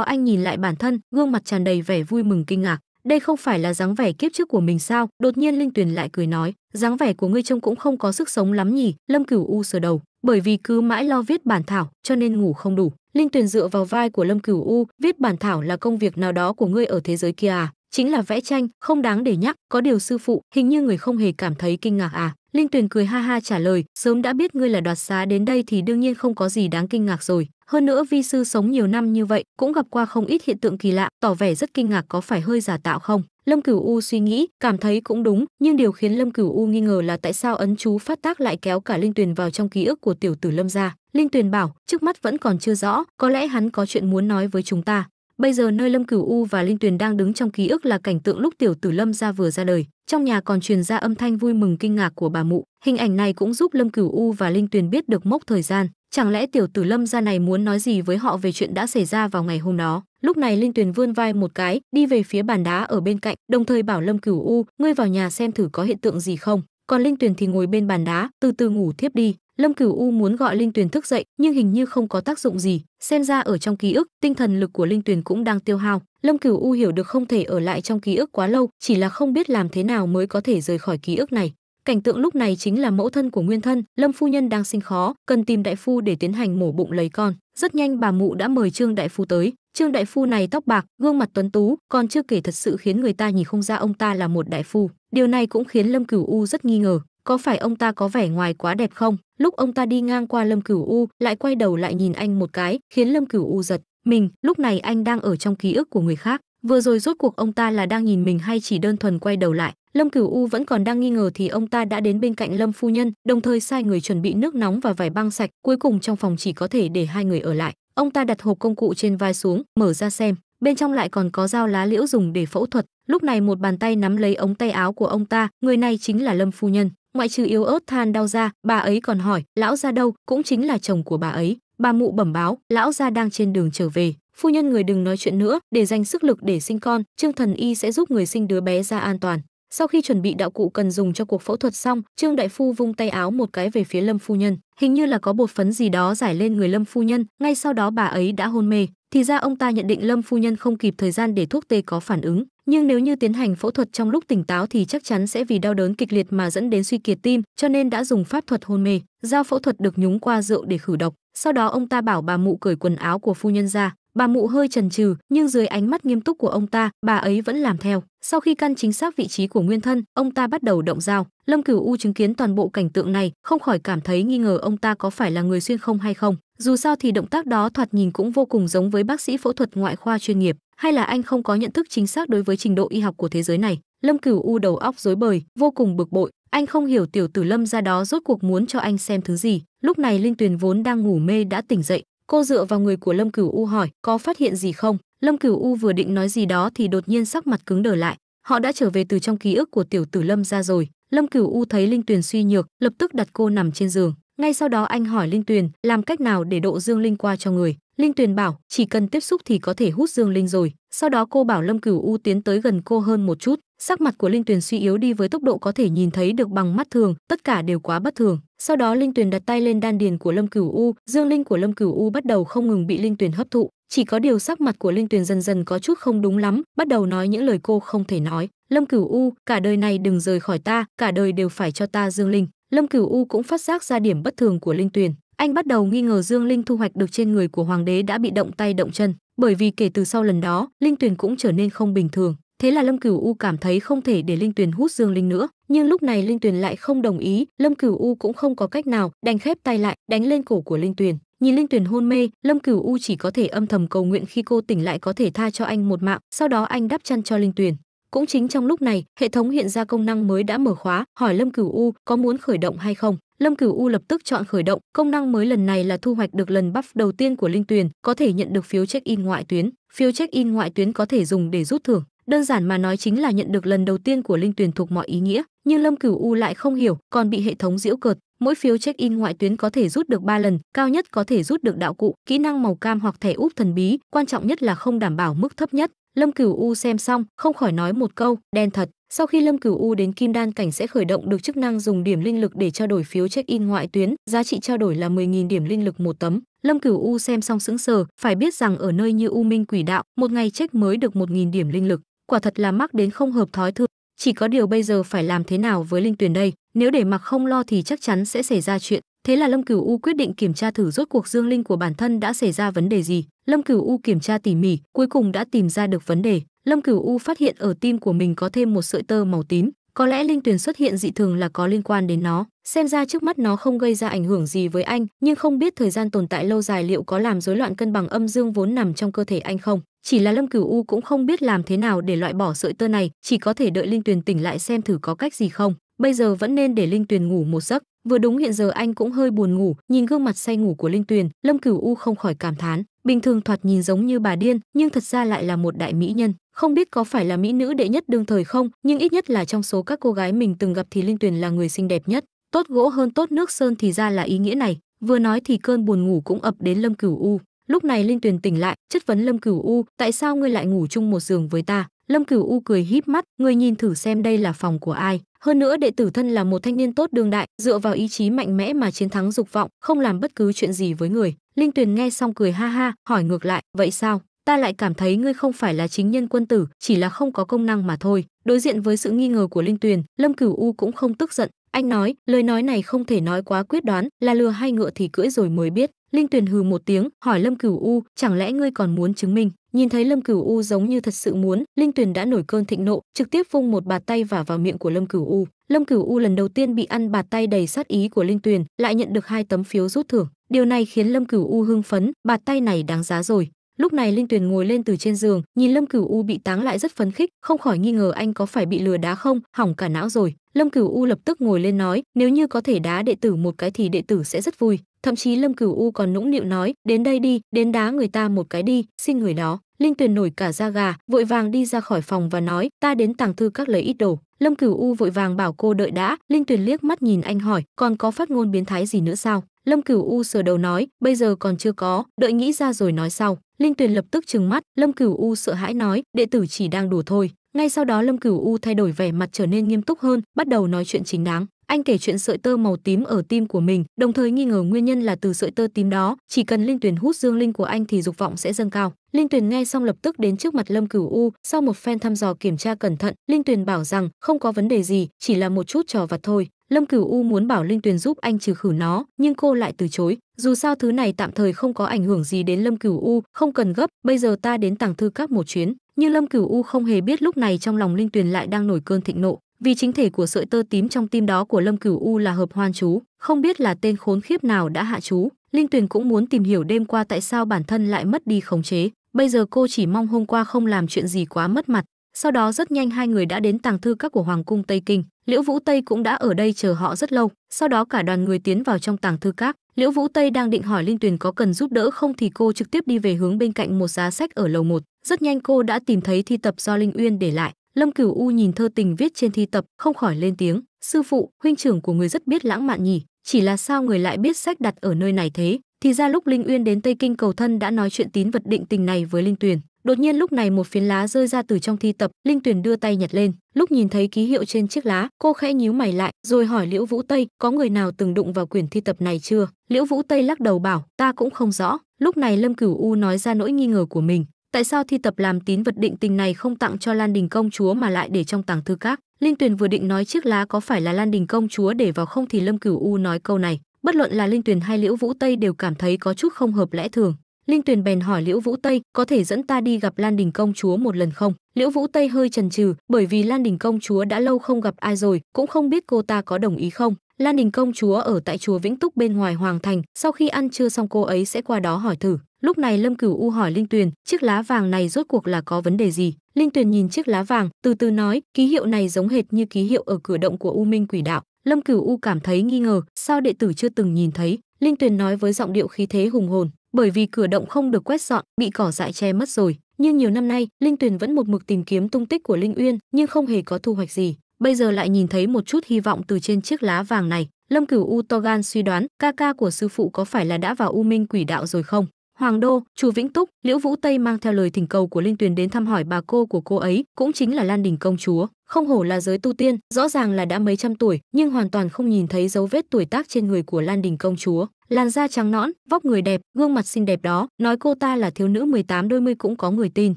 A: anh nhìn lại bản thân gương mặt tràn đầy vẻ vui mừng kinh ngạc đây không phải là dáng vẻ kiếp trước của mình sao đột nhiên linh tuyền lại cười nói dáng vẻ của ngươi trông cũng không có sức sống lắm nhỉ lâm cửu u sờ đầu bởi vì cứ mãi lo viết bản thảo cho nên ngủ không đủ linh tuyền dựa vào vai của lâm cửu u viết bản thảo là công việc nào đó của ngươi ở thế giới kia à chính là vẽ tranh không đáng để nhắc có điều sư phụ hình như người không hề cảm thấy kinh ngạc à linh tuyền cười ha ha trả lời sớm đã biết ngươi là đoạt xá đến đây thì đương nhiên không có gì đáng kinh ngạc rồi hơn nữa vi sư sống nhiều năm như vậy cũng gặp qua không ít hiện tượng kỳ lạ tỏ vẻ rất kinh ngạc có phải hơi giả tạo không lâm cửu u suy nghĩ cảm thấy cũng đúng nhưng điều khiến lâm cửu u nghi ngờ là tại sao ấn chú phát tác lại kéo cả linh tuyền vào trong ký ức của tiểu tử lâm gia linh tuyền bảo trước mắt vẫn còn chưa rõ có lẽ hắn có chuyện muốn nói với chúng ta Bây giờ nơi Lâm Cửu U và Linh Tuyền đang đứng trong ký ức là cảnh tượng lúc tiểu tử Lâm gia vừa ra đời, trong nhà còn truyền ra âm thanh vui mừng kinh ngạc của bà mụ, hình ảnh này cũng giúp Lâm Cửu U và Linh Tuyền biết được mốc thời gian, chẳng lẽ tiểu tử Lâm gia này muốn nói gì với họ về chuyện đã xảy ra vào ngày hôm đó. Lúc này Linh Tuyền vươn vai một cái, đi về phía bàn đá ở bên cạnh, đồng thời bảo Lâm Cửu U, ngươi vào nhà xem thử có hiện tượng gì không còn linh tuyền thì ngồi bên bàn đá từ từ ngủ thiếp đi lâm cửu u muốn gọi linh tuyền thức dậy nhưng hình như không có tác dụng gì xem ra ở trong ký ức tinh thần lực của linh tuyền cũng đang tiêu hao lâm cửu u hiểu được không thể ở lại trong ký ức quá lâu chỉ là không biết làm thế nào mới có thể rời khỏi ký ức này cảnh tượng lúc này chính là mẫu thân của nguyên thân lâm phu nhân đang sinh khó cần tìm đại phu để tiến hành mổ bụng lấy con rất nhanh bà mụ đã mời trương đại phu tới Trương đại phu này tóc bạc, gương mặt tuấn tú, còn chưa kể thật sự khiến người ta nhìn không ra ông ta là một đại phu. Điều này cũng khiến Lâm Cửu U rất nghi ngờ, có phải ông ta có vẻ ngoài quá đẹp không? Lúc ông ta đi ngang qua Lâm Cửu U, lại quay đầu lại nhìn anh một cái, khiến Lâm Cửu U giật mình, lúc này anh đang ở trong ký ức của người khác. Vừa rồi rốt cuộc ông ta là đang nhìn mình hay chỉ đơn thuần quay đầu lại? Lâm Cửu U vẫn còn đang nghi ngờ thì ông ta đã đến bên cạnh Lâm phu nhân, đồng thời sai người chuẩn bị nước nóng và vải băng sạch, cuối cùng trong phòng chỉ có thể để hai người ở lại ông ta đặt hộp công cụ trên vai xuống mở ra xem bên trong lại còn có dao lá liễu dùng để phẫu thuật lúc này một bàn tay nắm lấy ống tay áo của ông ta người này chính là lâm phu nhân ngoại trừ yếu ớt than đau ra bà ấy còn hỏi lão ra đâu cũng chính là chồng của bà ấy bà mụ bẩm báo lão ra đang trên đường trở về phu nhân người đừng nói chuyện nữa để dành sức lực để sinh con trương thần y sẽ giúp người sinh đứa bé ra an toàn sau khi chuẩn bị đạo cụ cần dùng cho cuộc phẫu thuật xong, Trương Đại Phu vung tay áo một cái về phía Lâm phu nhân, hình như là có bột phấn gì đó giải lên người Lâm phu nhân, ngay sau đó bà ấy đã hôn mê. Thì ra ông ta nhận định Lâm phu nhân không kịp thời gian để thuốc tê có phản ứng, nhưng nếu như tiến hành phẫu thuật trong lúc tỉnh táo thì chắc chắn sẽ vì đau đớn kịch liệt mà dẫn đến suy kiệt tim, cho nên đã dùng pháp thuật hôn mê. Dao phẫu thuật được nhúng qua rượu để khử độc. Sau đó ông ta bảo bà mụ cởi quần áo của phu nhân ra, bà mụ hơi chần chừ nhưng dưới ánh mắt nghiêm túc của ông ta bà ấy vẫn làm theo sau khi căn chính xác vị trí của nguyên thân ông ta bắt đầu động dao lâm cửu u chứng kiến toàn bộ cảnh tượng này không khỏi cảm thấy nghi ngờ ông ta có phải là người xuyên không hay không dù sao thì động tác đó thoạt nhìn cũng vô cùng giống với bác sĩ phẫu thuật ngoại khoa chuyên nghiệp hay là anh không có nhận thức chính xác đối với trình độ y học của thế giới này lâm cửu u đầu óc rối bời vô cùng bực bội anh không hiểu tiểu tử lâm ra đó rốt cuộc muốn cho anh xem thứ gì lúc này linh tuyền vốn đang ngủ mê đã tỉnh dậy Cô dựa vào người của Lâm Cửu U hỏi, có phát hiện gì không? Lâm Cửu U vừa định nói gì đó thì đột nhiên sắc mặt cứng đờ lại. Họ đã trở về từ trong ký ức của tiểu tử Lâm ra rồi. Lâm Cửu U thấy Linh Tuyền suy nhược, lập tức đặt cô nằm trên giường. Ngay sau đó anh hỏi Linh Tuyền, làm cách nào để độ dương linh qua cho người. Linh Tuyền bảo, chỉ cần tiếp xúc thì có thể hút Dương Linh rồi. Sau đó cô bảo Lâm Cửu U tiến tới gần cô hơn một chút, sắc mặt của Linh Tuyền suy yếu đi với tốc độ có thể nhìn thấy được bằng mắt thường, tất cả đều quá bất thường. Sau đó Linh Tuyền đặt tay lên đan điền của Lâm Cửu U, Dương Linh của Lâm Cửu U bắt đầu không ngừng bị Linh Tuyền hấp thụ, chỉ có điều sắc mặt của Linh Tuyền dần dần có chút không đúng lắm, bắt đầu nói những lời cô không thể nói. Lâm Cửu U, cả đời này đừng rời khỏi ta, cả đời đều phải cho ta Dương Linh. Lâm Cửu U cũng phát giác ra điểm bất thường của Linh Tuyền, anh bắt đầu nghi ngờ Dương Linh thu hoạch được trên người của hoàng đế đã bị động tay động chân, bởi vì kể từ sau lần đó, Linh Tuyền cũng trở nên không bình thường. Thế là Lâm Cửu U cảm thấy không thể để Linh Tuyền hút Dương Linh nữa, nhưng lúc này Linh Tuyền lại không đồng ý, Lâm Cửu U cũng không có cách nào, đành khép tay lại, đánh lên cổ của Linh Tuyền. Nhìn Linh Tuyền hôn mê, Lâm Cửu U chỉ có thể âm thầm cầu nguyện khi cô tỉnh lại có thể tha cho anh một mạng, sau đó anh đắp chăn cho Linh Tuyền. Cũng chính trong lúc này, hệ thống hiện ra công năng mới đã mở khóa, hỏi Lâm Cửu U có muốn khởi động hay không. Lâm Cửu U lập tức chọn khởi động, công năng mới lần này là thu hoạch được lần buff đầu tiên của linh Tuyền có thể nhận được phiếu check-in ngoại tuyến. Phiếu check-in ngoại tuyến có thể dùng để rút thưởng. Đơn giản mà nói chính là nhận được lần đầu tiên của linh Tuyền thuộc mọi ý nghĩa, nhưng Lâm Cửu U lại không hiểu, còn bị hệ thống giễu cợt. Mỗi phiếu check-in ngoại tuyến có thể rút được 3 lần, cao nhất có thể rút được đạo cụ, kỹ năng màu cam hoặc thẻ úp thần bí, quan trọng nhất là không đảm bảo mức thấp nhất. Lâm Cửu U xem xong, không khỏi nói một câu, đen thật. Sau khi Lâm Cửu U đến Kim Đan cảnh sẽ khởi động được chức năng dùng điểm linh lực để trao đổi phiếu check-in ngoại tuyến, giá trị trao đổi là 10.000 điểm linh lực một tấm. Lâm Cửu U xem xong sững sờ, phải biết rằng ở nơi như U Minh Quỷ Đạo, một ngày check mới được 1.000 điểm linh lực, quả thật là mắc đến không hợp thói thường. Chỉ có điều bây giờ phải làm thế nào với linh tuyển đây, nếu để mặc không lo thì chắc chắn sẽ xảy ra chuyện. Thế là Lâm Cửu U quyết định kiểm tra thử rốt cuộc dương linh của bản thân đã xảy ra vấn đề gì. Lâm Cửu U kiểm tra tỉ mỉ, cuối cùng đã tìm ra được vấn đề. Lâm Cửu U phát hiện ở tim của mình có thêm một sợi tơ màu tím, có lẽ linh tuyền xuất hiện dị thường là có liên quan đến nó, xem ra trước mắt nó không gây ra ảnh hưởng gì với anh, nhưng không biết thời gian tồn tại lâu dài liệu có làm rối loạn cân bằng âm dương vốn nằm trong cơ thể anh không. Chỉ là Lâm Cửu U cũng không biết làm thế nào để loại bỏ sợi tơ này, chỉ có thể đợi linh tuyền tỉnh lại xem thử có cách gì không. Bây giờ vẫn nên để linh tuyền ngủ một giấc, vừa đúng hiện giờ anh cũng hơi buồn ngủ nhìn gương mặt say ngủ của linh tuyền lâm cửu u không khỏi cảm thán bình thường thoạt nhìn giống như bà điên nhưng thật ra lại là một đại mỹ nhân không biết có phải là mỹ nữ đệ nhất đương thời không nhưng ít nhất là trong số các cô gái mình từng gặp thì linh tuyền là người xinh đẹp nhất tốt gỗ hơn tốt nước sơn thì ra là ý nghĩa này vừa nói thì cơn buồn ngủ cũng ập đến lâm cửu u lúc này linh tuyền tỉnh lại chất vấn lâm cửu u tại sao ngươi lại ngủ chung một giường với ta lâm cửu u cười híp mắt người nhìn thử xem đây là phòng của ai hơn nữa đệ tử thân là một thanh niên tốt đường đại dựa vào ý chí mạnh mẽ mà chiến thắng dục vọng không làm bất cứ chuyện gì với người linh tuyền nghe xong cười ha ha hỏi ngược lại vậy sao ta lại cảm thấy ngươi không phải là chính nhân quân tử chỉ là không có công năng mà thôi đối diện với sự nghi ngờ của linh tuyền lâm cửu u cũng không tức giận anh nói, lời nói này không thể nói quá quyết đoán, là lừa hay ngựa thì cưỡi rồi mới biết. Linh Tuyền hừ một tiếng, hỏi Lâm Cửu U, chẳng lẽ ngươi còn muốn chứng minh? Nhìn thấy Lâm Cửu U giống như thật sự muốn, Linh Tuyền đã nổi cơn thịnh nộ, trực tiếp vung một bạt tay vả vào miệng của Lâm Cửu U. Lâm Cửu U lần đầu tiên bị ăn bạt tay đầy sát ý của Linh Tuyền, lại nhận được hai tấm phiếu rút thưởng. Điều này khiến Lâm Cửu U hưng phấn, bạt tay này đáng giá rồi lúc này linh tuyền ngồi lên từ trên giường nhìn lâm cửu u bị táng lại rất phấn khích không khỏi nghi ngờ anh có phải bị lừa đá không hỏng cả não rồi lâm cửu u lập tức ngồi lên nói nếu như có thể đá đệ tử một cái thì đệ tử sẽ rất vui thậm chí lâm cửu u còn nũng nịu nói đến đây đi đến đá người ta một cái đi xin người đó linh tuyền nổi cả da gà vội vàng đi ra khỏi phòng và nói ta đến tàng thư các lấy ít đồ lâm cửu u vội vàng bảo cô đợi đã linh tuyền liếc mắt nhìn anh hỏi còn có phát ngôn biến thái gì nữa sao lâm cửu u sờ đầu nói bây giờ còn chưa có đợi nghĩ ra rồi nói sau Linh Tuyền lập tức trừng mắt, Lâm Cửu U sợ hãi nói, đệ tử chỉ đang đùa thôi. Ngay sau đó Lâm Cửu U thay đổi vẻ mặt trở nên nghiêm túc hơn, bắt đầu nói chuyện chính đáng. Anh kể chuyện sợi tơ màu tím ở tim của mình, đồng thời nghi ngờ nguyên nhân là từ sợi tơ tím đó, chỉ cần Linh Tuyền hút dương linh của anh thì dục vọng sẽ dâng cao. Linh Tuyền nghe xong lập tức đến trước mặt Lâm Cửu U, sau một phen thăm dò kiểm tra cẩn thận, Linh Tuyền bảo rằng không có vấn đề gì, chỉ là một chút trò vặt thôi. Lâm Cửu U muốn bảo Linh Tuyền giúp anh trừ khử nó, nhưng cô lại từ chối, dù sao thứ này tạm thời không có ảnh hưởng gì đến Lâm Cửu U, không cần gấp, bây giờ ta đến tàng thư các một chuyến. Nhưng Lâm Cửu U không hề biết lúc này trong lòng Linh Tuyền lại đang nổi cơn thịnh nộ, vì chính thể của sợi tơ tím trong tim đó của Lâm Cửu U là hợp hoan chú, không biết là tên khốn khiếp nào đã hạ chú, Linh Tuyền cũng muốn tìm hiểu đêm qua tại sao bản thân lại mất đi khống chế, bây giờ cô chỉ mong hôm qua không làm chuyện gì quá mất mặt, sau đó rất nhanh hai người đã đến tàng thư các của Hoàng cung Tây Kinh, Liễu Vũ Tây cũng đã ở đây chờ họ rất lâu, sau đó cả đoàn người tiến vào trong tàng thư các. Liễu Vũ Tây đang định hỏi Linh Tuyền có cần giúp đỡ không thì cô trực tiếp đi về hướng bên cạnh một giá sách ở lầu một. Rất nhanh cô đã tìm thấy thi tập do Linh Uyên để lại. Lâm Cửu U nhìn thơ tình viết trên thi tập, không khỏi lên tiếng. Sư phụ, huynh trưởng của người rất biết lãng mạn nhỉ? Chỉ là sao người lại biết sách đặt ở nơi này thế? Thì ra lúc Linh Uyên đến Tây Kinh cầu thân đã nói chuyện tín vật định tình này với Linh Tuyền đột nhiên lúc này một phiến lá rơi ra từ trong thi tập linh tuyền đưa tay nhặt lên lúc nhìn thấy ký hiệu trên chiếc lá cô khẽ nhíu mày lại rồi hỏi liễu vũ tây có người nào từng đụng vào quyển thi tập này chưa liễu vũ tây lắc đầu bảo ta cũng không rõ lúc này lâm cửu u nói ra nỗi nghi ngờ của mình tại sao thi tập làm tín vật định tình này không tặng cho lan đình công chúa mà lại để trong tàng thư các linh tuyền vừa định nói chiếc lá có phải là lan đình công chúa để vào không thì lâm cửu u nói câu này bất luận là linh tuyền hay liễu vũ tây đều cảm thấy có chút không hợp lẽ thường Linh Tuyền bèn hỏi Liễu Vũ Tây có thể dẫn ta đi gặp Lan Đình Công Chúa một lần không? Liễu Vũ Tây hơi chần chừ bởi vì Lan Đình Công Chúa đã lâu không gặp ai rồi, cũng không biết cô ta có đồng ý không. Lan Đình Công Chúa ở tại chùa Vĩnh Túc bên ngoài Hoàng Thành, sau khi ăn trưa xong cô ấy sẽ qua đó hỏi thử. Lúc này Lâm Cửu U hỏi Linh Tuyền, chiếc lá vàng này rốt cuộc là có vấn đề gì? Linh Tuyền nhìn chiếc lá vàng, từ từ nói, ký hiệu này giống hệt như ký hiệu ở cửa động của U Minh Quỷ Đạo. Lâm Cửu U cảm thấy nghi ngờ, sao đệ tử chưa từng nhìn thấy? Linh Tuyền nói với giọng điệu khí thế hùng hồn, bởi vì cửa động không được quét dọn bị cỏ dại che mất rồi nhưng nhiều năm nay linh tuyền vẫn một mực tìm kiếm tung tích của linh uyên nhưng không hề có thu hoạch gì bây giờ lại nhìn thấy một chút hy vọng từ trên chiếc lá vàng này lâm cửu u to gan suy đoán ca ca của sư phụ có phải là đã vào u minh quỷ đạo rồi không hoàng đô chu vĩnh túc liễu vũ tây mang theo lời thỉnh cầu của linh tuyền đến thăm hỏi bà cô của cô ấy cũng chính là lan đình công chúa không hổ là giới tu tiên rõ ràng là đã mấy trăm tuổi nhưng hoàn toàn không nhìn thấy dấu vết tuổi tác trên người của lan đình công chúa làn da trắng nõn vóc người đẹp gương mặt xinh đẹp đó nói cô ta là thiếu nữ 18 đôi mươi cũng có người tin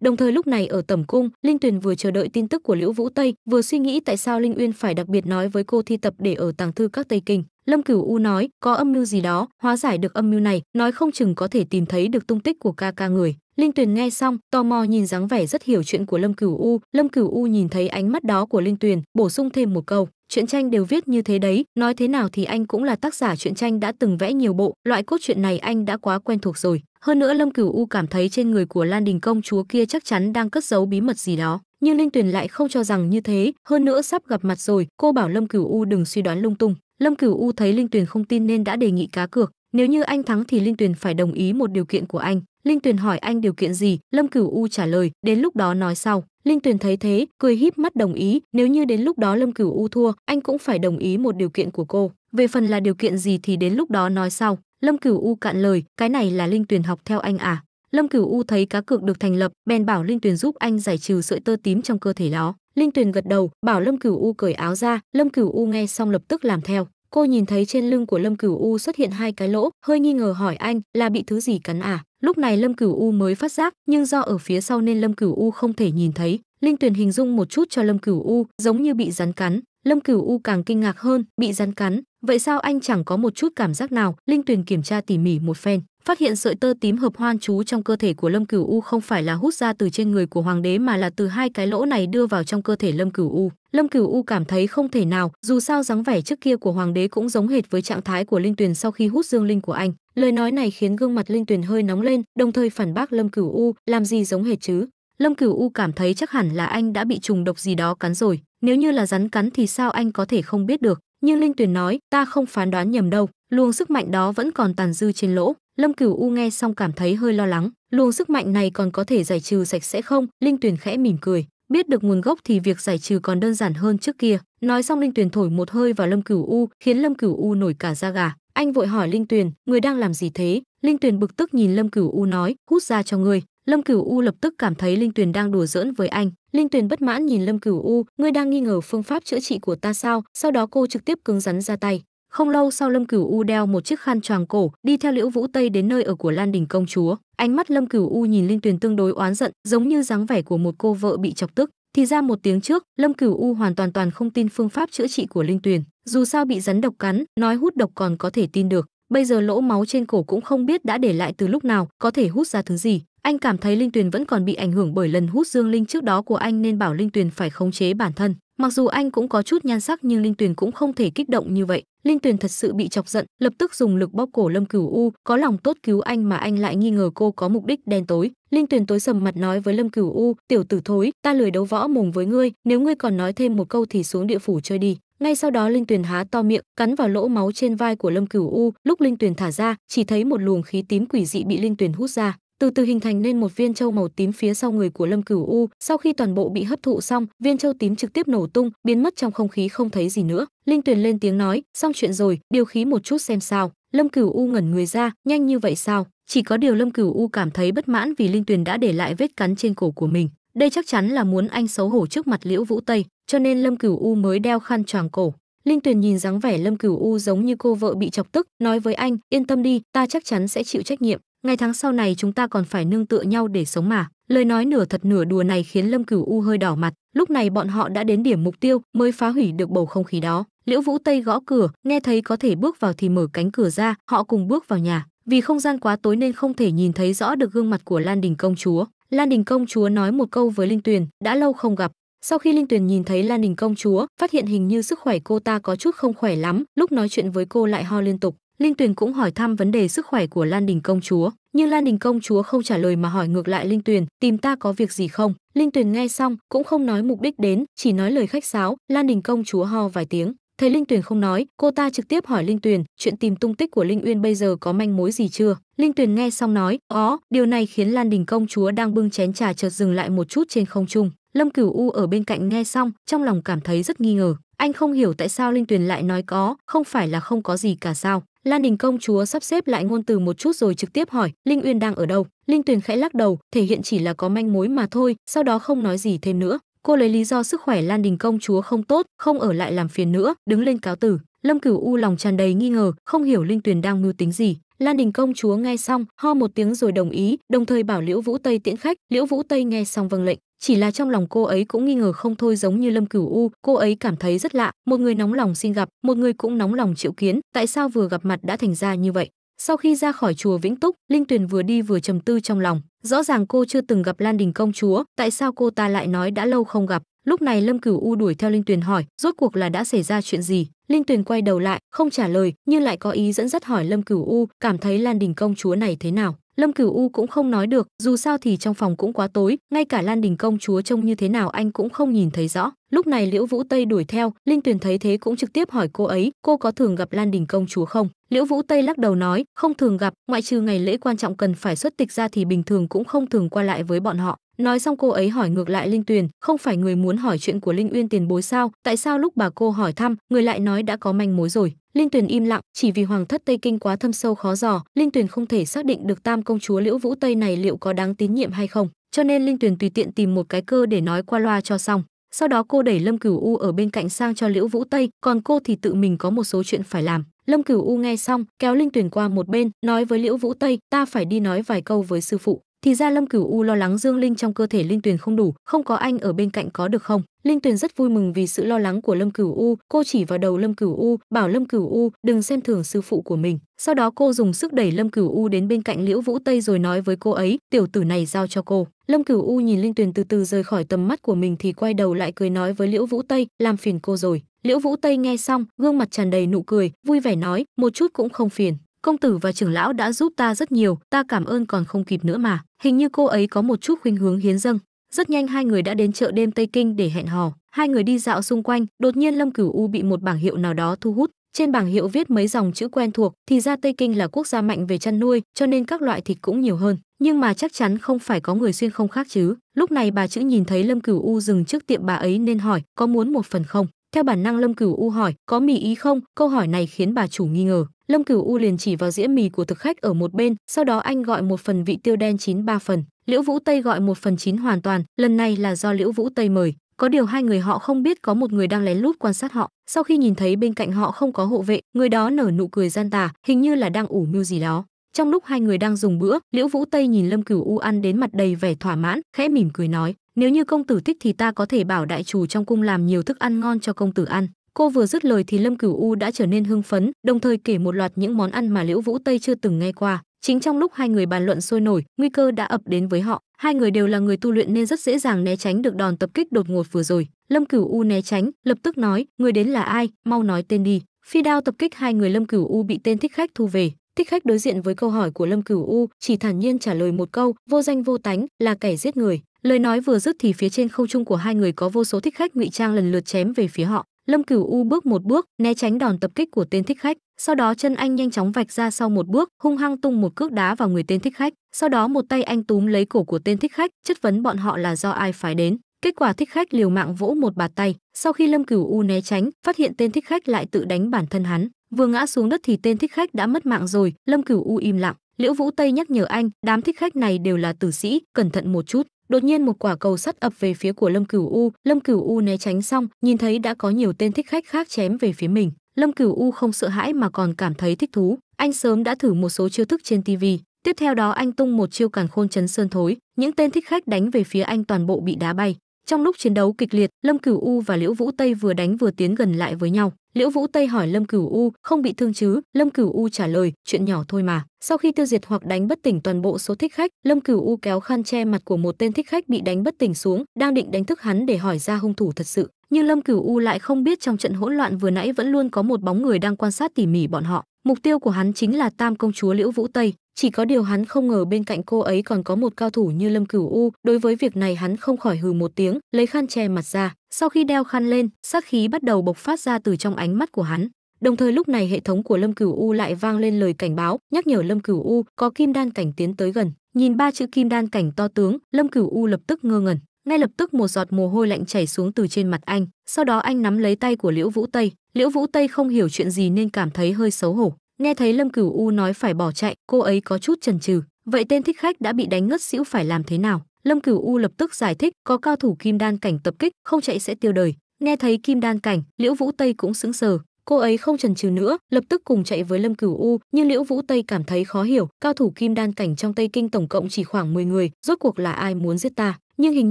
A: Đồng thời lúc này ở tẩm cung, Linh Tuyền vừa chờ đợi tin tức của Liễu Vũ Tây, vừa suy nghĩ tại sao Linh Uyên phải đặc biệt nói với cô thi tập để ở tàng thư các Tây Kinh. Lâm Cửu U nói, có âm mưu gì đó, hóa giải được âm mưu này, nói không chừng có thể tìm thấy được tung tích của ca ca người. Linh Tuyền nghe xong, tò mò nhìn dáng vẻ rất hiểu chuyện của Lâm Cửu U, Lâm Cửu U nhìn thấy ánh mắt đó của Linh Tuyền, bổ sung thêm một câu, chuyện tranh đều viết như thế đấy, nói thế nào thì anh cũng là tác giả chuyện tranh đã từng vẽ nhiều bộ, loại cốt truyện này anh đã quá quen thuộc rồi. Hơn nữa Lâm Cửu U cảm thấy trên người của Lan Đình công chúa kia chắc chắn đang cất giấu bí mật gì đó, nhưng Linh Tuyền lại không cho rằng như thế, hơn nữa sắp gặp mặt rồi, cô bảo Lâm Cửu U đừng suy đoán lung tung. Lâm Cửu U thấy Linh Tuyền không tin nên đã đề nghị cá cược, nếu như anh thắng thì Linh Tuyền phải đồng ý một điều kiện của anh. Linh Tuyền hỏi anh điều kiện gì, Lâm Cửu U trả lời, đến lúc đó nói sau. Linh Tuyền thấy thế, cười híp mắt đồng ý, nếu như đến lúc đó Lâm Cửu U thua, anh cũng phải đồng ý một điều kiện của cô. Về phần là điều kiện gì thì đến lúc đó nói sau. Lâm Cửu U cạn lời, cái này là Linh Tuyền học theo anh à? Lâm Cửu U thấy cá cược được thành lập, bèn bảo Linh Tuyền giúp anh giải trừ sợi tơ tím trong cơ thể đó. Linh Tuyền gật đầu, bảo Lâm Cửu U cởi áo ra, Lâm Cửu U nghe xong lập tức làm theo. Cô nhìn thấy trên lưng của Lâm Cửu U xuất hiện hai cái lỗ, hơi nghi ngờ hỏi anh là bị thứ gì cắn à? Lúc này Lâm Cửu U mới phát giác, nhưng do ở phía sau nên Lâm Cửu U không thể nhìn thấy. Linh Tuyền hình dung một chút cho Lâm Cửu U, giống như bị rắn cắn. Lâm Cửu U càng kinh ngạc hơn, bị rắn cắn, vậy sao anh chẳng có một chút cảm giác nào? Linh Tuyền kiểm tra tỉ mỉ một phen, phát hiện sợi tơ tím hợp hoan chú trong cơ thể của Lâm Cửu U không phải là hút ra từ trên người của hoàng đế mà là từ hai cái lỗ này đưa vào trong cơ thể Lâm Cửu U. Lâm Cửu U cảm thấy không thể nào, dù sao dáng vẻ trước kia của hoàng đế cũng giống hệt với trạng thái của Linh Tuyền sau khi hút dương linh của anh. Lời nói này khiến gương mặt Linh Tuyền hơi nóng lên, đồng thời phản bác Lâm Cửu U, làm gì giống hệt chứ? Lâm Cửu U cảm thấy chắc hẳn là anh đã bị trùng độc gì đó cắn rồi, nếu như là rắn cắn thì sao anh có thể không biết được? Nhưng Linh Tuyền nói, ta không phán đoán nhầm đâu, luồng sức mạnh đó vẫn còn tàn dư trên lỗ, Lâm Cửu U nghe xong cảm thấy hơi lo lắng, luồng sức mạnh này còn có thể giải trừ sạch sẽ không? Linh Tuyền khẽ mỉm cười, biết được nguồn gốc thì việc giải trừ còn đơn giản hơn trước kia. Nói xong Linh Tuyền thổi một hơi vào Lâm Cửu U, khiến Lâm Cửu U nổi cả da gà. Anh vội hỏi Linh Tuyền, người đang làm gì thế? Linh Tuyền bực tức nhìn Lâm Cửu U nói, hút ra cho ngươi. Lâm Cửu U lập tức cảm thấy Linh Tuyền đang đùa giỡn với anh. Linh Tuyền bất mãn nhìn Lâm Cửu U, ngươi đang nghi ngờ phương pháp chữa trị của ta sao? Sau đó cô trực tiếp cứng rắn ra tay. Không lâu sau Lâm Cửu U đeo một chiếc khăn choàng cổ, đi theo Liễu Vũ Tây đến nơi ở của Lan Đình công chúa. Ánh mắt Lâm Cửu U nhìn Linh Tuyền tương đối oán giận, giống như dáng vẻ của một cô vợ bị chọc tức. Thì ra một tiếng trước, Lâm Cửu U hoàn toàn toàn không tin phương pháp chữa trị của Linh Tuyền, dù sao bị rắn độc cắn, nói hút độc còn có thể tin được. Bây giờ lỗ máu trên cổ cũng không biết đã để lại từ lúc nào, có thể hút ra thứ gì. Anh cảm thấy Linh Tuyền vẫn còn bị ảnh hưởng bởi lần hút dương linh trước đó của anh nên bảo Linh Tuyền phải khống chế bản thân. Mặc dù anh cũng có chút nhan sắc nhưng Linh Tuyền cũng không thể kích động như vậy, Linh Tuyền thật sự bị chọc giận, lập tức dùng lực bóp cổ Lâm Cửu U, có lòng tốt cứu anh mà anh lại nghi ngờ cô có mục đích đen tối. Linh Tuyền tối sầm mặt nói với Lâm Cửu U, "Tiểu tử thối, ta lười đấu võ mồm với ngươi, nếu ngươi còn nói thêm một câu thì xuống địa phủ chơi đi." Ngay sau đó Linh Tuyền há to miệng, cắn vào lỗ máu trên vai của Lâm Cửu U, lúc Linh Tuyền thả ra, chỉ thấy một luồng khí tím quỷ dị bị Linh Tuyền hút ra từ từ hình thành nên một viên châu màu tím phía sau người của Lâm Cửu U, sau khi toàn bộ bị hấp thụ xong, viên châu tím trực tiếp nổ tung, biến mất trong không khí không thấy gì nữa. Linh Tuyền lên tiếng nói, xong chuyện rồi, điều khí một chút xem sao. Lâm Cửu U ngẩn người ra, nhanh như vậy sao? Chỉ có điều Lâm Cửu U cảm thấy bất mãn vì Linh Tuyền đã để lại vết cắn trên cổ của mình. Đây chắc chắn là muốn anh xấu hổ trước mặt Liễu Vũ Tây, cho nên Lâm Cửu U mới đeo khăn choàng cổ. Linh Tuyền nhìn dáng vẻ Lâm Cửu U giống như cô vợ bị chọc tức, nói với anh, yên tâm đi, ta chắc chắn sẽ chịu trách nhiệm ngày tháng sau này chúng ta còn phải nương tựa nhau để sống mà lời nói nửa thật nửa đùa này khiến lâm cửu u hơi đỏ mặt lúc này bọn họ đã đến điểm mục tiêu mới phá hủy được bầu không khí đó liễu vũ tây gõ cửa nghe thấy có thể bước vào thì mở cánh cửa ra họ cùng bước vào nhà vì không gian quá tối nên không thể nhìn thấy rõ được gương mặt của lan đình công chúa lan đình công chúa nói một câu với linh tuyền đã lâu không gặp sau khi linh tuyền nhìn thấy lan đình công chúa phát hiện hình như sức khỏe cô ta có chút không khỏe lắm lúc nói chuyện với cô lại ho liên tục Linh Tuyền cũng hỏi thăm vấn đề sức khỏe của Lan Đình công chúa, nhưng Lan Đình công chúa không trả lời mà hỏi ngược lại Linh Tuyền, "Tìm ta có việc gì không?" Linh Tuyền nghe xong, cũng không nói mục đích đến, chỉ nói lời khách sáo, Lan Đình công chúa ho vài tiếng. Thấy Linh Tuyền không nói, cô ta trực tiếp hỏi Linh Tuyền, "Chuyện tìm tung tích của Linh Uyên bây giờ có manh mối gì chưa?" Linh Tuyền nghe xong nói, "Ó." Điều này khiến Lan Đình công chúa đang bưng chén trà chợt dừng lại một chút trên không trung. Lâm Cửu U ở bên cạnh nghe xong, trong lòng cảm thấy rất nghi ngờ. Anh không hiểu tại sao Linh Tuyền lại nói có, không phải là không có gì cả sao. Lan Đình công chúa sắp xếp lại ngôn từ một chút rồi trực tiếp hỏi, Linh Uyên đang ở đâu? Linh Tuyền khẽ lắc đầu, thể hiện chỉ là có manh mối mà thôi, sau đó không nói gì thêm nữa. Cô lấy lý do sức khỏe Lan Đình công chúa không tốt, không ở lại làm phiền nữa, đứng lên cáo tử. Lâm Cửu U lòng tràn đầy nghi ngờ, không hiểu Linh Tuyền đang mưu tính gì. Lan Đình công chúa nghe xong, ho một tiếng rồi đồng ý, đồng thời bảo Liễu Vũ Tây tiễn khách, Liễu Vũ Tây nghe xong vâng lệnh chỉ là trong lòng cô ấy cũng nghi ngờ không thôi giống như lâm cửu u cô ấy cảm thấy rất lạ một người nóng lòng xin gặp một người cũng nóng lòng triệu kiến tại sao vừa gặp mặt đã thành ra như vậy sau khi ra khỏi chùa vĩnh túc linh tuyền vừa đi vừa trầm tư trong lòng rõ ràng cô chưa từng gặp lan đình công chúa tại sao cô ta lại nói đã lâu không gặp lúc này lâm cửu u đuổi theo linh tuyền hỏi rốt cuộc là đã xảy ra chuyện gì linh tuyền quay đầu lại không trả lời nhưng lại có ý dẫn dắt hỏi lâm cửu u cảm thấy lan đình công chúa này thế nào Lâm Cửu U cũng không nói được, dù sao thì trong phòng cũng quá tối, ngay cả Lan Đình công chúa trông như thế nào anh cũng không nhìn thấy rõ. Lúc này Liễu Vũ Tây đuổi theo, Linh Tuyền thấy thế cũng trực tiếp hỏi cô ấy, cô có thường gặp Lan Đình công chúa không? Liễu Vũ Tây lắc đầu nói, không thường gặp, ngoại trừ ngày lễ quan trọng cần phải xuất tịch ra thì bình thường cũng không thường qua lại với bọn họ nói xong cô ấy hỏi ngược lại linh tuyền không phải người muốn hỏi chuyện của linh uyên tiền bối sao tại sao lúc bà cô hỏi thăm người lại nói đã có manh mối rồi linh tuyền im lặng chỉ vì hoàng thất tây kinh quá thâm sâu khó dò linh tuyền không thể xác định được tam công chúa liễu vũ tây này liệu có đáng tín nhiệm hay không cho nên linh tuyền tùy tiện tìm một cái cơ để nói qua loa cho xong sau đó cô đẩy lâm cửu u ở bên cạnh sang cho liễu vũ tây còn cô thì tự mình có một số chuyện phải làm lâm cửu u nghe xong kéo linh tuyền qua một bên nói với liễu vũ tây ta phải đi nói vài câu với sư phụ thì ra lâm cửu u lo lắng dương linh trong cơ thể linh tuyền không đủ không có anh ở bên cạnh có được không linh tuyền rất vui mừng vì sự lo lắng của lâm cửu u cô chỉ vào đầu lâm cửu u bảo lâm cửu u đừng xem thường sư phụ của mình sau đó cô dùng sức đẩy lâm cửu u đến bên cạnh liễu vũ tây rồi nói với cô ấy tiểu tử này giao cho cô lâm cửu u nhìn linh tuyền từ từ rời khỏi tầm mắt của mình thì quay đầu lại cười nói với liễu vũ tây làm phiền cô rồi liễu vũ tây nghe xong gương mặt tràn đầy nụ cười vui vẻ nói một chút cũng không phiền công tử và trưởng lão đã giúp ta rất nhiều ta cảm ơn còn không kịp nữa mà hình như cô ấy có một chút khuynh hướng hiến dâng rất nhanh hai người đã đến chợ đêm tây kinh để hẹn hò hai người đi dạo xung quanh đột nhiên lâm cửu u bị một bảng hiệu nào đó thu hút trên bảng hiệu viết mấy dòng chữ quen thuộc thì ra tây kinh là quốc gia mạnh về chăn nuôi cho nên các loại thịt cũng nhiều hơn nhưng mà chắc chắn không phải có người xuyên không khác chứ lúc này bà chữ nhìn thấy lâm cửu u dừng trước tiệm bà ấy nên hỏi có muốn một phần không theo bản năng lâm cửu u hỏi có mì ý không câu hỏi này khiến bà chủ nghi ngờ lâm cửu u liền chỉ vào dĩa mì của thực khách ở một bên sau đó anh gọi một phần vị tiêu đen chín ba phần liễu vũ tây gọi một phần chín hoàn toàn lần này là do liễu vũ tây mời có điều hai người họ không biết có một người đang lén lút quan sát họ sau khi nhìn thấy bên cạnh họ không có hộ vệ người đó nở nụ cười gian tà hình như là đang ủ mưu gì đó trong lúc hai người đang dùng bữa liễu vũ tây nhìn lâm cửu u ăn đến mặt đầy vẻ thỏa mãn khẽ mỉm cười nói nếu như công tử thích thì ta có thể bảo đại chủ trong cung làm nhiều thức ăn ngon cho công tử ăn cô vừa dứt lời thì lâm cửu u đã trở nên hưng phấn đồng thời kể một loạt những món ăn mà liễu vũ tây chưa từng nghe qua chính trong lúc hai người bàn luận sôi nổi nguy cơ đã ập đến với họ hai người đều là người tu luyện nên rất dễ dàng né tránh được đòn tập kích đột ngột vừa rồi lâm cửu u né tránh lập tức nói người đến là ai mau nói tên đi phi đao tập kích hai người lâm cửu u bị tên thích khách thu về thích khách đối diện với câu hỏi của lâm cửu u chỉ thản nhiên trả lời một câu vô danh vô tánh là kẻ giết người Lời nói vừa dứt thì phía trên không trung của hai người có vô số thích khách ngụy trang lần lượt chém về phía họ. Lâm Cửu U bước một bước, né tránh đòn tập kích của tên thích khách, sau đó chân anh nhanh chóng vạch ra sau một bước, hung hăng tung một cước đá vào người tên thích khách, sau đó một tay anh túm lấy cổ của tên thích khách, chất vấn bọn họ là do ai phái đến. Kết quả thích khách liều mạng vỗ một bạt tay, sau khi Lâm Cửu U né tránh, phát hiện tên thích khách lại tự đánh bản thân hắn, vừa ngã xuống đất thì tên thích khách đã mất mạng rồi, Lâm Cửu U im lặng, Liễu Vũ Tây nhắc nhở anh, đám thích khách này đều là tử sĩ, cẩn thận một chút đột nhiên một quả cầu sắt ập về phía của lâm cửu u lâm cửu u né tránh xong nhìn thấy đã có nhiều tên thích khách khác chém về phía mình lâm cửu u không sợ hãi mà còn cảm thấy thích thú anh sớm đã thử một số chiêu thức trên tivi tiếp theo đó anh tung một chiêu càn khôn chấn sơn thối những tên thích khách đánh về phía anh toàn bộ bị đá bay trong lúc chiến đấu kịch liệt, Lâm Cửu U và Liễu Vũ Tây vừa đánh vừa tiến gần lại với nhau. Liễu Vũ Tây hỏi Lâm Cửu U, không bị thương chứ? Lâm Cửu U trả lời, chuyện nhỏ thôi mà. Sau khi tiêu diệt hoặc đánh bất tỉnh toàn bộ số thích khách, Lâm Cửu U kéo khăn che mặt của một tên thích khách bị đánh bất tỉnh xuống, đang định đánh thức hắn để hỏi ra hung thủ thật sự. Nhưng Lâm Cửu U lại không biết trong trận hỗn loạn vừa nãy vẫn luôn có một bóng người đang quan sát tỉ mỉ bọn họ. Mục tiêu của hắn chính là Tam công chúa Liễu Vũ Tây chỉ có điều hắn không ngờ bên cạnh cô ấy còn có một cao thủ như Lâm Cửu U, đối với việc này hắn không khỏi hừ một tiếng, lấy khăn che mặt ra, sau khi đeo khăn lên, sát khí bắt đầu bộc phát ra từ trong ánh mắt của hắn. Đồng thời lúc này hệ thống của Lâm Cửu U lại vang lên lời cảnh báo, nhắc nhở Lâm Cửu U có kim đan cảnh tiến tới gần. Nhìn ba chữ kim đan cảnh to tướng, Lâm Cửu U lập tức ngơ ngẩn, ngay lập tức một giọt mồ hôi lạnh chảy xuống từ trên mặt anh, sau đó anh nắm lấy tay của Liễu Vũ Tây, Liễu Vũ Tây không hiểu chuyện gì nên cảm thấy hơi xấu hổ. Nghe thấy Lâm Cửu U nói phải bỏ chạy, cô ấy có chút chần chừ. Vậy tên thích khách đã bị đánh ngất xỉu phải làm thế nào? Lâm Cửu U lập tức giải thích, có cao thủ kim đan cảnh tập kích, không chạy sẽ tiêu đời. Nghe thấy kim đan cảnh, Liễu Vũ Tây cũng sững sờ, cô ấy không chần chừ nữa, lập tức cùng chạy với Lâm Cửu U, nhưng Liễu Vũ Tây cảm thấy khó hiểu, cao thủ kim đan cảnh trong Tây Kinh tổng cộng chỉ khoảng 10 người, rốt cuộc là ai muốn giết ta? nhưng hình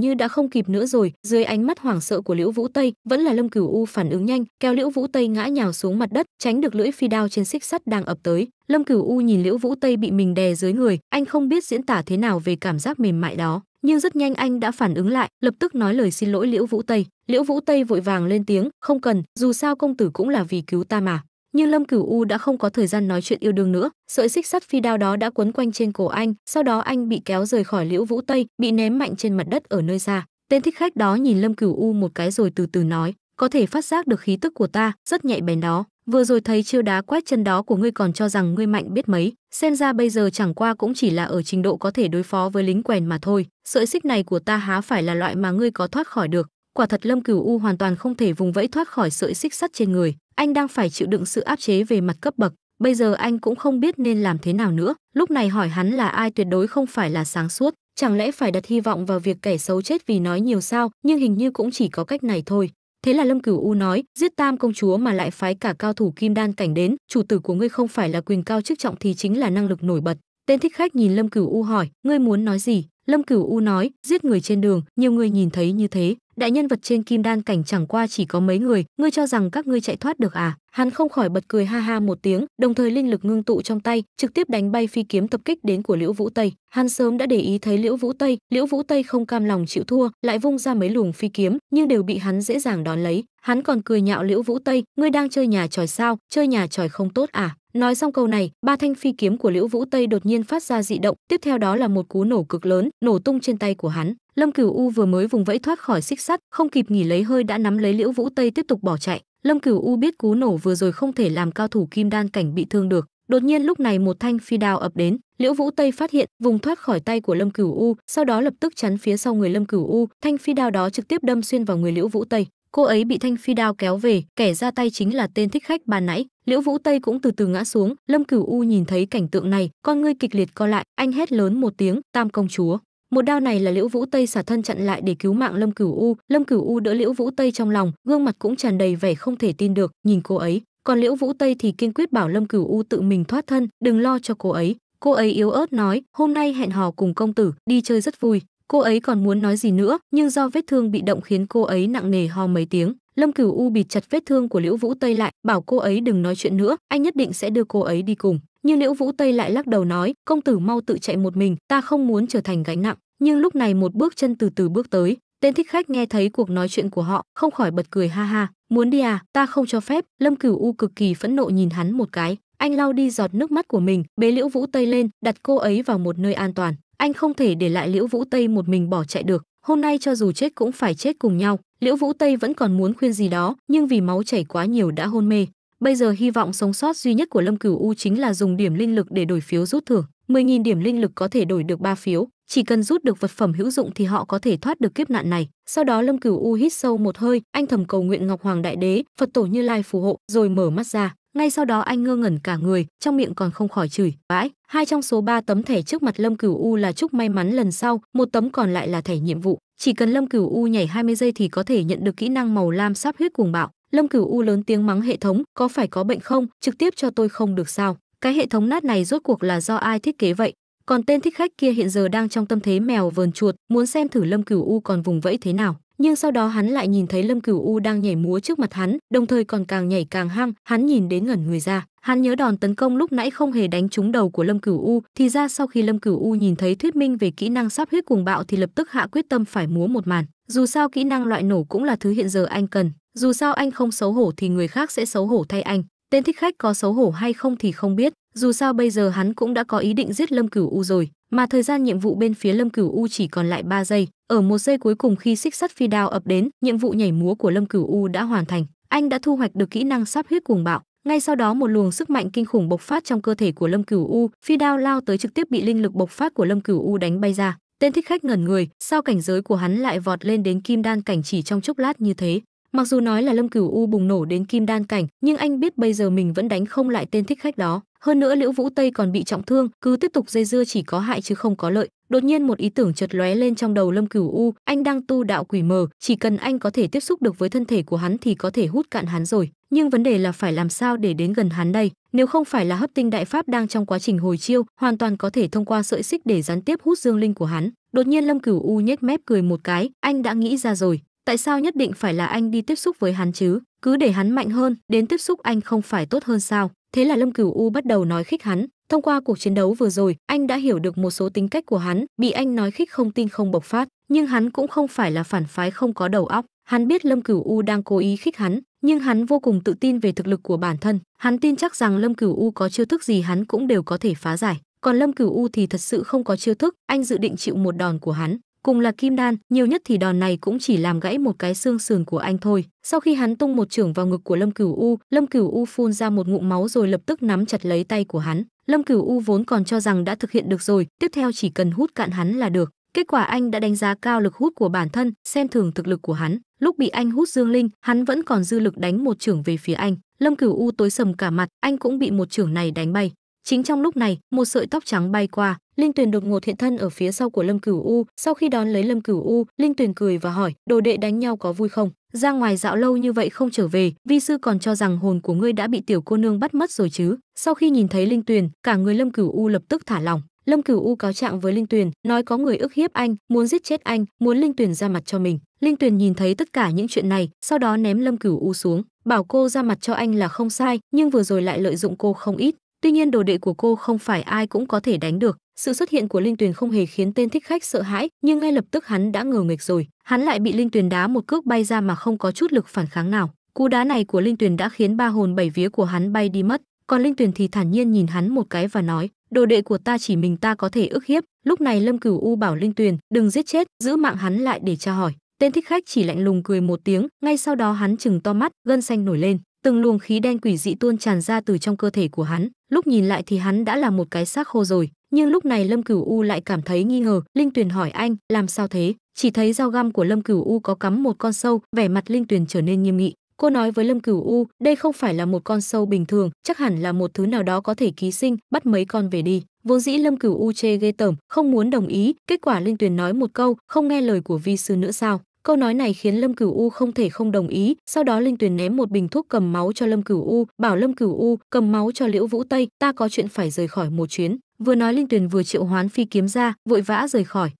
A: như đã không kịp nữa rồi dưới ánh mắt hoảng sợ của liễu vũ tây vẫn là lâm cửu u phản ứng nhanh kéo liễu vũ tây ngã nhào xuống mặt đất tránh được lưỡi phi đao trên xích sắt đang ập tới lâm cửu u nhìn liễu vũ tây bị mình đè dưới người anh không biết diễn tả thế nào về cảm giác mềm mại đó nhưng rất nhanh anh đã phản ứng lại lập tức nói lời xin lỗi liễu vũ tây liễu vũ tây vội vàng lên tiếng không cần dù sao công tử cũng là vì cứu ta mà nhưng Lâm Cửu U đã không có thời gian nói chuyện yêu đương nữa, sợi xích sắt phi đao đó đã quấn quanh trên cổ anh, sau đó anh bị kéo rời khỏi Liễu Vũ Tây, bị ném mạnh trên mặt đất ở nơi xa. Tên thích khách đó nhìn Lâm Cửu U một cái rồi từ từ nói, có thể phát giác được khí tức của ta, rất nhạy bén đó. Vừa rồi thấy chiêu đá quét chân đó của ngươi còn cho rằng ngươi mạnh biết mấy, xem ra bây giờ chẳng qua cũng chỉ là ở trình độ có thể đối phó với lính quèn mà thôi. Sợi xích này của ta há phải là loại mà ngươi có thoát khỏi được. Quả thật Lâm Cửu U hoàn toàn không thể vùng vẫy thoát khỏi sợi xích sắt trên người, anh đang phải chịu đựng sự áp chế về mặt cấp bậc bây giờ anh cũng không biết nên làm thế nào nữa lúc này hỏi hắn là ai tuyệt đối không phải là sáng suốt chẳng lẽ phải đặt hy vọng vào việc kẻ xấu chết vì nói nhiều sao nhưng hình như cũng chỉ có cách này thôi thế là lâm cửu u nói giết tam công chúa mà lại phái cả cao thủ kim đan cảnh đến chủ tử của ngươi không phải là quyền cao chức trọng thì chính là năng lực nổi bật tên thích khách nhìn lâm cửu u hỏi ngươi muốn nói gì lâm cửu u nói giết người trên đường nhiều người nhìn thấy như thế đại nhân vật trên kim đan cảnh chẳng qua chỉ có mấy người ngươi cho rằng các ngươi chạy thoát được à hắn không khỏi bật cười ha ha một tiếng đồng thời linh lực ngưng tụ trong tay trực tiếp đánh bay phi kiếm tập kích đến của liễu vũ tây hắn sớm đã để ý thấy liễu vũ tây liễu vũ tây không cam lòng chịu thua lại vung ra mấy luồng phi kiếm nhưng đều bị hắn dễ dàng đón lấy hắn còn cười nhạo liễu vũ tây ngươi đang chơi nhà tròi sao chơi nhà tròi không tốt à Nói xong câu này, ba thanh phi kiếm của Liễu Vũ Tây đột nhiên phát ra dị động, tiếp theo đó là một cú nổ cực lớn, nổ tung trên tay của hắn. Lâm Cửu U vừa mới vùng vẫy thoát khỏi xích sắt, không kịp nghỉ lấy hơi đã nắm lấy Liễu Vũ Tây tiếp tục bỏ chạy. Lâm Cửu U biết cú nổ vừa rồi không thể làm cao thủ kim đan cảnh bị thương được, đột nhiên lúc này một thanh phi đao ập đến, Liễu Vũ Tây phát hiện, vùng thoát khỏi tay của Lâm Cửu U, sau đó lập tức chắn phía sau người Lâm Cửu U, thanh phi đao đó trực tiếp đâm xuyên vào người Liễu Vũ Tây. Cô ấy bị thanh phi đao kéo về, kẻ ra tay chính là tên thích khách ban nãy liễu vũ tây cũng từ từ ngã xuống lâm cửu u nhìn thấy cảnh tượng này con ngươi kịch liệt co lại anh hét lớn một tiếng tam công chúa một đao này là liễu vũ tây xả thân chặn lại để cứu mạng lâm cửu u lâm cửu u đỡ liễu vũ tây trong lòng gương mặt cũng tràn đầy vẻ không thể tin được nhìn cô ấy còn liễu vũ tây thì kiên quyết bảo lâm cửu u tự mình thoát thân đừng lo cho cô ấy cô ấy yếu ớt nói hôm nay hẹn hò cùng công tử đi chơi rất vui cô ấy còn muốn nói gì nữa nhưng do vết thương bị động khiến cô ấy nặng nề ho mấy tiếng lâm cửu u bịt chặt vết thương của liễu vũ tây lại bảo cô ấy đừng nói chuyện nữa anh nhất định sẽ đưa cô ấy đi cùng nhưng liễu vũ tây lại lắc đầu nói công tử mau tự chạy một mình ta không muốn trở thành gánh nặng nhưng lúc này một bước chân từ từ bước tới tên thích khách nghe thấy cuộc nói chuyện của họ không khỏi bật cười ha ha muốn đi à ta không cho phép lâm cửu u cực kỳ phẫn nộ nhìn hắn một cái anh lau đi giọt nước mắt của mình bế liễu vũ tây lên đặt cô ấy vào một nơi an toàn anh không thể để lại liễu vũ tây một mình bỏ chạy được hôm nay cho dù chết cũng phải chết cùng nhau liễu vũ tây vẫn còn muốn khuyên gì đó nhưng vì máu chảy quá nhiều đã hôn mê bây giờ hy vọng sống sót duy nhất của lâm cửu u chính là dùng điểm linh lực để đổi phiếu rút thưởng mười nghìn điểm linh lực có thể đổi được ba phiếu chỉ cần rút được vật phẩm hữu dụng thì họ có thể thoát được kiếp nạn này sau đó lâm cửu u hít sâu một hơi anh thầm cầu nguyện ngọc hoàng đại đế phật tổ như lai phù hộ rồi mở mắt ra ngay sau đó anh ngơ ngẩn cả người trong miệng còn không khỏi chửi vãi hai trong số ba tấm thẻ trước mặt lâm cửu u là chúc may mắn lần sau một tấm còn lại là thẻ nhiệm vụ chỉ cần lâm cửu u nhảy 20 giây thì có thể nhận được kỹ năng màu lam sắp huyết cuồng bạo lâm cửu u lớn tiếng mắng hệ thống có phải có bệnh không trực tiếp cho tôi không được sao cái hệ thống nát này rốt cuộc là do ai thiết kế vậy còn tên thích khách kia hiện giờ đang trong tâm thế mèo vờn chuột muốn xem thử lâm cửu u còn vùng vẫy thế nào nhưng sau đó hắn lại nhìn thấy lâm cửu u đang nhảy múa trước mặt hắn đồng thời còn càng nhảy càng hăng hắn nhìn đến ngẩn người ra hắn nhớ đòn tấn công lúc nãy không hề đánh trúng đầu của lâm cửu u thì ra sau khi lâm cửu u nhìn thấy thuyết minh về kỹ năng sắp huyết cuồng bạo thì lập tức hạ quyết tâm phải múa một màn dù sao kỹ năng loại nổ cũng là thứ hiện giờ anh cần dù sao anh không xấu hổ thì người khác sẽ xấu hổ thay anh tên thích khách có xấu hổ hay không thì không biết dù sao bây giờ hắn cũng đã có ý định giết lâm cửu u rồi mà thời gian nhiệm vụ bên phía lâm cửu u chỉ còn lại 3 giây ở một giây cuối cùng khi xích sắt phi đao ập đến nhiệm vụ nhảy múa của lâm cửu u đã hoàn thành anh đã thu hoạch được kỹ năng sắp huyết cuồng bạo ngay sau đó một luồng sức mạnh kinh khủng bộc phát trong cơ thể của lâm cửu u phi đao lao tới trực tiếp bị linh lực bộc phát của lâm cửu u đánh bay ra tên thích khách ngẩn người sao cảnh giới của hắn lại vọt lên đến kim đan cảnh chỉ trong chốc lát như thế mặc dù nói là lâm cửu u bùng nổ đến kim đan cảnh nhưng anh biết bây giờ mình vẫn đánh không lại tên thích khách đó hơn nữa liễu vũ tây còn bị trọng thương cứ tiếp tục dây dưa chỉ có hại chứ không có lợi đột nhiên một ý tưởng chợt lóe lên trong đầu lâm cửu u anh đang tu đạo quỷ mờ chỉ cần anh có thể tiếp xúc được với thân thể của hắn thì có thể hút cạn hắn rồi nhưng vấn đề là phải làm sao để đến gần hắn đây nếu không phải là hấp tinh đại pháp đang trong quá trình hồi chiêu hoàn toàn có thể thông qua sợi xích để gián tiếp hút dương linh của hắn đột nhiên lâm cửu u nhếch mép cười một cái anh đã nghĩ ra rồi tại sao nhất định phải là anh đi tiếp xúc với hắn chứ cứ để hắn mạnh hơn đến tiếp xúc anh không phải tốt hơn sao thế là lâm cửu u bắt đầu nói khích hắn thông qua cuộc chiến đấu vừa rồi anh đã hiểu được một số tính cách của hắn bị anh nói khích không tin không bộc phát nhưng hắn cũng không phải là phản phái không có đầu óc hắn biết lâm cửu u đang cố ý khích hắn nhưng hắn vô cùng tự tin về thực lực của bản thân hắn tin chắc rằng lâm cửu u có chiêu thức gì hắn cũng đều có thể phá giải còn lâm cửu u thì thật sự không có chiêu thức anh dự định chịu một đòn của hắn cùng là kim đan nhiều nhất thì đòn này cũng chỉ làm gãy một cái xương sườn của anh thôi sau khi hắn tung một trưởng vào ngực của lâm cửu u lâm cửu u phun ra một ngụm máu rồi lập tức nắm chặt lấy tay của hắn lâm cửu u vốn còn cho rằng đã thực hiện được rồi tiếp theo chỉ cần hút cạn hắn là được kết quả anh đã đánh giá cao lực hút của bản thân xem thường thực lực của hắn lúc bị anh hút dương linh hắn vẫn còn dư lực đánh một trưởng về phía anh lâm cửu u tối sầm cả mặt anh cũng bị một trưởng này đánh bay chính trong lúc này một sợi tóc trắng bay qua Linh Tuyền đột ngột hiện thân ở phía sau của Lâm Cửu U, sau khi đón lấy Lâm Cửu U, Linh Tuyền cười và hỏi, "Đồ đệ đánh nhau có vui không? Ra ngoài dạo lâu như vậy không trở về, vi sư còn cho rằng hồn của ngươi đã bị tiểu cô nương bắt mất rồi chứ?" Sau khi nhìn thấy Linh Tuyền, cả người Lâm Cửu U lập tức thả lỏng. Lâm Cửu U cáo trạng với Linh Tuyền, nói có người ức hiếp anh, muốn giết chết anh, muốn Linh Tuyền ra mặt cho mình. Linh Tuyền nhìn thấy tất cả những chuyện này, sau đó ném Lâm Cửu U xuống, bảo cô ra mặt cho anh là không sai, nhưng vừa rồi lại lợi dụng cô không ít. Tuy nhiên đồ đệ của cô không phải ai cũng có thể đánh được, sự xuất hiện của Linh Tuyền không hề khiến tên thích khách sợ hãi, nhưng ngay lập tức hắn đã ngờ nghịch rồi, hắn lại bị Linh Tuyền đá một cước bay ra mà không có chút lực phản kháng nào. Cú đá này của Linh Tuyền đã khiến ba hồn bảy vía của hắn bay đi mất, còn Linh Tuyền thì thản nhiên nhìn hắn một cái và nói: "Đồ đệ của ta chỉ mình ta có thể ức hiếp." Lúc này Lâm Cửu U bảo Linh Tuyền: "Đừng giết chết, giữ mạng hắn lại để tra hỏi." Tên thích khách chỉ lạnh lùng cười một tiếng, ngay sau đó hắn chừng to mắt, gân xanh nổi lên, từng luồng khí đen quỷ dị tuôn tràn ra từ trong cơ thể của hắn, lúc nhìn lại thì hắn đã là một cái xác khô rồi nhưng lúc này lâm cửu u lại cảm thấy nghi ngờ linh tuyền hỏi anh làm sao thế chỉ thấy dao găm của lâm cửu u có cắm một con sâu vẻ mặt linh tuyền trở nên nghiêm nghị cô nói với lâm cửu u đây không phải là một con sâu bình thường chắc hẳn là một thứ nào đó có thể ký sinh bắt mấy con về đi vốn dĩ lâm cửu u chê ghê tởm không muốn đồng ý kết quả linh tuyền nói một câu không nghe lời của vi sư nữa sao Câu nói này khiến Lâm Cửu U không thể không đồng ý, sau đó Linh Tuyền ném một bình thuốc cầm máu cho Lâm Cửu U, bảo Lâm Cửu U cầm máu cho Liễu Vũ Tây, ta có chuyện phải rời khỏi một chuyến. Vừa nói Linh Tuyền vừa triệu hoán phi kiếm ra, vội vã rời khỏi.